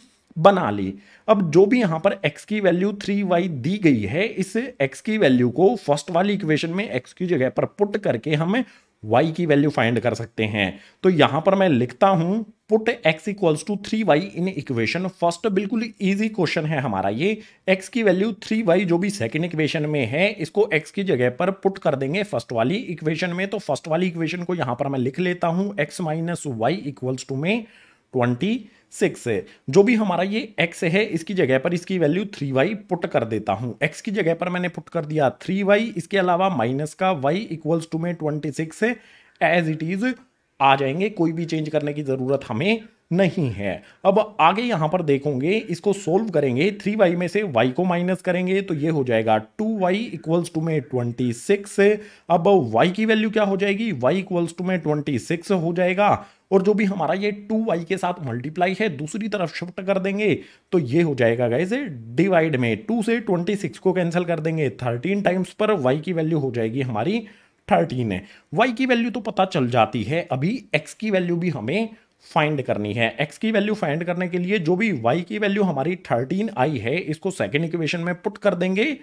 बना ली अब जो भी यहाँ पर x की वैल्यू थ्री वाई दी गई है इस x की वैल्यू को फर्स्ट वाली इक्वेशन में x की जगह पर पुट करके हम y की वैल्यू फाइंड कर सकते हैं तो यहां पर मैं लिखता हूं put x equals to three y in equation first बिल्कुल इजी क्वेश्चन है हमारा ये x की वैल्यू थ्री वाई जो भी सेकेंड इक्वेशन में है इसको x की जगह पर पुट कर देंगे फर्स्ट वाली इक्वेशन में तो फर्स्ट वाली इक्वेशन को यहां पर मैं लिख लेता हूं x minus y equals to में ट्वेंटी सिक्स है जो भी हमारा ये एक्स है इसकी जगह पर इसकी वैल्यू थ्री वाई पुट कर देता हूँ एक्स की जगह पर मैंने पुट कर दिया थ्री वाई इसके अलावा माइनस का वाई इक्वल्स टू में ट्वेंटी सिक्स है एज इट इज आ जाएंगे कोई भी चेंज करने की ज़रूरत हमें नहीं है अब आगे यहाँ पर देखोगे इसको सोल्व करेंगे थ्री वाई में से वाई को माइनस करेंगे तो ये हो जाएगा टू वाई इक्वल्स टू में ट्वेंटी सिक्स अब वाई की वैल्यू क्या हो जाएगी वाई इक्वल्स टू में ट्वेंटी सिक्स हो जाएगा और जो भी हमारा ये टू वाई के साथ मल्टीप्लाई है दूसरी तरफ शिफ्ट कर देंगे तो ये हो जाएगा गाइज डिवाइड में टू से ट्वेंटी सिक्स को कैंसिल कर देंगे थर्टीन टाइम्स पर वाई की वैल्यू हो जाएगी हमारी थर्टीन है वाई की वैल्यू तो पता चल जाती है अभी एक्स की वैल्यू भी हमें फाइंड करनी है एक्स की वैल्यू फाइंड करने के लिए जो भी वाई की वैल्यू हमारी थर्टीन आई है इसको सेकेंड इक्वेशन में पुट कर देंगे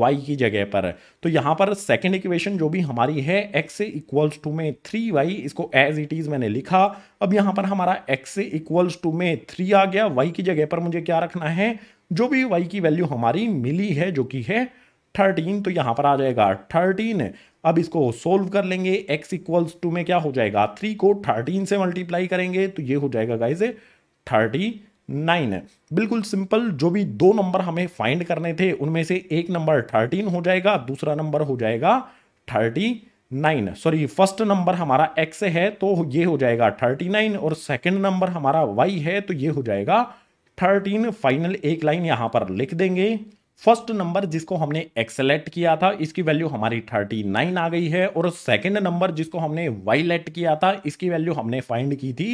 y की जगह पर तो यहाँ पर सेकेंड इक्वेशन जो भी हमारी है x इक्वल्स टू में थ्री वाई इसको एज इट इज़ मैंने लिखा अब यहां पर हमारा x इक्वल्स टू में थ्री आ गया y की जगह पर मुझे क्या रखना है जो भी y की वैल्यू हमारी मिली है जो कि है थर्टीन तो यहाँ पर आ जाएगा थर्टीन अब इसको सोल्व कर लेंगे एक्स इक्वल्स टू में क्या हो जाएगा थ्री को थर्टीन से मल्टीप्लाई करेंगे तो ये हो जाएगा गाइज थर्टी नाइन बिल्कुल सिंपल जो भी दो नंबर हमें फाइंड करने थे उनमें से एक नंबर थर्टीन हो जाएगा दूसरा नंबर हो जाएगा thirty nine sorry first number हमारा एक्स है तो ये हो जाएगा थर्टी नाइन और सेकेंड नंबर हमारा वाई है तो ये हो जाएगा थर्टीन फाइनल एक लाइन यहाँ पर लिख देंगे फर्स्ट नंबर जिसको हमने एक्सलेट किया था इसकी वैल्यू हमारी 39 आ गई है और सेकंड नंबर जिसको हमने वाईलेट किया था इसकी वैल्यू हमने फाइंड की थी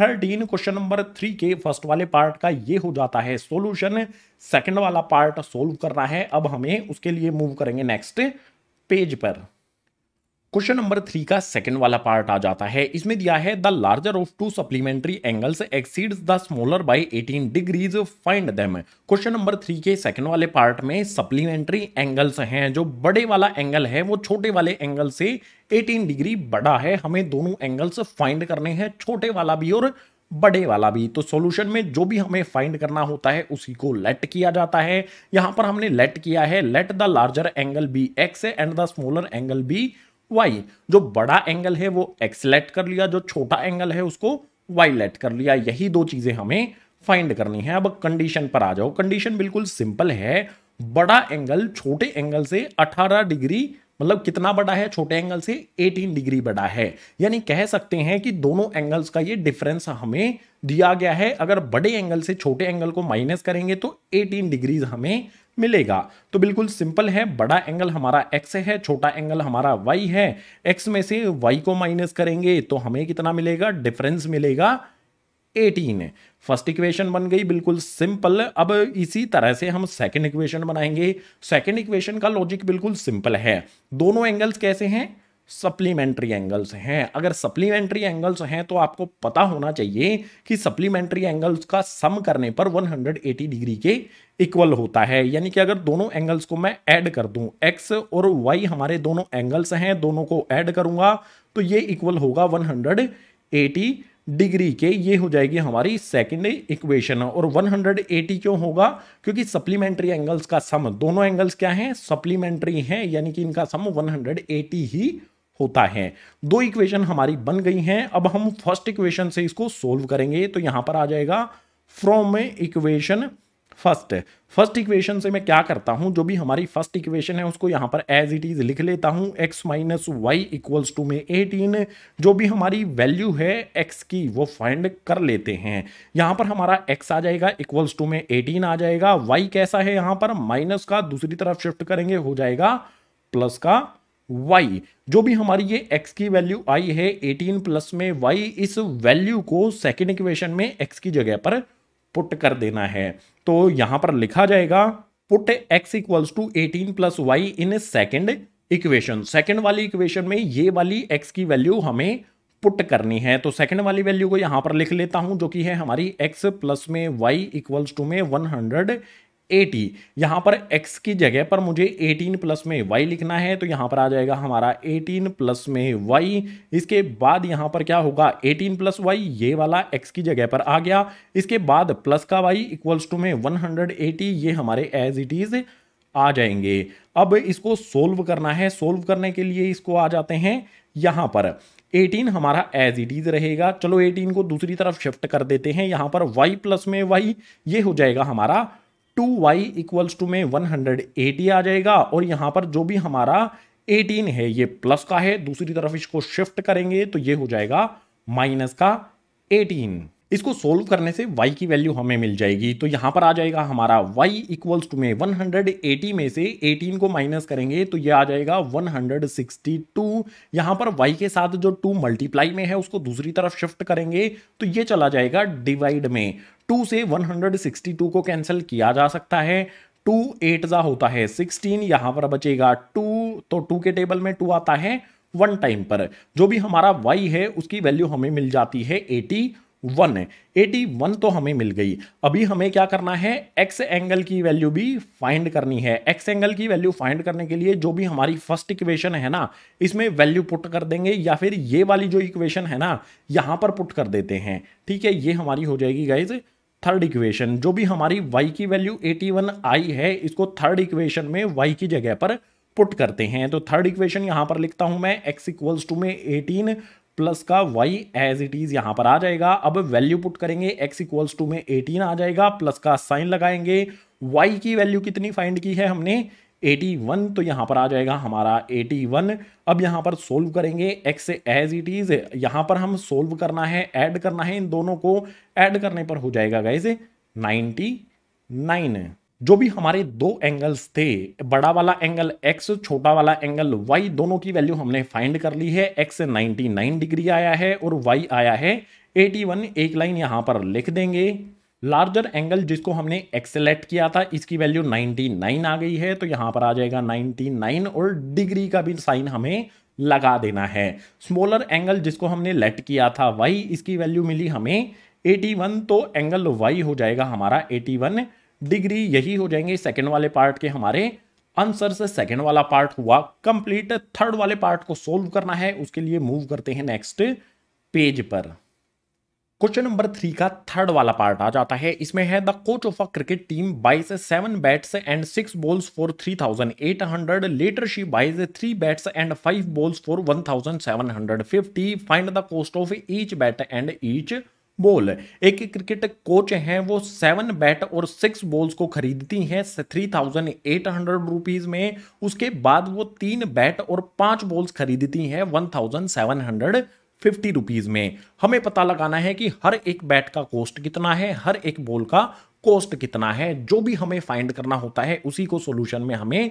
13 क्वेश्चन नंबर थ्री के फर्स्ट वाले पार्ट का ये हो जाता है सॉल्यूशन सेकंड वाला पार्ट सोल्व करना है अब हमें उसके लिए मूव करेंगे नेक्स्ट पेज पर क्वेश्चन नंबर थ्री का सेकंड वाला पार्ट आ जाता है इसमें दिया है the larger of two supplementary angles exceeds the smaller by 18 degrees find them question number three के सेकंड वाले पार्ट में सप्लीमेंट्री एंगल्स हैं जो बड़े वाला एंगल है वो छोटे वाले एंगल से 18 डिग्री बड़ा है हमें दोनों एंगल्स फाइंड करने हैं छोटे वाला भी और बड़े वाला भी तो सॉल्यूशन में जो भी हमें फाइंड करना होता है उसी को लेट किया जाता है यहां पर हमने लेट किया है let the larger angle be x and the smaller angle be y जो बड़ा एंगल है वो एक्स लेट कर लिया जो छोटा एंगल है उसको वाई लेट कर लिया यही दो चीज़ें हमें फाइंड करनी है अब कंडीशन पर आ जाओ कंडीशन बिल्कुल सिंपल है बड़ा एंगल छोटे एंगल से 18 डिग्री मतलब कितना बड़ा है छोटे एंगल से 18 डिग्री बड़ा है यानी कह सकते हैं कि दोनों एंगल्स का ये डिफरेंस हमें दिया गया है अगर बड़े एंगल से छोटे एंगल को माइनस करेंगे तो 18 डिग्रीज हमें मिलेगा तो बिल्कुल सिंपल है बड़ा एंगल हमारा x है छोटा एंगल हमारा y है x में से y को माइनस करेंगे तो हमें कितना मिलेगा डिफरेंस मिलेगा 18 फर्स्ट इक्वेशन बन गई बिल्कुल सिंपल अब इसी तरह से हम सेकंड इक्वेशन बनाएंगे सेकंड इक्वेशन का लॉजिक बिल्कुल सिंपल है दोनों एंगल्स कैसे हैं सप्लीमेंट्री एंगल्स हैं अगर सप्लीमेंट्री एंगल्स हैं तो आपको पता होना चाहिए कि सप्लीमेंट्री एंगल्स का सम करने पर 180 डिग्री के इक्वल होता है यानी कि अगर दोनों एंगल्स को मैं ऐड कर दूं एक्स और वाई हमारे दोनों एंगल्स हैं दोनों को ऐड करूंगा तो ये इक्वल होगा 180 डिग्री के ये हो जाएगी हमारी सेकेंड इक्वेशन और 180 क्यों होगा क्योंकि सप्लीमेंट्री एंगल्स का सम दोनों एंगल्स क्या हैं सप्लीमेंट्री हैं यानी कि इनका सम 180 ही होता है दो इक्वेशन हमारी बन गई हैं अब हम फर्स्ट इक्वेशन से इसको सोल्व करेंगे तो यहां पर आ जाएगा from equation first first equation से मैं क्या करता हूं जो भी हमारी फर्स्ट इक्वेशन है उसको यहां पर एज इट इज लिख लेता हूं x minus y equals to में एटीन जो भी हमारी वैल्यू है एक्स की वो फाइंड कर लेते हैं यहां पर हमारा एक्स आ जाएगा इक्वल्स टू में एटीन आ जाएगा वाई कैसा है यहां पर माइनस का दूसरी तरफ शिफ्ट करेंगे हो जाएगा प्लस का y जो भी हमारी ये x की वैल्यू आई है 18 प्लस में y इस वैल्यू को सेकेंड इक्वेशन में x की जगह पर पुट कर देना है तो यहां पर लिखा जाएगा put x equals to eighteen plus y in second equation second वाली इक्वेशन में ये वाली x की वैल्यू हमें पुट करनी है तो सेकंड वाली वैल्यू को यहां पर लिख लेता हूं जो कि है हमारी x प्लस में y इक्वल्स टू में हंड्रेड एटी यहाँ पर एक्स की जगह पर मुझे एटीन प्लस में वाई लिखना है तो यहाँ पर आ जाएगा हमारा एटीन प्लस में वाई इसके बाद यहाँ पर क्या होगा एटीन प्लस वाई ये वाला एक्स की जगह पर आ गया इसके बाद प्लस का वाई इक्वल्स टू में वन ये हमारे एज इट इज़ आ जाएंगे अब इसको सोल्व करना है सोल्व करने के लिए इसको आ जाते हैं यहाँ पर 18 हमारा एज इट इज़ रहेगा चलो 18 को दूसरी तरफ शिफ्ट कर देते हैं यहाँ पर y प्लस में y ये हो जाएगा हमारा टू वाई इक्वल्स टू में वन हंड्रेड एटी आ जाएगा और यहां पर जो भी हमारा एटीन है ये प्लस का है दूसरी तरफ इसको शिफ्ट करेंगे तो ये हो जाएगा माइनस का एटीन इसको सोल्व करने से y की वैल्यू हमें मिल जाएगी तो यहाँ पर आ जाएगा हमारा y इक्वल्स टू में 180 में से 18 को माइनस करेंगे तो ये आ जाएगा 162 यहाँ पर y के साथ जो 2 मल्टीप्लाई में है उसको दूसरी तरफ शिफ्ट करेंगे तो ये चला जाएगा डिवाइड में 2 से 162 को कैंसिल किया जा सकता है टू एट जा होता है सिक्सटीन यहाँ पर बचेगा टू तो टू के टेबल में टू आता है वन टाइम पर जो भी हमारा वाई है उसकी वैल्यू हमें मिल जाती है एटी वन है एटी वन तो हमें मिल गई अभी हमें क्या करना है एक्स एंगल की वैल्यू भी फाइंड करनी है एक्स एंगल की वैल्यू फाइंड करने के लिए जो भी हमारी फर्स्ट इक्वेशन है ना इसमें वैल्यू पुट कर देंगे या फिर ये वाली जो इक्वेशन है ना यहाँ पर पुट कर देते हैं ठीक है ये हमारी हो जाएगी गाइज थर्ड इक्वेशन जो भी हमारी वाई की वैल्यू एटी वन आई है इसको थर्ड इक्वेशन में वाई की जगह पर पुट करते हैं तो थर्ड इक्वेशन यहां पर लिखता हूं मैं एक्स इक्वल्स टू में एटीन प्लस का वाई एज इट इज यहां पर आ जाएगा अब वैल्यू पुट करेंगे एक्स इक्वल्स टू में एटीन आ जाएगा प्लस का साइन लगाएंगे वाई की वैल्यू कितनी फाइंड की है हमने 81 तो यहां पर आ जाएगा हमारा 81 अब यहां पर सोल्व करेंगे x एज इट इज़ यहां पर हम सोल्व करना है ऐड करना है इन दोनों को ऐड करने पर हो जाएगा गाइज 99 जो भी हमारे दो एंगल्स थे बड़ा वाला एंगल एक्स छोटा वाला एंगल वाई दोनों की वैल्यू हमने फाइंड कर ली है एक्स 99 डिग्री आया है और वाई आया है 81 एक लाइन यहाँ पर लिख देंगे लार्जर एंगल जिसको हमने एक्सेलेक्ट किया था इसकी वैल्यू 99 आ गई है तो यहाँ पर आ जाएगा 99 और डिग्री का भी साइन हमें लगा देना है स्मॉलर एंगल जिसको हमने लेट किया था वाई इसकी वैल्यू मिली हमें 81 तो एंगल वाई हो जाएगा हमारा 81 डिग्री यही हो जाएंगे सेकेंड वाले पार्ट के हमारे आंसर से सेकेंड वाला पार्ट हुआ कंप्लीट थर्ड वाले पार्ट को सोल्व करना है उसके लिए मूव करते हैं नेक्स्ट पेज पर क्वेश्चन नंबर थ्री का थर्ड वाला पार्ट आ जाता है इसमें है the coach of a cricket team buys seven bats and six balls for three thousand eight hundred later she buys three bats and five balls for one thousand seven hundred fifty find the cost of each bat and each ball एक cricket coach हैं वो seven bat और six balls को खरीदती हैं three thousand eight hundred rupees में उसके बाद वो तीन बैट और पांच बॉल्स खरीदती हैं one thousand seven hundred fifty rupees में हमें पता लगाना है कि हर एक बैट का कॉस्ट कितना है हर एक बॉल का कॉस्ट कितना है जो भी हमें फाइंड करना होता है उसी को सॉल्यूशन में हमें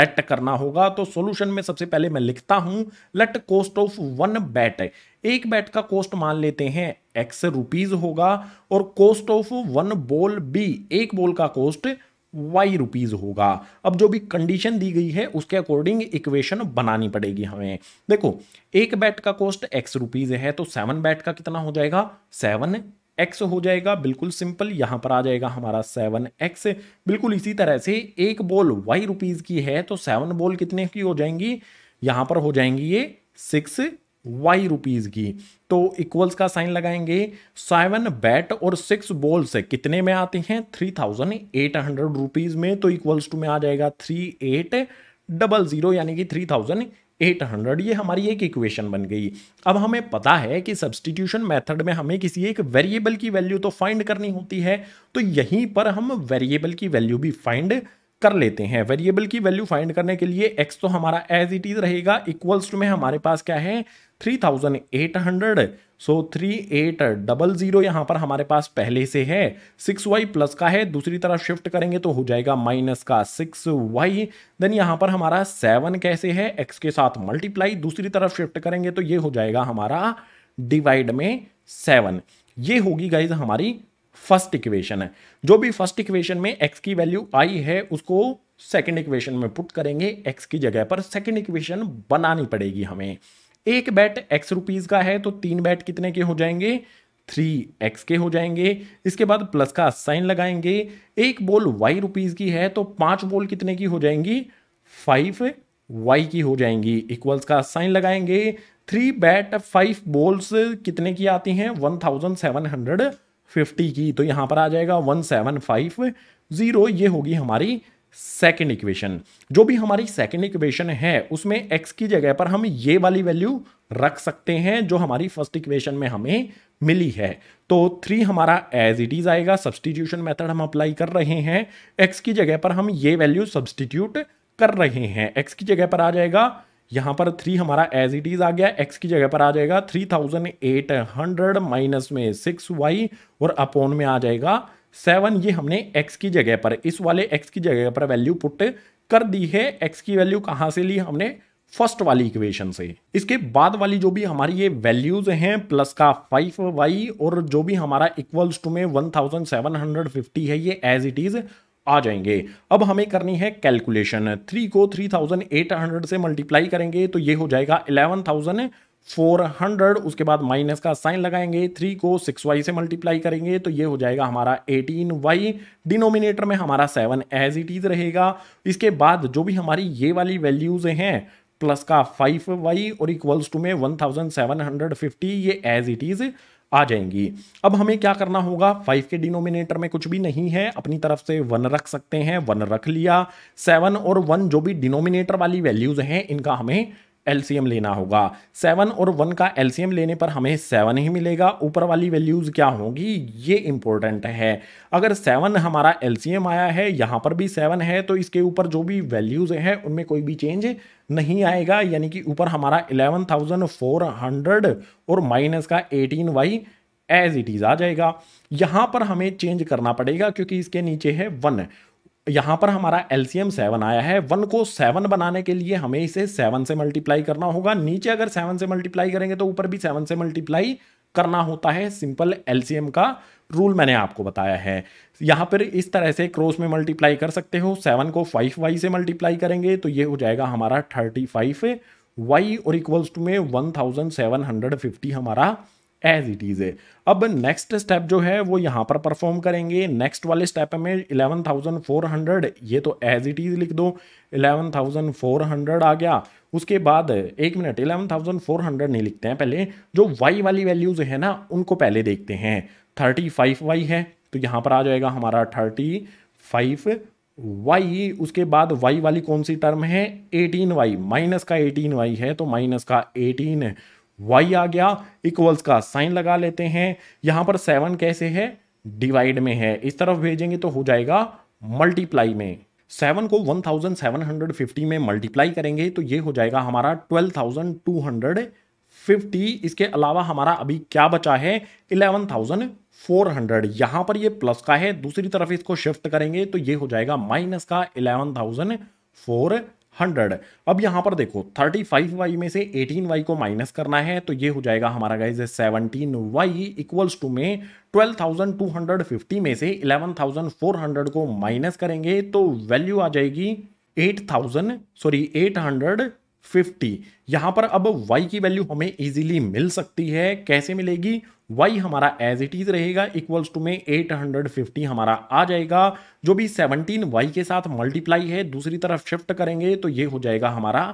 लेट करना होगा तो सॉल्यूशन में सबसे पहले मैं लिखता हूं let cost of one bat एक बैट का कॉस्ट मान लेते हैं एक्स रुपीज होगा और cost of one ball be एक बॉल का कॉस्ट वाई रुपीज होगा अब जो भी कंडीशन दी गई है उसके अकॉर्डिंग इक्वेशन बनानी पड़ेगी हमें देखो एक बैट का कॉस्ट एक्स रुपीज है तो सेवन बैट का कितना हो जाएगा सेवन एक्स हो जाएगा बिल्कुल सिंपल यहां पर आ जाएगा हमारा सेवन एक्स बिल्कुल इसी तरह से एक बॉल वाई रुपीज की है तो सेवन बॉल कितने की हो जाएंगी यहां पर हो जाएंगी ये सिक्स वाई रुपीज की तो इक्वल्स का साइन लगाएंगे सेवन बैट और सिक्स बॉल कितने में आते हैं three thousand eight hundred rupees में तो इक्वल्स टू में आ जाएगा थ्री एट डबल जीरो यानी कि थ्री थाउजेंड एट हंड्रेड ये हमारी एक इक्वेशन बन गई अब हमें पता है कि सब्सटीट्यूशन मेथड में हमें किसी एक वेरिएबल की वैल्यू तो फाइंड करनी होती है तो यहीं पर हम वेरिएबल की वैल्यू भी फाइंड कर लेते हैं वेरिएबल की वैल्यू फाइंड करने के लिए एक्स तो हमारा एज इट इज रहेगा इक्वल्स टू में हमारे पास क्या है three thousand eight hundred so three eight double zero यहाँ पर हमारे पास पहले से है सिक्स वाई प्लस का है दूसरी तरफ शिफ्ट करेंगे तो हो जाएगा माइनस का सिक्स वाई देन यहाँ पर हमारा सेवन कैसे है एक्स के साथ मल्टीप्लाई दूसरी तरफ शिफ्ट करेंगे तो ये हो जाएगा हमारा डिवाइड में सेवन ये होगी गाइज हमारी फर्स्ट इक्वेशन है जो भी फर्स्ट इक्वेशन में एक्स की वैल्यू आई है उसको सेकेंड इक्वेशन में पुट करेंगे एक्स की जगह पर सेकेंड इक्वेशन बनानी पड़ेगी हमें एक बैट एक्स रुपीज़ का है तो तीन बैट कितने के हो जाएंगे थ्री एक्स के हो जाएंगे इसके बाद प्लस का साइन लगाएंगे एक बॉल वाई रुपीज़ की है तो पांच बॉल कितने की हो जाएंगी फाइव वाई की हो जाएंगी इक्वल्स का साइन लगाएंगे थ्री बैट फाइव बॉल्स कितने की आती हैं one thousand seven hundred fifty की तो यहाँ पर आ जाएगा वन सेवन फाइव ज़ीरो ये होगी हमारी सेकेंड इक्वेशन जो भी हमारी सेकेंड इक्वेशन है उसमें एक्स की जगह पर हम ये वाली वैल्यू रख सकते हैं जो हमारी फर्स्ट इक्वेशन में हमें मिली है तो थ्री हमारा एज इट इज आएगा सब्सटीट्यूशन मेथड हम अप्लाई कर रहे हैं एक्स की जगह पर हम ये वैल्यू सब्सटीट्यूट कर रहे हैं एक्स की जगह पर आ जाएगा यहां पर थ्री हमारा एज इट इज आ गया एक्स की जगह पर आ जाएगा three thousand eight hundred minus में सिक्स वाई और अपोन में आ जाएगा सेवन ये हमने एक्स की जगह पर इस वाले एक्स की जगह पर वैल्यू पुट कर दी है एक्स की वैल्यू कहाँ से ली हमने फर्स्ट वाली इक्वेशन से इसके बाद वाली जो भी हमारी ये वैल्यूज हैं प्लस का फाइव वाई और जो भी हमारा इक्वल्स टू में one thousand seven hundred fifty है ये एज इट इज आ जाएंगे अब हमें करनी है कैलकुलेशन थ्री को थ्री थाउजेंड एट हंड्रेड से मल्टीप्लाई करेंगे तो ये हो जाएगा इलेवन थाउजेंड 400 उसके बाद माइनस का साइन लगाएंगे थ्री को सिक्स वाई से मल्टीप्लाई करेंगे तो ये हो जाएगा हमारा 18y डिनोमिनेटर में हमारा सेवन एज इट इज रहेगा इसके बाद जो भी हमारी ये वाली वैल्यूज हैं प्लस का फाइव वाई और इक्वल्स टू में one thousand seven hundred fifty ये एज इट इज आ जाएंगी अब हमें क्या करना होगा फाइव के डिनोमिनेटर में कुछ भी नहीं है अपनी तरफ से वन रख सकते हैं वन रख लिया सेवन और वन जो भी डिनोमिनेटर वाली वैल्यूज हैं इनका हमें एलसीएम लेना होगा सेवन और वन का एलसीएम लेने पर हमें सेवन ही मिलेगा ऊपर वाली वैल्यूज़ क्या होंगी ये इंपॉर्टेंट है अगर सेवन हमारा एलसीएम आया है यहाँ पर भी सेवन है तो इसके ऊपर जो भी वैल्यूज़ हैं उनमें कोई भी चेंज नहीं आएगा यानी कि ऊपर हमारा इलेवन थाउजेंड फोर हंड्रेड और माइनस का eighteen y as it is आ जाएगा यहाँ पर हमें चेंज करना पड़ेगा क्योंकि इसके नीचे है वन यहाँ पर हमारा एलसीएम सेवन आया है वन को सेवन बनाने के लिए हमें इसे सेवन से मल्टीप्लाई करना होगा नीचे अगर सेवन से मल्टीप्लाई करेंगे तो ऊपर भी सेवन से मल्टीप्लाई करना होता है सिंपल एलसीएम का रूल मैंने आपको बताया है यहाँ पर इस तरह से क्रॉस में मल्टीप्लाई कर सकते हो सेवन को फाइव वाई से मल्टीप्लाई करेंगे तो ये हो जाएगा हमारा थर्टी फाइव वाई और इक्वल्स टू में one thousand seven hundred fifty हमारा एज इट इज़ है अब नेक्स्ट स्टेप जो है वो यहाँ पर परफॉर्म करेंगे नेक्स्ट वाले स्टेप में इलेवन थाउजेंड फोर हंड्रेड ये तो एज इट इज़ लिख दो इलेवन थाउजेंड फोर हंड्रेड आ गया उसके बाद एक minute eleven thousand four hundred नहीं लिखते हैं पहले जो वाई वाली वैल्यूज़ है ना उनको पहले देखते हैं थर्टी फाइव वाई है तो यहाँ पर आ जाएगा हमारा थर्टी फाइव वाई उसके बाद वाई वाली कौन सी टर्म है एटीन वाई माइनस का एटीन वाई है तो माइनस का एटीन y आ गया इक्वल्स का साइन लगा लेते हैं यहां पर सेवन कैसे है डिवाइड में है इस तरफ भेजेंगे तो हो जाएगा मल्टीप्लाई में सेवन को one thousand seven hundred fifty में मल्टीप्लाई करेंगे तो ये हो जाएगा हमारा twelve thousand two hundred fifty इसके अलावा हमारा अभी क्या बचा है इलेवन थाउजेंड फोर हंड्रेड यहां पर ये प्लस का है दूसरी तरफ इसको शिफ्ट करेंगे तो ये हो जाएगा माइनस का इलेवन थाउजेंड फोर हंड्रेड अब यहाँ पर देखो थर्टी फाइव वाई में से एटीन वाई को माइनस करना है तो ये हो जाएगा हमारा guys seventeen y equals to में twelve thousand two hundred fifty में से इलेवन थाउजेंड फोर हंड्रेड को माइनस करेंगे तो वैल्यू आ जाएगी eight thousand sorry eight hundred fifty यहां पर अब y की वैल्यू हमें इजीली मिल सकती है कैसे मिलेगी y हमारा एज इट इज रहेगा इक्वल्स टू में 850 हमारा आ जाएगा जो भी वाई के साथ मल्टीप्लाई है दूसरी तरफ शिफ्ट करेंगे तो ये हो जाएगा हमारा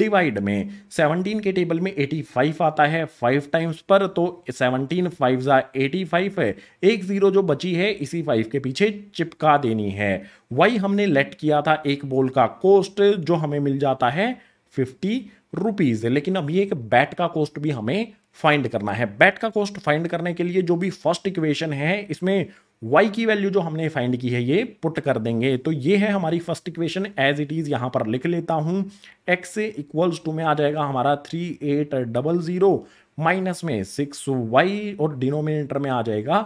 डिवाइड में 17 के टेबल में 85 आता है फाइव टाइम्स पर तो 17 फाइव ज़ा एटी है एक ज़ीरो जो बची है इसी फाइव के पीछे चिपका देनी है वही हमने लेट किया था एक बोल का कोस्ट जो हमें मिल जाता है फिफ्टी रुपीज लेकिन अब ये बैट का कॉस्ट भी हमें फाइंड करना है बैट का कॉस्ट फाइंड करने के लिए जो भी फर्स्ट इक्वेशन है इसमें y की वैल्यू जो हमने फाइंड की है ये पुट कर देंगे तो ये है हमारी first equation as it is यहां पर लिख लेता हूं x इक्वल्स टू में आ जाएगा हमारा three eight double zero minus में सिक्स वाई और डिनोमिनेटर में आ जाएगा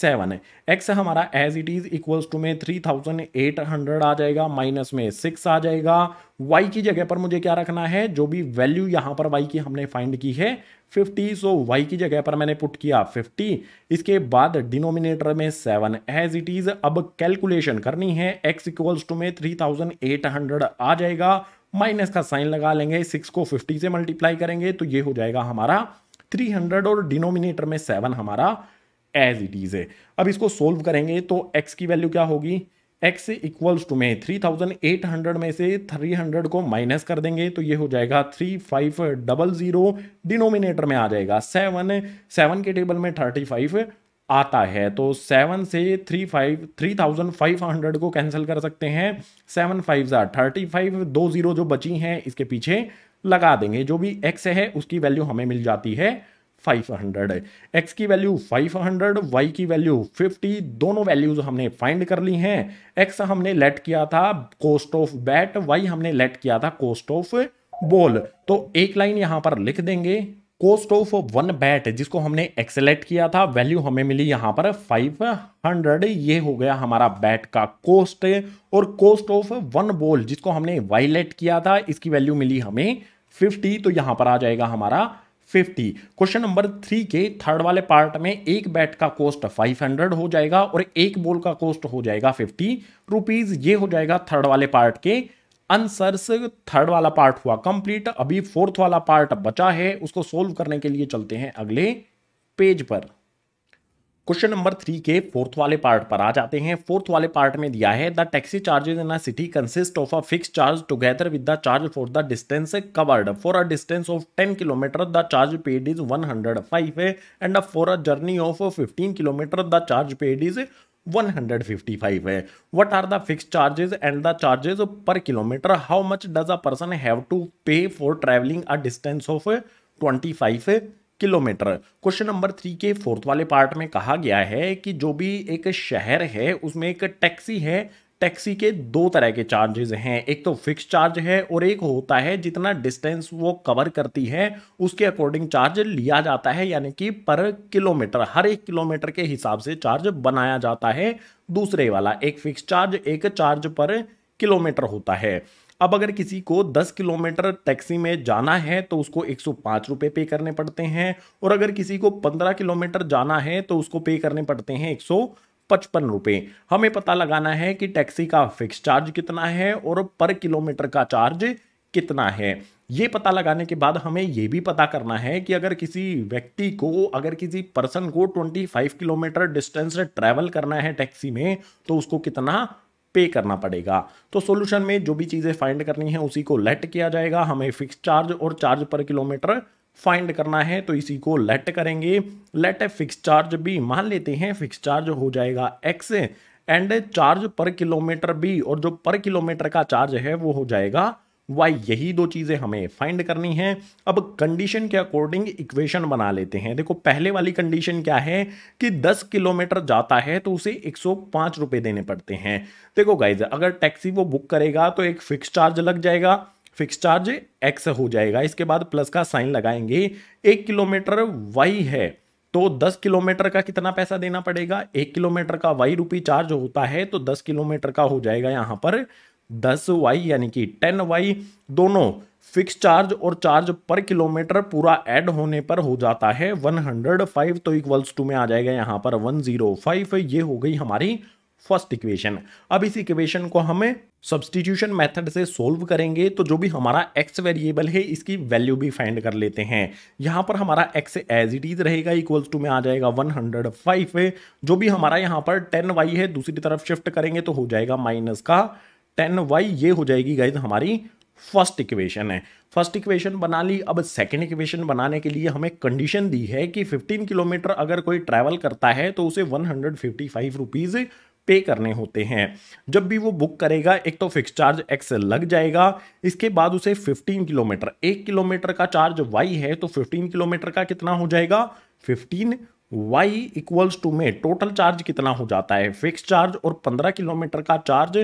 सेवन एक्स हमारा as it is equals to में थ्री थाउजेंड एट हंड्रेड आ जाएगा माइनस में सिक्स आ जाएगा वाई की जगह पर मुझे क्या रखना है जो भी वैल्यू यहाँ पर वाई की हमने फाइंड की है फिफ्टी सो वाई की जगह पर मैंने पुट किया फिफ्टी इसके बाद डिनोमिनेटर में सेवन एज इट इज अब कैलकुलेशन करनी है एक्स इक्वल्स टू में थ्री थाउजेंड एट हंड्रेड आ जाएगा माइनस का साइन लगा लेंगे सिक्स को फिफ्टी से मल्टीप्लाई करेंगे तो ये हो जाएगा हमारा 300 और डिनोमिनेटर में सेवन हमारा एज इट इज है अब इसको सोल्व करेंगे तो एक्स की वैल्यू क्या होगी एक्स इक्वल्स टू में 3800 में से 300 को माइनस कर देंगे तो ये हो जाएगा three five double zero denominator में आ जाएगा सेवन सेवन के टेबल में 35 आता है तो सेवन से three five three thousand five hundred को कैंसिल कर सकते हैं सेवन फाइव ज़ार थर्टी फाइव दो ज़ीरो जो बची हैं इसके पीछे लगा देंगे जो भी एक्स है उसकी वैल्यू हमें मिल जाती है 500 है एक्स की वैल्यू 500 वाई की वैल्यू 50 दोनों वैल्यूज हमने फाइंड कर ली हैं एक्स हमने लेट किया था कोस्ट ऑफ बैट वाई हमने लेट किया था कोस्ट ऑफ बॉल तो एक लाइन यहां पर लिख देंगे कोस्ट ऑफ वन बैट जिसको हमने एक्सेलेट किया था वैल्यू हमें मिली यहां पर 500 ये हो गया हमारा बैट का कोस्ट और कोस्ट ऑफ वन बॉल जिसको हमने वायलेट किया था इसकी वैल्यू मिली हमें फिफ्टी तो यहां पर आ जाएगा हमारा फिफ्टी क्वेश्चन नंबर थ्री के थर्ड वाले पार्ट में एक बैट का कॉस्ट फाइव हंड्रेड हो जाएगा और एक बॉल का कॉस्ट हो जाएगा फिफ्टी रुपीज ये हो जाएगा थर्ड वाले पार्ट के आंसर्स थर्ड वाला पार्ट हुआ कंप्लीट अभी फोर्थ वाला पार्ट बचा है उसको सोल्व करने के लिए चलते हैं अगले पेज पर क्वेश्चन नंबर थ्री के फोर्थ वाले पार्ट पर आ जाते हैं फोर्थ वाले पार्ट में दिया है the taxi charges in a city consist of a fix charge together with the charge for the distance covered for a distance of ten kilometre the charge paid is one hundred five है and for a journey of fifteen kilometre the charge paid is 155 है what are the fix charges and the charges per kilometre how much does a person have to pay for travelling a distance of 25 kilometre question number three के fourth वाले part में कहा गया है कि जो भी एक शहर है उसमें एक टैक्सी है टैक्सी के दो तरह के चार्जेज हैं एक तो फिक्स चार्ज है और एक होता है जितना डिस्टेंस वो कवर करती है उसके अकॉर्डिंग चार्ज लिया जाता है यानी कि पर किलोमीटर हर एक किलोमीटर के हिसाब से चार्ज बनाया जाता है दूसरे वाला एक फिक्स चार्ज एक चार्ज पर किलोमीटर होता है अब अगर किसी को 10 किलोमीटर टैक्सी में जाना है तो उसको एक सौ पे करने पड़ते हैं और अगर किसी को 15 किलोमीटर जाना है तो उसको पे करने पड़ते हैं एक पचपन रुपये हमें पता लगाना है कि टैक्सी का फिक्स चार्ज कितना है और पर किलोमीटर का चार्ज कितना है ये पता लगाने के बाद हमें ये भी पता करना है कि अगर किसी व्यक्ति को अगर किसी पर्सन को 25 किलोमीटर डिस्टेंस ट्रैवल करना है टैक्सी में तो उसको कितना पे करना पड़ेगा तो सोल्यूशन में जो भी चीज़ें फाइंड करनी है उसी को लेट किया जाएगा हमें फिक्स चार्ज और चार्ज पर किलोमीटर फाइंड करना है तो इसी को लेट करेंगे लेट फिक्स चार्ज भी मान लेते हैं फिक्स चार्ज हो जाएगा x and charge per kilometre भी और जो पर किलोमीटर का चार्ज है वो हो जाएगा वाई यही दो चीज़ें हमें फाइंड करनी है अब कंडीशन के अकॉर्डिंग इक्वेशन बना लेते हैं देखो पहले वाली कंडीशन क्या है कि 10 किलोमीटर जाता है तो उसे एक सौ देने पड़ते हैं देखो गाइज अगर टैक्सी वो बुक करेगा तो एक फिक्स चार्ज लग जाएगा फिक्स चार्ज एक्स हो जाएगा इसके बाद प्लस का साइन लगाएंगे एक किलोमीटर वाई है तो 10 किलोमीटर का कितना पैसा देना पड़ेगा एक किलोमीटर का वाई रुपी चार्ज होता है तो 10 किलोमीटर का हो जाएगा यहां पर दस वाई यानी कि टेन वाई दोनों फिक्स चार्ज और चार्ज पर किलोमीटर पूरा ऐड होने पर हो जाता है फाइव तो इक्वल्स टू में आ जाएगा यहाँ पर फाइव ये हो गई हमारी फर्स्ट इक्वेशन अब इस इक्वेशन को हमें सब्सटीट्यूशन मेथड से सोल्व करेंगे तो जो भी हमारा एक्स वेरिएबल है इसकी वैल्यू भी फाइंड कर लेते हैं यहाँ पर हमारा एक्स एज इट इज रहेगा इक्वल्स टू में आ जाएगा 105 जो भी हमारा यहाँ पर 10 वाई है दूसरी तरफ शिफ्ट करेंगे तो हो जाएगा माइनस का टेन वाई ये हो जाएगी गाइज हमारी फर्स्ट इक्वेशन है फर्स्ट इक्वेशन बना ली अब सेकंड इक्वेशन बनाने के लिए हमें कंडीशन दी है कि 15 किलोमीटर अगर कोई ट्रैवल करता है तो उसे वन हंड्रेड पे करने होते हैं जब भी वो बुक करेगा एक तो फिक्स चार्ज एक्स लग जाएगा इसके बाद उसे 15 किलोमीटर एक किलोमीटर का चार्ज वाई है तो 15 किलोमीटर का कितना हो जाएगा 15 y इक्वल्स टू में टोटल चार्ज कितना हो जाता है फिक्स चार्ज और 15 किलोमीटर का चार्ज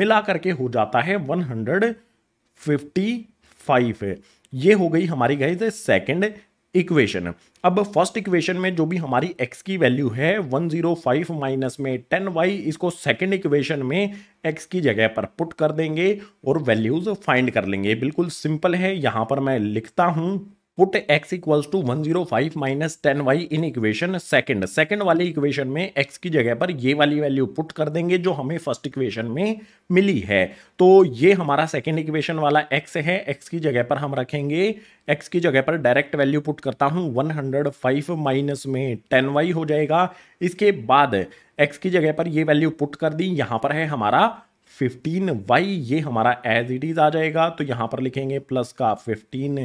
मिला करके हो जाता है 155 ये हो गई हमारी गई सेकेंड इक्वेशन अब फर्स्ट इक्वेशन में जो भी हमारी x की वैल्यू है 105 माइनस में टेन वाई इसको सेकेंड इक्वेशन में x की जगह पर पुट कर देंगे और वैल्यूज फाइंड कर लेंगे बिल्कुल सिंपल है यहाँ पर मैं लिखता हूँ put x equals to one zero five minus ten y in equation second second वाले इक्वेशन में एक्स की जगह पर ये वाली वैल्यू पुट कर देंगे जो हमें फर्स्ट इक्वेशन में मिली है तो ये हमारा सेकंड इक्वेशन वाला एक्स है एक्स की जगह पर हम रखेंगे एक्स की जगह पर डायरेक्ट वैल्यू पुट करता हूँ वन हंड्रेड फाइव माइनस में टेन वाई हो जाएगा इसके बाद एक्स की जगह पर ये वैल्यू पुट कर दी यहाँ पर है हमारा फिफ्टीन वाई ये हमारा एज इट इज आ जाएगा तो यहाँ पर लिखेंगे प्लस का फिफ्टीन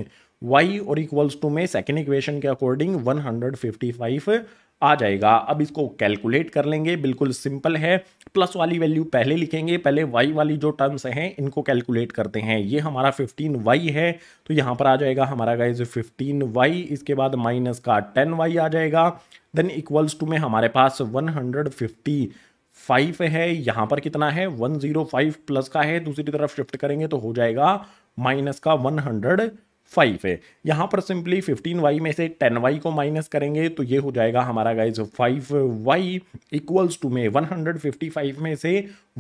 वाई और इक्वल्स टू में सेकेंड इक्वेशन के अकॉर्डिंग 155 आ जाएगा अब इसको कैलकुलेट कर लेंगे बिल्कुल सिंपल है प्लस वाली वैल्यू पहले लिखेंगे पहले वाई वाली जो टर्म्स हैं इनको कैलकुलेट करते हैं ये हमारा 15y है तो यहाँ पर आ जाएगा हमारा गाइज 15y इसके बाद माइनस का 10y आ जाएगा देन इक्वल्स टू में हमारे पास वन फाइव है यहाँ पर कितना है वन जीरो फाइव प्लस का है दूसरी तरफ शिफ्ट करेंगे तो हो जाएगा माइनस का वन हंड्रेड फाइव है यहाँ पर सिंपली फिफ्टीन वाई में से टेन वाई को माइनस करेंगे तो ये हो जाएगा हमारा guys five y equals to में वन हंड्रेड फिफ्टी फाइव में से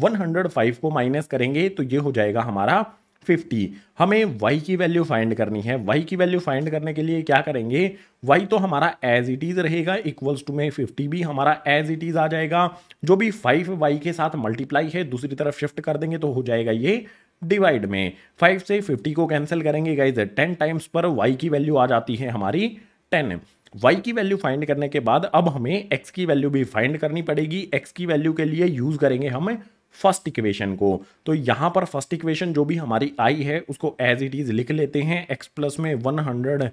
वन हंड्रेड फाइव को माइनस करेंगे तो ये हो जाएगा हमारा फिफ्टी हमें वाई की वैल्यू फाइंड करनी है वाई की वैल्यू फाइंड करने के लिए क्या करेंगे वाई तो हमारा एज इट इज़ रहेगा इक्वल्स टू में फिफ्टी भी हमारा एज इट इज़ आ जाएगा जो भी फाइव वाई के साथ मल्टीप्लाई है दूसरी तरफ शिफ्ट कर देंगे तो हो जाएगा ये डिवाइड में फाइव से फिफ्टी को कैंसिल करेंगे गाइज टेन टाइम्स पर वाई की वैल्यू आ जाती है हमारी टेन y की वैल्यू फाइंड करने के बाद अब हमें x की वैल्यू भी फाइंड करनी पड़ेगी x की वैल्यू के लिए यूज करेंगे हम फर्स्ट इक्वेशन को तो यहाँ पर फर्स्ट इक्वेशन जो भी हमारी आई है उसको एज इट इज लिख लेते हैं x प्लस में वन हंड्रेड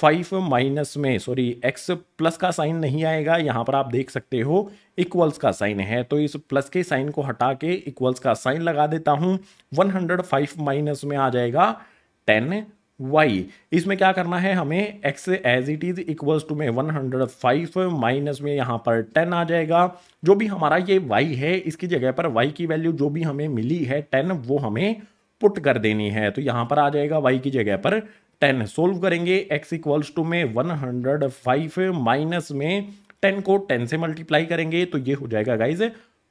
फाइव माइनस में सॉरी एक्स प्लस का साइन नहीं आएगा यहाँ पर आप देख सकते हो इक्वल्स का साइन है तो इस प्लस के साइन को हटा के इक्वल्स का साइन लगा देता हूँ फाइव माइनस में आ जाएगा टेन वाई इसमें क्या करना है हमें x as it is equals to में वन हंड्रेड फाइव माइनस में यहाँ पर टेन आ जाएगा जो भी हमारा ये वाई है इसकी जगह पर वाई की वैल्यू जो भी हमें मिली है टेन वो हमें पुट कर देनी है तो यहाँ पर आ जाएगा वाई की जगह पर टेन सोल्व करेंगे एक्स इक्वल्स टू में वन हंड्रेड फाइव माइनस में टेन को टेन से मल्टीप्लाई करेंगे तो ये हो जाएगा गाइज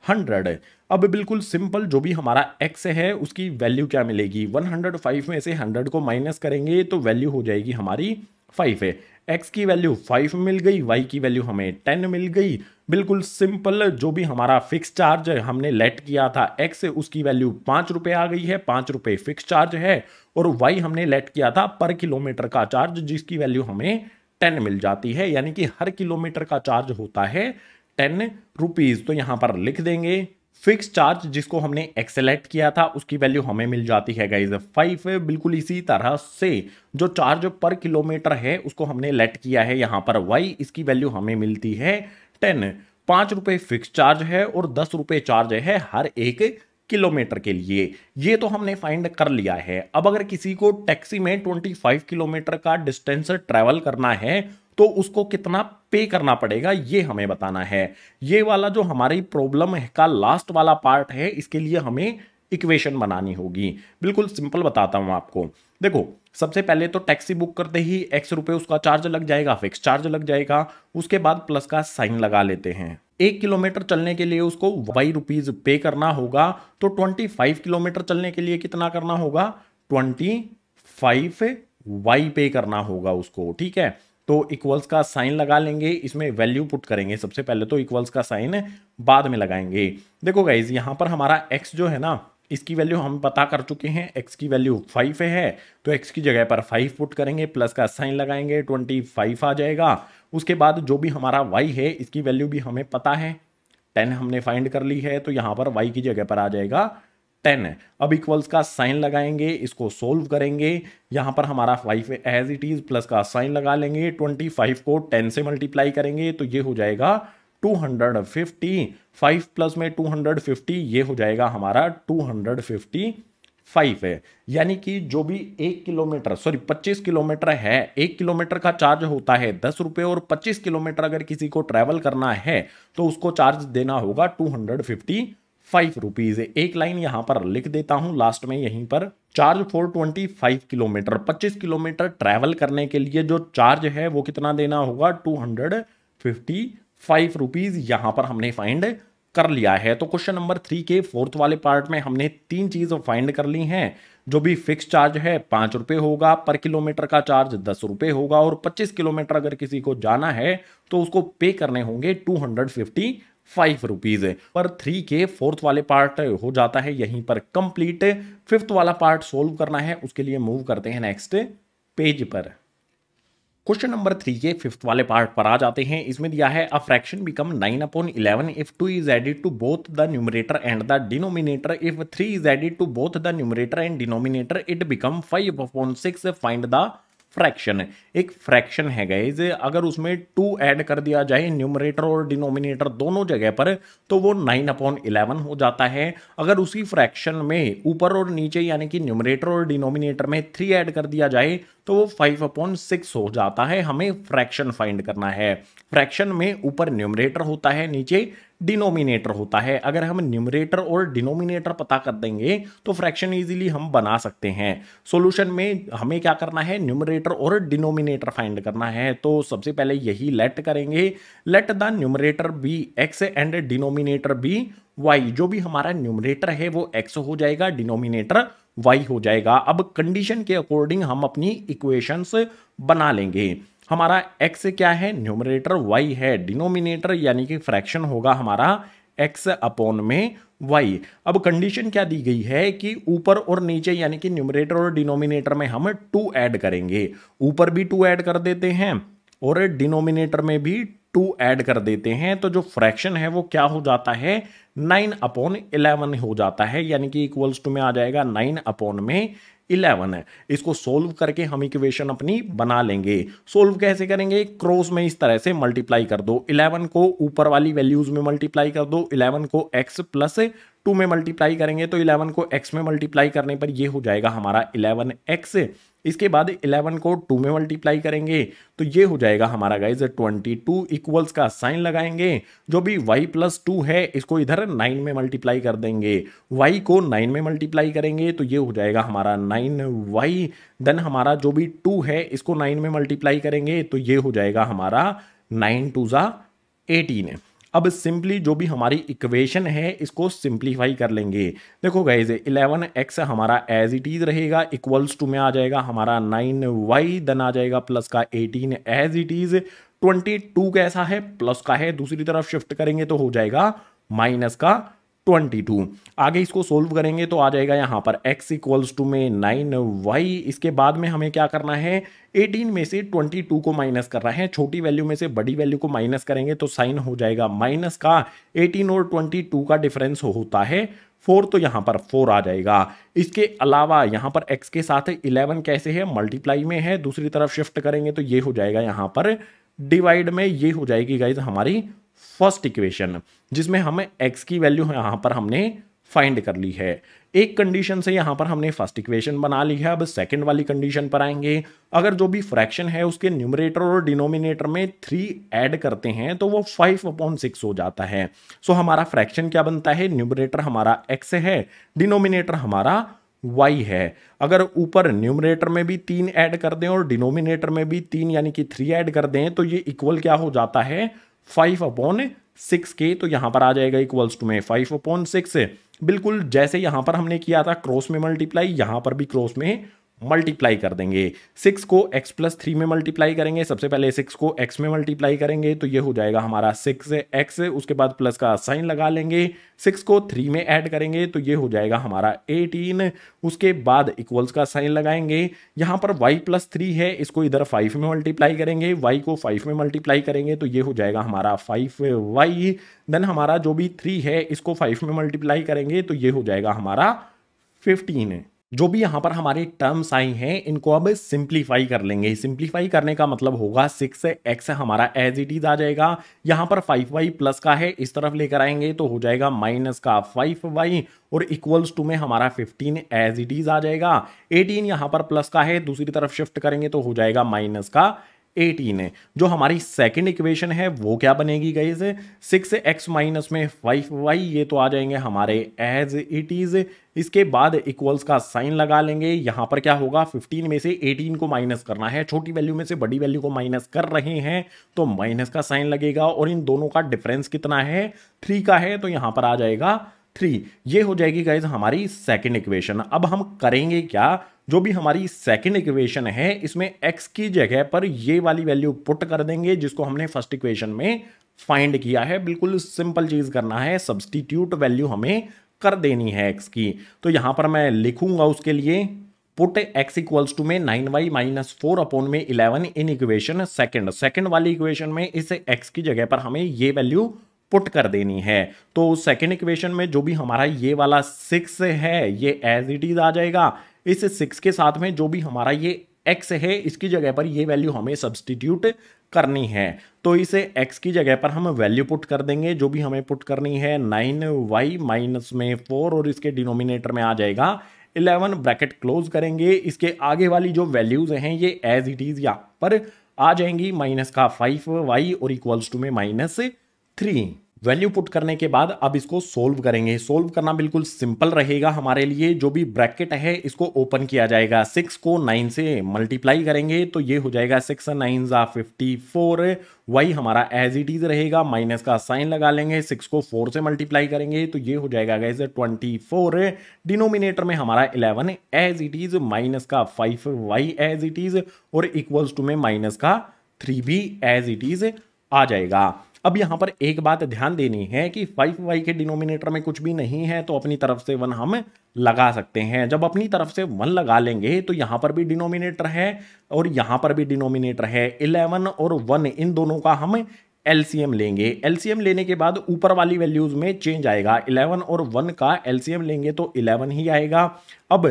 हंड्रेड अब बिल्कुल सिंपल जो भी हमारा एक्स है उसकी वैल्यू क्या मिलेगी वन हंड्रेड फाइव में से हंड्रेड को माइनस करेंगे तो वैल्यू हो जाएगी हमारी फाइव है एक्स की वैल्यू फाइव मिल गई वाई की वैल्यू हमें टेन मिल गई बिल्कुल सिंपल जो भी हमारा फिक्स चार्ज हमने लेट किया था एक्स उसकी वैल्यू पाँच रुपये आ गई है पाँच रुपये फिक्स चार्ज है और वाई हमने लेट किया था पर किलोमीटर का चार्ज जिसकी वैल्यू हमें टेन मिल जाती है यानी कि हर किलोमीटर का चार्ज होता है टेन रुपीज़ तो यहाँ पर लिख देंगे फिक्स चार्ज जिसको हमने एक्सेलेक्ट किया था उसकी वैल्यू हमें मिल जाती है गाइज फाइव बिल्कुल इसी तरह से जो चार्ज पर किलोमीटर है उसको हमने लेट किया है यहाँ पर वाई इसकी वैल्यू हमें मिलती है टेन पाँच रुपये फिक्स चार्ज है और दस रुपये चार्ज है हर एक किलोमीटर के लिए ये तो हमने फाइंड कर लिया है अब अगर किसी को टैक्सी में 25 किलोमीटर का डिस्टेंस ट्रैवल करना है तो उसको कितना पे करना पड़ेगा ये हमें बताना है ये वाला जो हमारी प्रॉब्लम का लास्ट वाला पार्ट है इसके लिए हमें इक्वेशन बनानी होगी बिल्कुल सिंपल बताता हूँ आपको देखो सबसे पहले तो टैक्सी बुक करते ही एक्स रुपये उसका चार्ज लग जाएगा फिक्स चार्ज लग जाएगा उसके बाद प्लस का साइन लगा लेते हैं एक किलोमीटर चलने के लिए उसको वाई रुपीज पे करना होगा तो ट्वेंटी फाइव किलोमीटर चलने के लिए कितना करना होगा ट्वेंटी फाइव वाई पे करना होगा उसको ठीक है तो इक्वल्स का साइन लगा लेंगे इसमें वैल्यू पुट करेंगे सबसे पहले तो इक्वल्स का साइन बाद में लगाएंगे देखो गाइज यहाँ पर हमारा एक्स जो है ना इसकी वैल्यू हम पता कर चुके हैं एक्स की वैल्यू फाइव है तो एक्स की जगह पर फाइव पुट करेंगे प्लस का साइन लगाएंगे ट्वेंटी फाइव आ जाएगा उसके बाद जो भी हमारा वाई है इसकी वैल्यू भी हमें पता है टेन हमने फाइंड कर ली है तो यहाँ पर वाई की जगह पर आ जाएगा टेन है अब इक्वल्स का साइन लगाएंगे इसको सोल्व करेंगे यहाँ पर हमारा five as it is plus का साइन लगा लेंगे ट्वेंटी फाइव को टेन से मल्टीप्लाई करेंगे तो ये हो जाएगा two hundred fifty five plus में टू हंड्रेड फिफ्टी ये हो जाएगा हमारा टू हंड्रेड फिफ्टी फाइव है यानी कि जो भी एक किलोमीटर सॉरी पच्चीस किलोमीटर है एक किलोमीटर का चार्ज होता है दस रुपये और पच्चीस किलोमीटर अगर किसी को ट्रैवल करना है तो उसको चार्ज देना होगा two hundred fifty five rupees एक लाइन यहाँ पर लिख देता हूँ लास्ट में यहीं पर charge four twenty five kilometre पच्चीस किलोमीटर ट्रैवल करने के लिए जो चार्ज है वो कितना देना होगा two hundred fifty five rupees यहाँ पर हमने फाइंड कर लिया है तो क्वेश्चन नंबर थ्री के फोर्थ वाले पार्ट में हमने तीन चीज़ फाइंड कर ली हैं जो भी फिक्स चार्ज है पांच रुपए होगा पर किलोमीटर का चार्ज दस रुपए होगा और पच्चीस किलोमीटर अगर किसी को जाना है तो उसको पे करने होंगे two hundred fifty five rupees पर थ्री के फोर्थ वाले पार्ट हो जाता है यहीं पर कंप्लीट फिफ्थ वाला पार्ट सोल्व करना है उसके लिए मूव करते हैं नेक्स्ट पेज पर क्वेश्चन नंबर थ्री के फिफ्थ वाले पार्ट पर आ जाते हैं इसमें दिया है a fraction become nine upon eleven if two is added to both the numerator and the denominator if three is added to both the numerator and denominator it become five upon six find the fraction एक fraction है गए अगर उसमें to add कर दिया जाए numerator और denominator दोनों जगह पर तो वो नाइन अपॉन इलेवन हो जाता है अगर उसी फ्रैक्शन में ऊपर और नीचे यानी कि न्यूमरेटर और डिनोमिनेटर में थ्री ऐड कर दिया जाए तो वो फाइव अपॉन सिक्स हो जाता है हमें फ्रैक्शन फाइंड करना है फ्रैक्शन में ऊपर न्यूमरेटर होता है नीचे डिनोमिनेटर होता है अगर हम न्यूमरेटर और डिनोमिनेटर पता कर देंगे तो फ्रैक्शन इजीली हम बना सकते हैं सॉल्यूशन में हमें क्या करना है न्यूमरेटर और डिनोमिनेटर फाइंड करना है तो सबसे पहले यही लेट करेंगे let the numerator be x and denominator be y जो भी हमारा न्यूमरेटर है वो एक्स हो जाएगा डिनोमिनेटर वाई हो जाएगा अब कंडीशन के अकॉर्डिंग हम अपनी इक्वेशंस बना लेंगे हमारा एक्स क्या है न्यूमरेटर वाई है डिनोमिनेटर यानी कि फ्रैक्शन होगा हमारा x अपॉन में y अब कंडीशन क्या दी गई है कि ऊपर और नीचे यानी कि न्यूमरेटर और डिनोमिनेटर में हम टू ऐड करेंगे ऊपर भी टू ऐड कर देते हैं और डिनोमिनेटर में भी टू ऐड कर देते हैं तो जो फ्रैक्शन है वो क्या हो जाता है नाइन अपॉन इलेवन हो जाता है यानी कि इक्वल्स टू में आ जाएगा नाइन अपॉन में इलेवन है इसको सोल्व करके हम इक्वेशन अपनी बना लेंगे सोल्व कैसे करेंगे क्रॉस में इस तरह से मल्टीप्लाई कर दो इलेवन को ऊपर वाली वैल्यूज में मल्टीप्लाई कर दो इलेवन को एक्स प्लस टू में मल्टीप्लाई करेंगे तो इलेवन को एक्स में मल्टीप्लाई करने पर यह हो जाएगा हमारा इलेवन एक्स इसके बाद इलेवन को टू में मल्टीप्लाई करेंगे तो ये हो जाएगा हमारा गाइज ट्वेंटी टू इक्वल्स का साइन लगाएंगे जो भी वाई प्लस टू है इसको इधर नाइन में मल्टीप्लाई कर देंगे वाई को नाइन में मल्टीप्लाई करेंगे तो ये हो जाएगा हमारा नाइन वाई देन हमारा जो भी टू है इसको नाइन में मल्टीप्लाई करेंगे तो ये हो जाएगा हमारा नाइन टू ज़ा एटीन अब सिंपली जो भी हमारी इक्वेशन है इसको सिंप्लीफाई कर लेंगे देखो गाइज इलेवन एक्स हमारा एज इट इज रहेगा इक्वल्स टू में आ जाएगा हमारा नाइन वाई देन आ जाएगा प्लस का eighteen as it is twenty two कैसा है प्लस का है दूसरी तरफ शिफ्ट करेंगे तो हो जाएगा माइनस का ट्वेंटी टू आगे इसको सोल्व करेंगे तो आ जाएगा यहाँ पर x इक्वल्स टू में नाइन वाई इसके बाद में हमें क्या करना है 18 में से 22 को माइनस करना है छोटी वैल्यू में से बड़ी वैल्यू को माइनस करेंगे तो साइन हो जाएगा माइनस का 18 और 22 का डिफरेंस होता है फोर तो यहाँ पर फोर आ जाएगा इसके अलावा यहाँ पर एक्स के साथ इलेवन कैसे है मल्टीप्लाई में है दूसरी तरफ शिफ्ट करेंगे तो ये हो जाएगा यहाँ पर डिवाइड में ये हो जाएगी गाइज हमारी फर्स्ट इक्वेशन जिसमें हमें एक्स की वैल्यू यहाँ पर हमने फाइंड कर ली है एक कंडीशन से यहाँ पर हमने फर्स्ट इक्वेशन बना ली है अब सेकंड वाली कंडीशन पर आएंगे अगर जो भी फ्रैक्शन है उसके न्यूमरेटर और डिनोमिनेटर में थ्री ऐड करते हैं तो वो फाइव अपॉन सिक्स हो जाता है सो हमारा फ्रैक्शन क्या बनता है न्यूमरेटर हमारा एक्स है डिनोमिनेटर हमारा वाई है अगर ऊपर न्यूमरेटर में भी तीन ऐड कर दें और डिनोमिनेटर में भी तीन यानी कि थ्री ऐड कर दें तो ये इक्वल क्या हो जाता है फाइव अपॉन सिक्स के तो यहाँ पर आ जाएगा इक्वल्स टू में फाइव अपॉन सिक्स बिल्कुल जैसे यहाँ पर हमने किया था क्रॉस में मल्टीप्लाई यहाँ पर भी क्रॉस में मल्टीप्लाई कर देंगे सिक्स को एक्स प्लस थ्री में मल्टीप्लाई करेंगे सबसे पहले सिक्स को एक्स में मल्टीप्लाई करेंगे तो ये हो जाएगा हमारा सिक्स एक्स उसके बाद प्लस का साइन लगा लेंगे सिक्स को थ्री में ऐड करेंगे तो ये हो जाएगा हमारा एटीन उसके बाद इक्वल्स का साइन लगाएंगे यहाँ पर वाई प्लस थ्री है इसको इधर फाइव में मल्टीप्लाई करेंगे वाई को फाइव में मल्टीप्लाई करेंगे तो ये हो जाएगा हमारा फाइव वाई देन हमारा जो भी थ्री है इसको फाइव में मल्टीप्लाई करेंगे तो ये हो जाएगा हमारा फिफ्टीन जो भी यहाँ पर हमारे टर्म्स आई हैं इनको अब सिंप्लीफाई कर लेंगे सिंप्लीफाई करने का मतलब होगा सिक्स एक्स हमारा एज इट इज आ जाएगा यहाँ पर फाइव वाई प्लस का है इस तरफ लेकर आएंगे तो हो जाएगा माइनस का फाइव वाई और इक्वल्स टू में हमारा फिफ्टीन एज इट इज आ जाएगा एटीन यहाँ पर प्लस का है दूसरी तरफ शिफ्ट करेंगे तो हो जाएगा माइनस का एटीन है जो हमारी सेकेंड इक्वेशन है वो क्या बनेगी गई से सिक्स एक्स माइनस में फाइव वाई ये तो आ जाएंगे हमारे एज इट इज़ इसके बाद इक्वल्स का साइन लगा लेंगे यहाँ पर क्या होगा 15 में से 18 को माइनस करना है छोटी वैल्यू में से बड़ी वैल्यू को माइनस कर रहे हैं तो माइनस का साइन लगेगा और इन दोनों का डिफरेंस कितना है थ्री का है तो यहाँ पर आ जाएगा थ्री ये हो जाएगी गाइज हमारी सेकेंड इक्वेशन अब हम करेंगे क्या जो भी हमारी सेकेंड इक्वेशन है इसमें एक्स की जगह पर ये वाली वैल्यू पुट कर देंगे जिसको हमने फर्स्ट इक्वेशन में फाइंड किया है बिल्कुल सिंपल चीज करना है सब्सटीट्यूट वैल्यू हमें कर देनी है एक्स की तो यहां पर मैं लिखूंगा उसके लिए पुट एक्स इक्वल्स टू में nine y minus four upon में eleven in equation second second वाली इक्वेशन में इस एक्स की जगह पर हमें ये वैल्यू पुट कर देनी है तो सेकेंड इक्वेशन में जो भी हमारा ये वाला सिक्स है ये एज इट इज आ जाएगा इस सिक्स के साथ में जो भी हमारा ये एक्स है इसकी जगह पर ये वैल्यू हमें सब्सटीट्यूट करनी है तो इसे एक्स की जगह पर हम वैल्यू पुट कर देंगे जो भी हमें पुट करनी है नाइन वाई माइनस में फोर और इसके डिनोमिनेटर में आ जाएगा इलेवन ब्रैकेट क्लोज करेंगे इसके आगे वाली जो वैल्यूज़ हैं ये एज इट इज़ यहाँ पर आ जाएंगी माइनस का फाइव वाई और इक्वल्स टू में माइनस थ्री वैल्यू पुट करने के बाद अब इसको सोल्व करेंगे सोल्व करना बिल्कुल सिंपल रहेगा हमारे लिए जो भी ब्रैकेट है इसको ओपन किया जाएगा सिक्स को नाइन से मल्टीप्लाई करेंगे तो ये हो जाएगा सिक्स नाइन ज़ा फिफ्टी फोर वही हमारा एज इट इज़ रहेगा माइनस का साइन लगा लेंगे सिक्स को फोर से मल्टीप्लाई करेंगे तो ये हो जाएगा गैस ट्वेंटी फोर डिनोमिनेटर में हमारा eleven as it is minus का five y as it is और इक्वल्स टू में माइनस का थ्री भी एज इट इज़ आ जाएगा अब यहाँ पर एक बात ध्यान देनी है कि फाइव वाई के डिनोमिनेटर में कुछ भी नहीं है तो अपनी तरफ से वन हम लगा सकते हैं जब अपनी तरफ से वन लगा लेंगे तो यहाँ पर भी डिनोमिनेटर है और यहाँ पर भी डिनोमिनेटर है इलेवन और वन इन दोनों का हम एलसीएम लेंगे एलसीएम लेने के बाद ऊपर वाली वैल्यूज में चेंज आएगा 11 और 1 का एलसीएम लेंगे तो 11 ही आएगा अब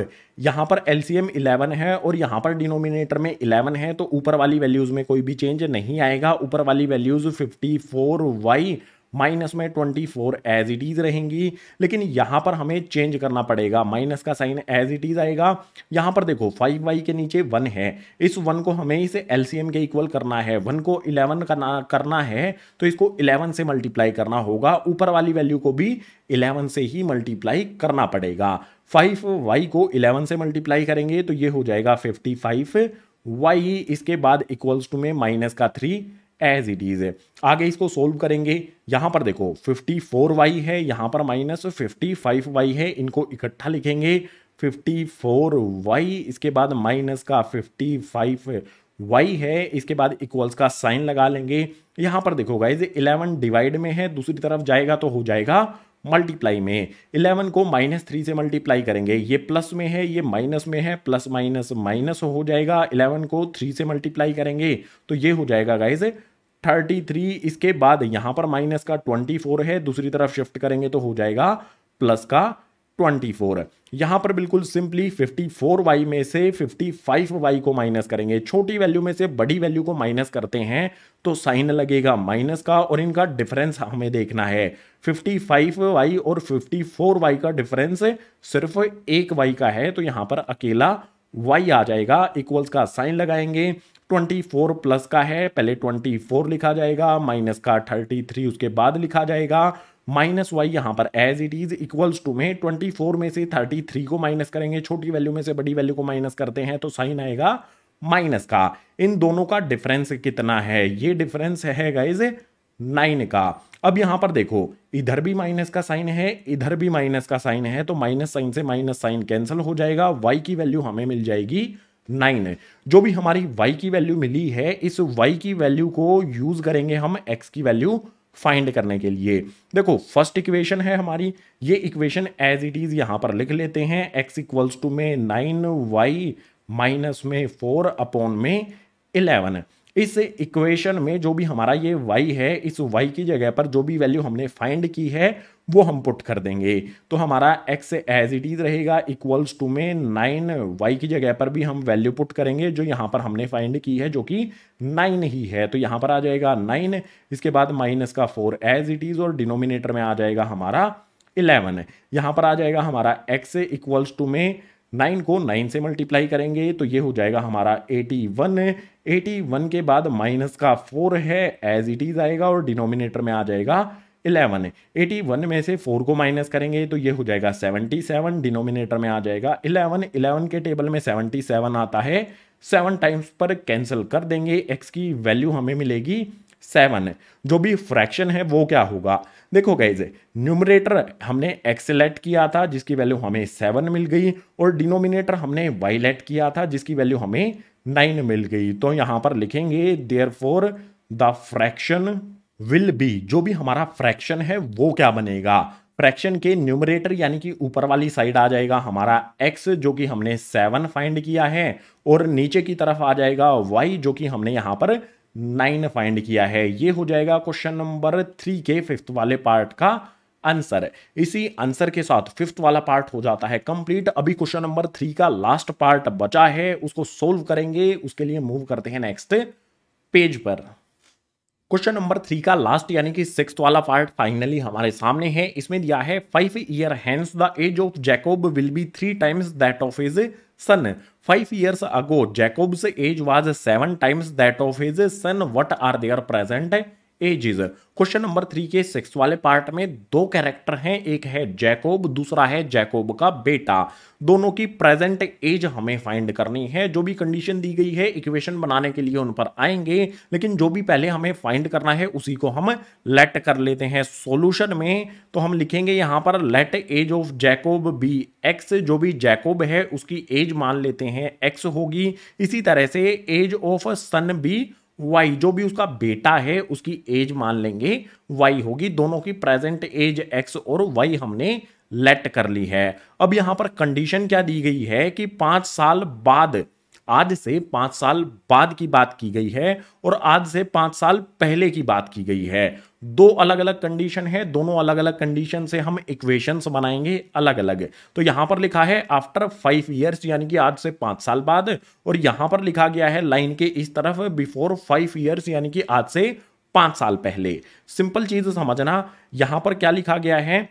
यहाँ पर एलसीएम 11 है और यहाँ पर डिनोमिनेटर में 11 है तो ऊपर वाली वैल्यूज में कोई भी चेंज नहीं आएगा ऊपर वाली वैल्यूज 54 वाई माइनस में twenty four as it is रहेंगी लेकिन यहाँ पर हमें चेंज करना पड़ेगा माइनस का साइन एज इट इज़ आएगा यहाँ पर देखो फाइव वाई के नीचे वन है इस वन को हमें इसे एलसीएम के इक्वल करना है वन को इलेवन करना करना है तो इसको इलेवन से मल्टीप्लाई करना होगा ऊपर वाली वैल्यू को भी इलेवन से ही मल्टीप्लाई करना पड़ेगा फाइव वाई को इलेवन से मल्टीप्लाई करेंगे तो ये हो जाएगा फिफ्टी फाइव वाई इसके बाद इक्वल्स टू में माइनस का थ्री एज इट इज़ है आगे इसको सोल्व करेंगे यहाँ पर देखो 54y है यहाँ पर माइनस 55y है इनको इकट्ठा लिखेंगे 54y इसके बाद माइनस का फाइव वाई है इसके बाद इक्वल्स का साइन लगा लेंगे यहाँ पर देखो गाइज इलेवन डिवाइड में है दूसरी तरफ जाएगा तो हो जाएगा मल्टीप्लाई में इलेवन को माइनस थ्री से मल्टीप्लाई करेंगे ये प्लस में है ये माइनस में है प्लस माइनस माइनस हो जाएगा इलेवन को थ्री से मल्टीप्लाई करेंगे तो ये हो जाएगा गाइज थर्टी थ्री इसके बाद यहां पर माइनस का ट्वेंटी फोर है दूसरी तरफ शिफ्ट करेंगे तो हो जाएगा प्लस का ट्वेंटी फोर यहाँ पर बिल्कुल सिंपली फिफ्टी फोर वाई में से फिफ्टी फाइव वाई को माइनस करेंगे छोटी वैल्यू में से बड़ी वैल्यू को माइनस करते हैं तो साइन लगेगा माइनस का और इनका डिफरेंस हमें देखना है फिफ्टी फाइव वाई और फिफ्टी फोर वाई का डिफरेंस सिर्फ एक वाई का है तो यहां पर अकेला y आ जाएगा इक्वल्स का साइन लगाएंगे 24 प्लस का है पहले 24 लिखा जाएगा माइनस का 33 उसके बाद लिखा जाएगा माइनस वाई यहाँ पर as it is equals to में 24 में से 33 को माइनस करेंगे छोटी वैल्यू में से बड़ी वैल्यू को माइनस करते हैं तो साइन आएगा माइनस का इन दोनों का डिफरेंस कितना है ये डिफरेंस है गाइज नाइन का अब यहां पर देखो इधर भी माइनस का साइन है इधर भी माइनस का साइन है तो माइनस साइन से माइनस साइन कैंसिल हो जाएगा वाई की वैल्यू हमें मिल जाएगी नाइन जो भी हमारी वाई की वैल्यू मिली है इस वाई की वैल्यू को यूज़ करेंगे हम एक्स की वैल्यू फाइंड करने के लिए देखो फर्स्ट इक्वेशन है हमारी ये इक्वेशन एज इट इज़ यहां पर लिख लेते हैं एक्स इक्वल्स टू में नाइन वाई माइनस में फोर अपॉन में इलेवन इस इक्वेशन में जो भी हमारा ये वाई है इस वाई की जगह पर जो भी वैल्यू हमने फाइंड की है वो हम पुट कर देंगे तो हमारा एक्स एज इट इज रहेगा इक्वल्स टू में नाइन वाई की जगह पर भी हम वैल्यू पुट करेंगे जो यहाँ पर हमने फाइंड की है जो कि नाइन ही है तो यहाँ पर आ जाएगा नाइन इसके बाद माइनस का फोर एज इट इज़ और डिनोमिनेटर में आ जाएगा हमारा इलेवन यहाँ पर आ जाएगा हमारा एक्स इक्वल्स टू में नाइन को नाइन से मल्टीप्लाई करेंगे तो ये हो जाएगा हमारा एटी वन एटी वन के बाद माइनस का फोर है एज इट इज़ आएगा और डिनोमिनेटर में आ जाएगा इलेवन एटी वन में से फोर को माइनस करेंगे तो ये हो जाएगा सेवनटी सेवन डिनोमिनेटर में आ जाएगा इलेवन इलेवन के टेबल में सेवनटी सेवन आता है सेवन टाइम्स पर कैंसिल कर देंगे एक्स की वैल्यू हमें मिलेगी सेवन जो भी फ्रैक्शन है वो क्या होगा देखो गाइज न्यूमरेटर हमने एक्स सेलेक्ट किया था जिसकी वैल्यू हमें सेवन मिल गई और डिनोमिनेटर हमने वाई लेट किया था जिसकी वैल्यू हमें नाइन मिल गई तो यहाँ पर लिखेंगे therefore the fraction will be जो भी हमारा फ्रैक्शन है वो क्या बनेगा फ्रैक्शन के न्यूमरेटर यानी कि ऊपर वाली साइड आ जाएगा हमारा x जो कि हमने सेवन फाइंड किया है और नीचे की तरफ आ जाएगा y जो कि हमने यहां पर नाइन फाइंड किया है ये हो जाएगा क्वेश्चन नंबर थ्री के फिफ्थ वाले पार्ट का आंसर इसी आंसर के साथ फिफ्थ वाला पार्ट हो जाता है कंप्लीट अभी क्वेश्चन नंबर थ्री का लास्ट पार्ट बचा है उसको सोल्व करेंगे उसके लिए मूव करते हैं नेक्स्ट पेज पर क्वेश्चन नंबर थ्री का लास्ट यानी कि सिक्स वाला पार्ट फाइनली हमारे सामने है इसमें दिया है five year hence the age of Jacob will be three times that of his son five years ago Jacob's age was seven times that of his son what are their present है ages question number three के six वाले part में दो character हैं एक है Jacob दूसरा है जैकोब का बेटा दोनों की प्रेजेंट एज हमें फाइंड करनी है जो भी कंडीशन दी गई है इक्वेशन बनाने के लिए उन पर आएंगे लेकिन जो भी पहले हमें फाइंड करना है उसी को हम लेट कर लेते हैं सॉल्यूशन में तो हम लिखेंगे यहां पर let age of Jacob be x जो भी जैकोब है उसकी एज मान लेते हैं एक्स होगी इसी तरह से age of son be y जो भी उसका बेटा है उसकी एज मान लेंगे वाई होगी दोनों की प्रेजेंट एज एक्स और वाई हमने लेट कर ली है अब यहां पर कंडीशन क्या दी गई है कि पांच साल बाद आज से पांच साल बाद की बात की गई है और आज से पांच साल पहले की बात की गई है दो अलग अलग कंडीशन है दोनों अलग अलग कंडीशन से हम इक्वेशंस बनाएंगे अलग अलग तो यहां पर लिखा है आफ्टर फाइव ईयर्स यानी कि आज से पांच साल बाद और यहां पर लिखा गया है लाइन के इस तरफ बिफोर फाइव ईयर्स यानी कि आज से पांच साल पहले सिंपल चीज समझना यहां पर क्या लिखा गया है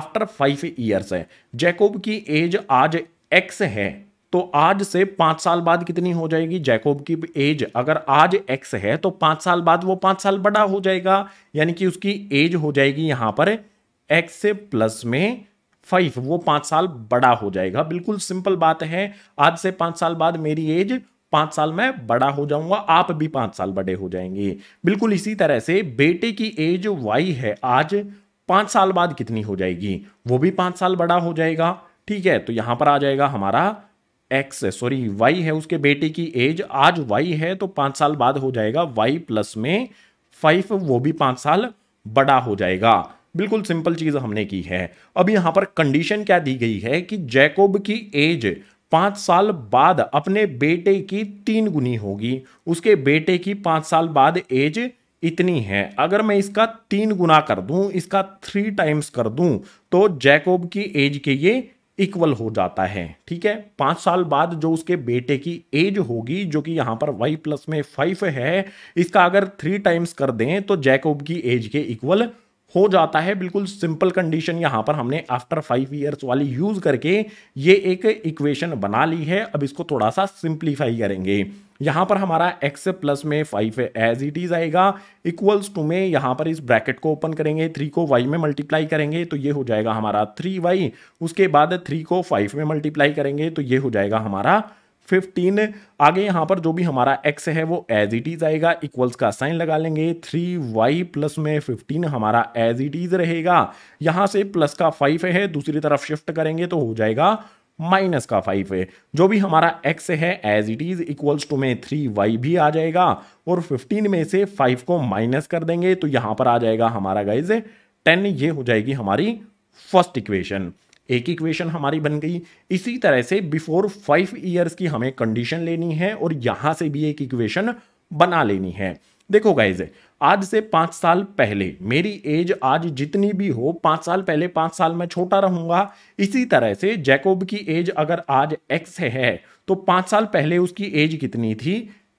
आफ्टर फाइव ईयर्स है जैकोब की एज आज एक्स है तो आज से पांच साल बाद कितनी हो जाएगी जैकोब की एज अगर आज एक्स है तो पांच साल बाद वो पांच साल बड़ा हो जाएगा यानी कि उसकी एज हो जाएगी यहाँ पर एक्स प्लस में फाइव वो पांच साल बड़ा हो जाएगा बिल्कुल सिंपल बात है आज से पांच साल बाद मेरी एज पांच साल में बड़ा हो जाऊंगा आप भी पांच साल बड़े हो जाएंगे बिल्कुल इसी तरह से बेटे की एज वाई है आज पांच साल बाद कितनी हो जाएगी वो भी पांच साल बड़ा हो जाएगा ठीक है तो यहां पर आ जाएगा हमारा एक्स है सॉरी वाई है उसके बेटे की एज आज वाई है तो पाँच साल बाद हो जाएगा वाई प्लस में फाइव वो भी पाँच साल बड़ा हो जाएगा बिल्कुल सिंपल चीज़ हमने की है अब यहाँ पर कंडीशन क्या दी गई है कि जैकोब की एज पाँच साल बाद अपने बेटे की तीन गुनी होगी उसके बेटे की पाँच साल बाद एज इतनी है अगर मैं इसका तीन गुना कर दूं इसका थ्री टाइम्स कर दूं तो जैकोब की एज के ये इक्वल हो जाता है ठीक है पांच साल बाद जो उसके बेटे की एज होगी जो कि यहां पर वाई प्लस में फाइव है इसका अगर थ्री टाइम्स कर दें तो जैकोब की एज के इक्वल हो जाता है बिल्कुल सिंपल कंडीशन यहाँ पर हमने आफ्टर फाइव ईयर्स वाली यूज़ करके ये एक इक्वेशन बना ली है अब इसको थोड़ा सा सिंप्लीफाई करेंगे यहाँ पर हमारा x प्लस में फाइव एज इट इज़ आएगा इक्वल्स टू में यहाँ पर इस ब्रैकेट को ओपन करेंगे थ्री को y में मल्टीप्लाई करेंगे तो ये हो जाएगा हमारा थ्री वाई उसके बाद थ्री को फाइव में मल्टीप्लाई करेंगे तो ये हो जाएगा हमारा फिफ्टीन आगे यहाँ पर जो भी हमारा एक्स है वो एज इट इज आएगा इक्वल्स का साइन लगा लेंगे थ्री वाई प्लस में फिफ्टीन हमारा एज इट इज रहेगा यहाँ से प्लस का फाइव है दूसरी तरफ शिफ्ट करेंगे तो हो जाएगा माइनस का फाइव है जो भी हमारा एक्स है as it is equals to में थ्री वाई भी आ जाएगा और फिफ्टीन में से फाइव को माइनस कर देंगे तो यहाँ पर आ जाएगा हमारा गाइज टेन ये हो जाएगी हमारी फर्स्ट इक्वेशन एक इक्वेशन हमारी बन गई इसी तरह से बिफोर फाइव ईयर्स की हमें कंडीशन लेनी है और यहाँ से भी एक इक्वेशन बना लेनी है देखो गाइज आज से पांच साल पहले मेरी एज आज जितनी भी हो पाँच साल पहले पांच साल मैं छोटा रहूंगा इसी तरह से जैकोब की एज अगर आज एक्स है तो पांच साल पहले उसकी एज कितनी थी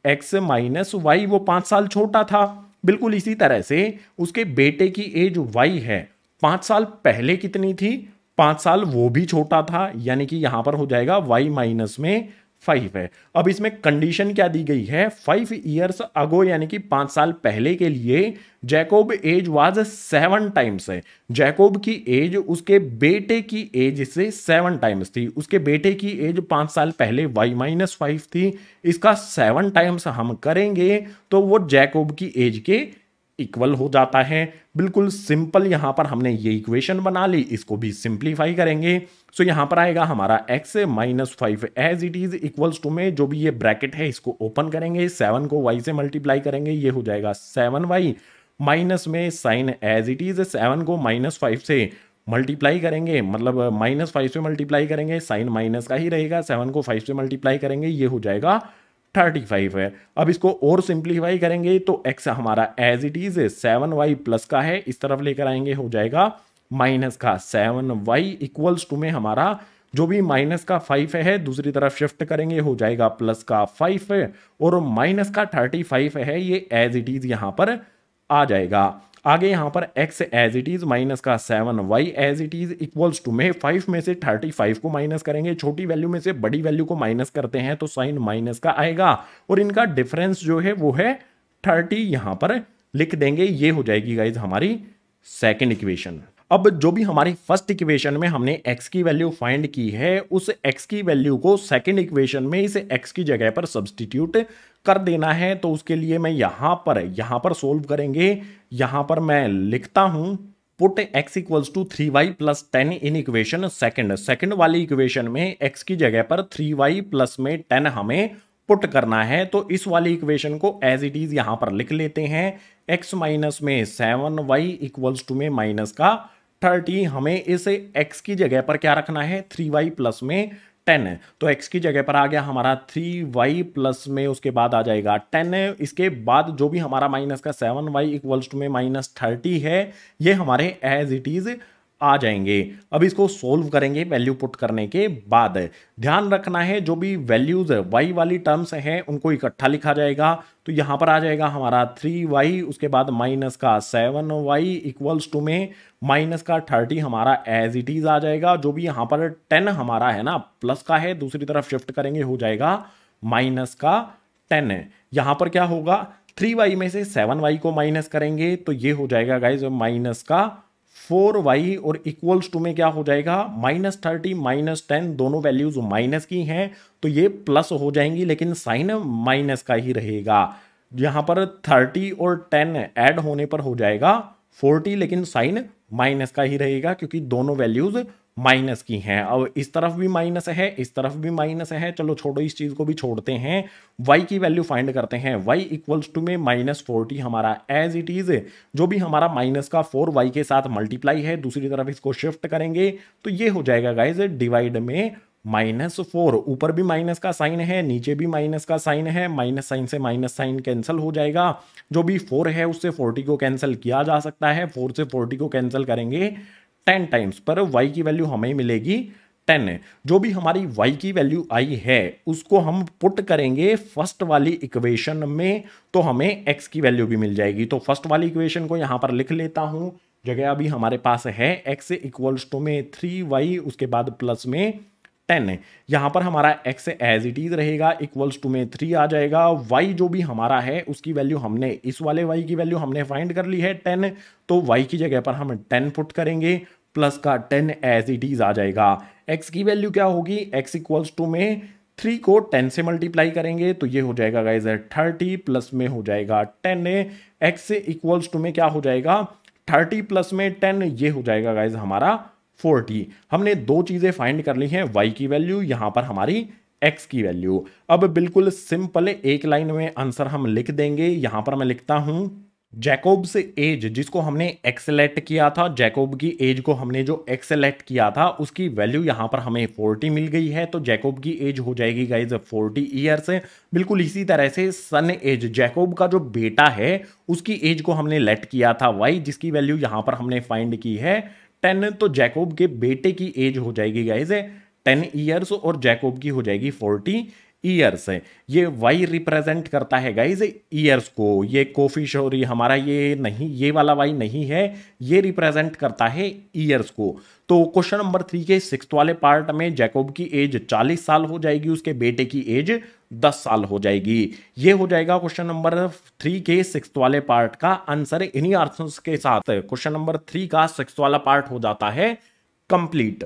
एक्स माइनस वाई वो पांच साल छोटा था बिल्कुल इसी तरह से उसके बेटे की एज वाई है पांच साल पहले कितनी थी पाँच साल वो भी छोटा था यानी कि यहाँ पर हो जाएगा वाई माइनस में फाइव है अब इसमें कंडीशन क्या दी गई है फाइव ईयर्स अगो यानी कि पाँच साल पहले के लिए Jacob age was seven times है जैकोब की एज उसके बेटे की एज से सेवन टाइम्स थी उसके बेटे की एज पाँच साल पहले वाई माइनस फाइव थी इसका सेवन टाइम्स हम करेंगे तो वो जैकोब की एज के इक्वल हो जाता है बिल्कुल सिंपल यहाँ पर हमने ये इक्वेशन बना ली इसको भी सिंप्लीफाई करेंगे सो so यहाँ पर आएगा हमारा x minus five as it is equals to में जो भी ये ब्रैकेट है इसको ओपन करेंगे सेवन को y से मल्टीप्लाई करेंगे ये हो जाएगा सेवन वाई माइनस में sign as it is seven को माइनस फाइव से मल्टीप्लाई करेंगे मतलब माइनस फाइव से मल्टीप्लाई करेंगे साइन माइनस का ही रहेगा सेवन को फाइव से मल्टीप्लाई करेंगे ये हो जाएगा थर्टी फाइव है अब इसको और सिंप्लीफाई करेंगे तो एक्स हमारा as it is seven y plus का है इस तरफ लेकर आएंगे हो जाएगा माइनस का सेवन वाई इक्वल्स टू में हमारा जो भी माइनस का फाइव है दूसरी तरफ शिफ्ट करेंगे हो जाएगा प्लस का फाइव और माइनस का थर्टी फाइव है ये एज इट इज यहां पर आ जाएगा आगे यहाँ पर x as it is minus का seven y as it is equals to में फाइव में से थर्टी फाइव को माइनस करेंगे छोटी वैल्यू में से बड़ी वैल्यू को माइनस करते हैं तो साइन माइनस का आएगा और इनका डिफरेंस जो है वो है थर्टी यहाँ पर लिख देंगे ये हो जाएगी गाइज हमारी सेकेंड इक्वेशन अब जो भी हमारी फर्स्ट इक्वेशन में हमने x की वैल्यू फाइंड की है उस x की वैल्यू को सेकेंड इक्वेशन में इस x की जगह पर सब्सटीट्यूट कर देना है तो उसके लिए मैं यहां पर यहां पर सोल्व करेंगे यहां पर मैं लिखता हूं put x equals to three y plus ten in equation second second वाली इक्वेशन में x की जगह पर थ्री वाई प्लस में टेन हमें पुट करना है तो इस वाली इक्वेशन को एज इट इज यहां पर लिख लेते हैं x माइनस में सेवन वाई इक्वल्स टू में माइनस का थर्टी हमें इस x की जगह पर क्या रखना है थ्री वाई प्लस में टेन है तो एक्स की जगह पर आ गया हमारा थ्री वाई प्लस में उसके बाद आ जाएगा टेन है इसके बाद जो भी हमारा माइनस का सेवन वाई इक्वल्स टू में माइनस थर्टी है ये हमारे एज इट इज़ आ जाएंगे अब इसको सोल्व करेंगे वैल्यू पुट करने के बाद ध्यान रखना है जो भी वैल्यूज़ वाई वाली टर्म्स हैं उनको इकट्ठा लिखा जाएगा तो यहाँ पर आ जाएगा हमारा थ्री वाई उसके बाद माइनस का सेवन वाई इक्वल्स टू में माइनस का थर्टी हमारा एज इट इज़ आ जाएगा जो भी यहाँ पर टेन हमारा है ना प्लस का है दूसरी तरफ शिफ्ट करेंगे हो जाएगा माइनस का टेन यहाँ पर क्या होगा थ्री वाई में से सेवन वाई को माइनस करेंगे तो ये हो जाएगा गाइज माइनस का फोर वाई और इक्वल्स टू में क्या हो जाएगा माइनस थर्टी माइनस टेन दोनों वैल्यूज माइनस की हैं तो ये प्लस हो जाएंगी लेकिन साइन माइनस का ही रहेगा यहां पर थर्टी और टेन ऐड होने पर हो जाएगा फोर्टी लेकिन साइन माइनस का ही रहेगा क्योंकि दोनों वैल्यूज माइनस की हैं अब इस तरफ भी माइनस है इस तरफ भी माइनस है चलो छोड़ो इस चीज़ को भी छोड़ते हैं वाई की वैल्यू फाइंड करते हैं वाई इक्वल्स टू में माइनस फोर्टी हमारा एज इट इज़ जो भी हमारा माइनस का फोर वाई के साथ मल्टीप्लाई है दूसरी तरफ इसको शिफ्ट करेंगे तो ये हो जाएगा गाइज डिवाइड में माइनस फोर ऊपर भी माइनस का साइन है नीचे भी माइनस का साइन है माइनस साइन से माइनस साइन कैंसिल हो जाएगा जो भी फोर है उससे फोर्टी को कैंसिल किया जा सकता है फोर से फोर्टी को कैंसिल करेंगे टेन टाइम्स पर वाई की वैल्यू हमें मिलेगी टेन जो भी हमारी वाई की वैल्यू आई है उसको हम पुट करेंगे फर्स्ट वाली इक्वेशन में तो हमें एक्स की वैल्यू भी मिल जाएगी तो फर्स्ट वाली इक्वेशन को यहाँ पर लिख लेता हूँ जगह अभी हमारे पास है एक्स इक्वल्स टू में थ्री वाई उसके बाद प्लस में टेन यहाँ पर हमारा एक्स एज इट इज रहेगा इक्वल्स टू में थ्री आ जाएगा वाई जो भी हमारा है उसकी वैल्यू हमने इस वाले वाई की वैल्यू हमने फाइंड कर ली है टेन तो वाई की जगह पर हम टेन पुट करेंगे प्लस का टेन एज इट इज आ जाएगा एक्स की वैल्यू क्या होगी एक्स इक्वल्स टू में थ्री को टेन से मल्टीप्लाई करेंगे तो ये हो जाएगा गाइज थर्टी प्लस में हो जाएगा टेन एक्स इक्वल्स टू में क्या हो जाएगा थर्टी प्लस में टेन ये हो जाएगा गाइज हमारा फोर्टी हमने दो चीज़ें फाइंड कर ली हैं वाई की वैल्यू यहाँ पर हमारी एक्स की वैल्यू अब बिल्कुल सिंपल एक लाइन में आंसर हम लिख देंगे यहाँ पर मैं लिखता हूँ जैकोब्स एज जिसको हमने एक्सेलेक्ट किया था जैकोब की एज को हमने जो एक्सेलेक्ट किया था उसकी वैल्यू यहाँ पर हमें 40 मिल गई है तो जैकोब की एज हो जाएगी गाइज 40 ईयर्स बिल्कुल इसी तरह से सन एज जैकोब का जो बेटा है उसकी एज को हमने लेट किया था वाई जिसकी वैल्यू यहाँ पर हमने फाइंड की है टेन तो जैकोब के बेटे की एज हो जाएगी गाइज टेन ईयर्स और जैकोब की हो जाएगी फोर्टी ईयर्स हैं ये वाई रिप्रेजेंट करता है गाइज ईयर्स को ये कॉफी शोरी हमारा ये नहीं ये वाला वाई नहीं है ये रिप्रेजेंट करता है ईयर्स को तो क्वेश्चन नंबर थ्री के सिक्स वाले पार्ट में जैकोब की एज चालीस साल हो जाएगी उसके बेटे की एज दस साल हो जाएगी ये हो जाएगा क्वेश्चन नंबर थ्री के सिक्स वाले पार्ट का आंसर इन्हीं आर्थ के साथ क्वेश्चन नंबर थ्री का सिक्स वाला पार्ट हो जाता है कंप्लीट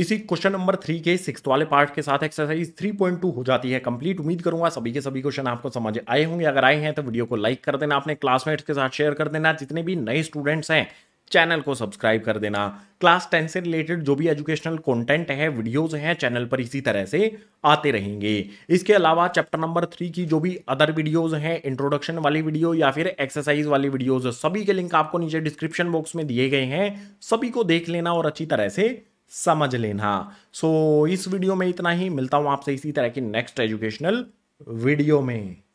इसी क्वेश्चन नंबर थ्री के सिक्स वाले पार्ट के साथ एक्सरसाइज थ्री पॉइंट टू हो जाती है कंप्लीट उम्मीद करूंगा सभी के सभी क्वेश्चन आपको समझ आए होंगे अगर आए हैं तो वीडियो को लाइक कर देना अपने क्लासमेट्स के साथ शेयर कर देना जितने भी नए स्टूडेंट्स हैं चैनल को सब्सक्राइब कर देना क्लास टेन से रिलेटेड जो भी एजुकेशनल कंटेंट है वीडियोस हैं चैनल पर इसी तरह से आते रहेंगे इसके अलावा चैप्टर नंबर थ्री की जो भी अदर वीडियोस हैं इंट्रोडक्शन वाली वीडियो या फिर एक्सरसाइज वाली वीडियोस सभी के लिंक आपको नीचे डिस्क्रिप्शन बॉक्स में दिए गए हैं सभी को देख लेना और अच्छी तरह से समझ लेना हाँ, सो so, इस वीडियो में इतना ही मिलता हूं आपसे इसी तरह की नेक्स्ट एजुकेशनल वीडियो में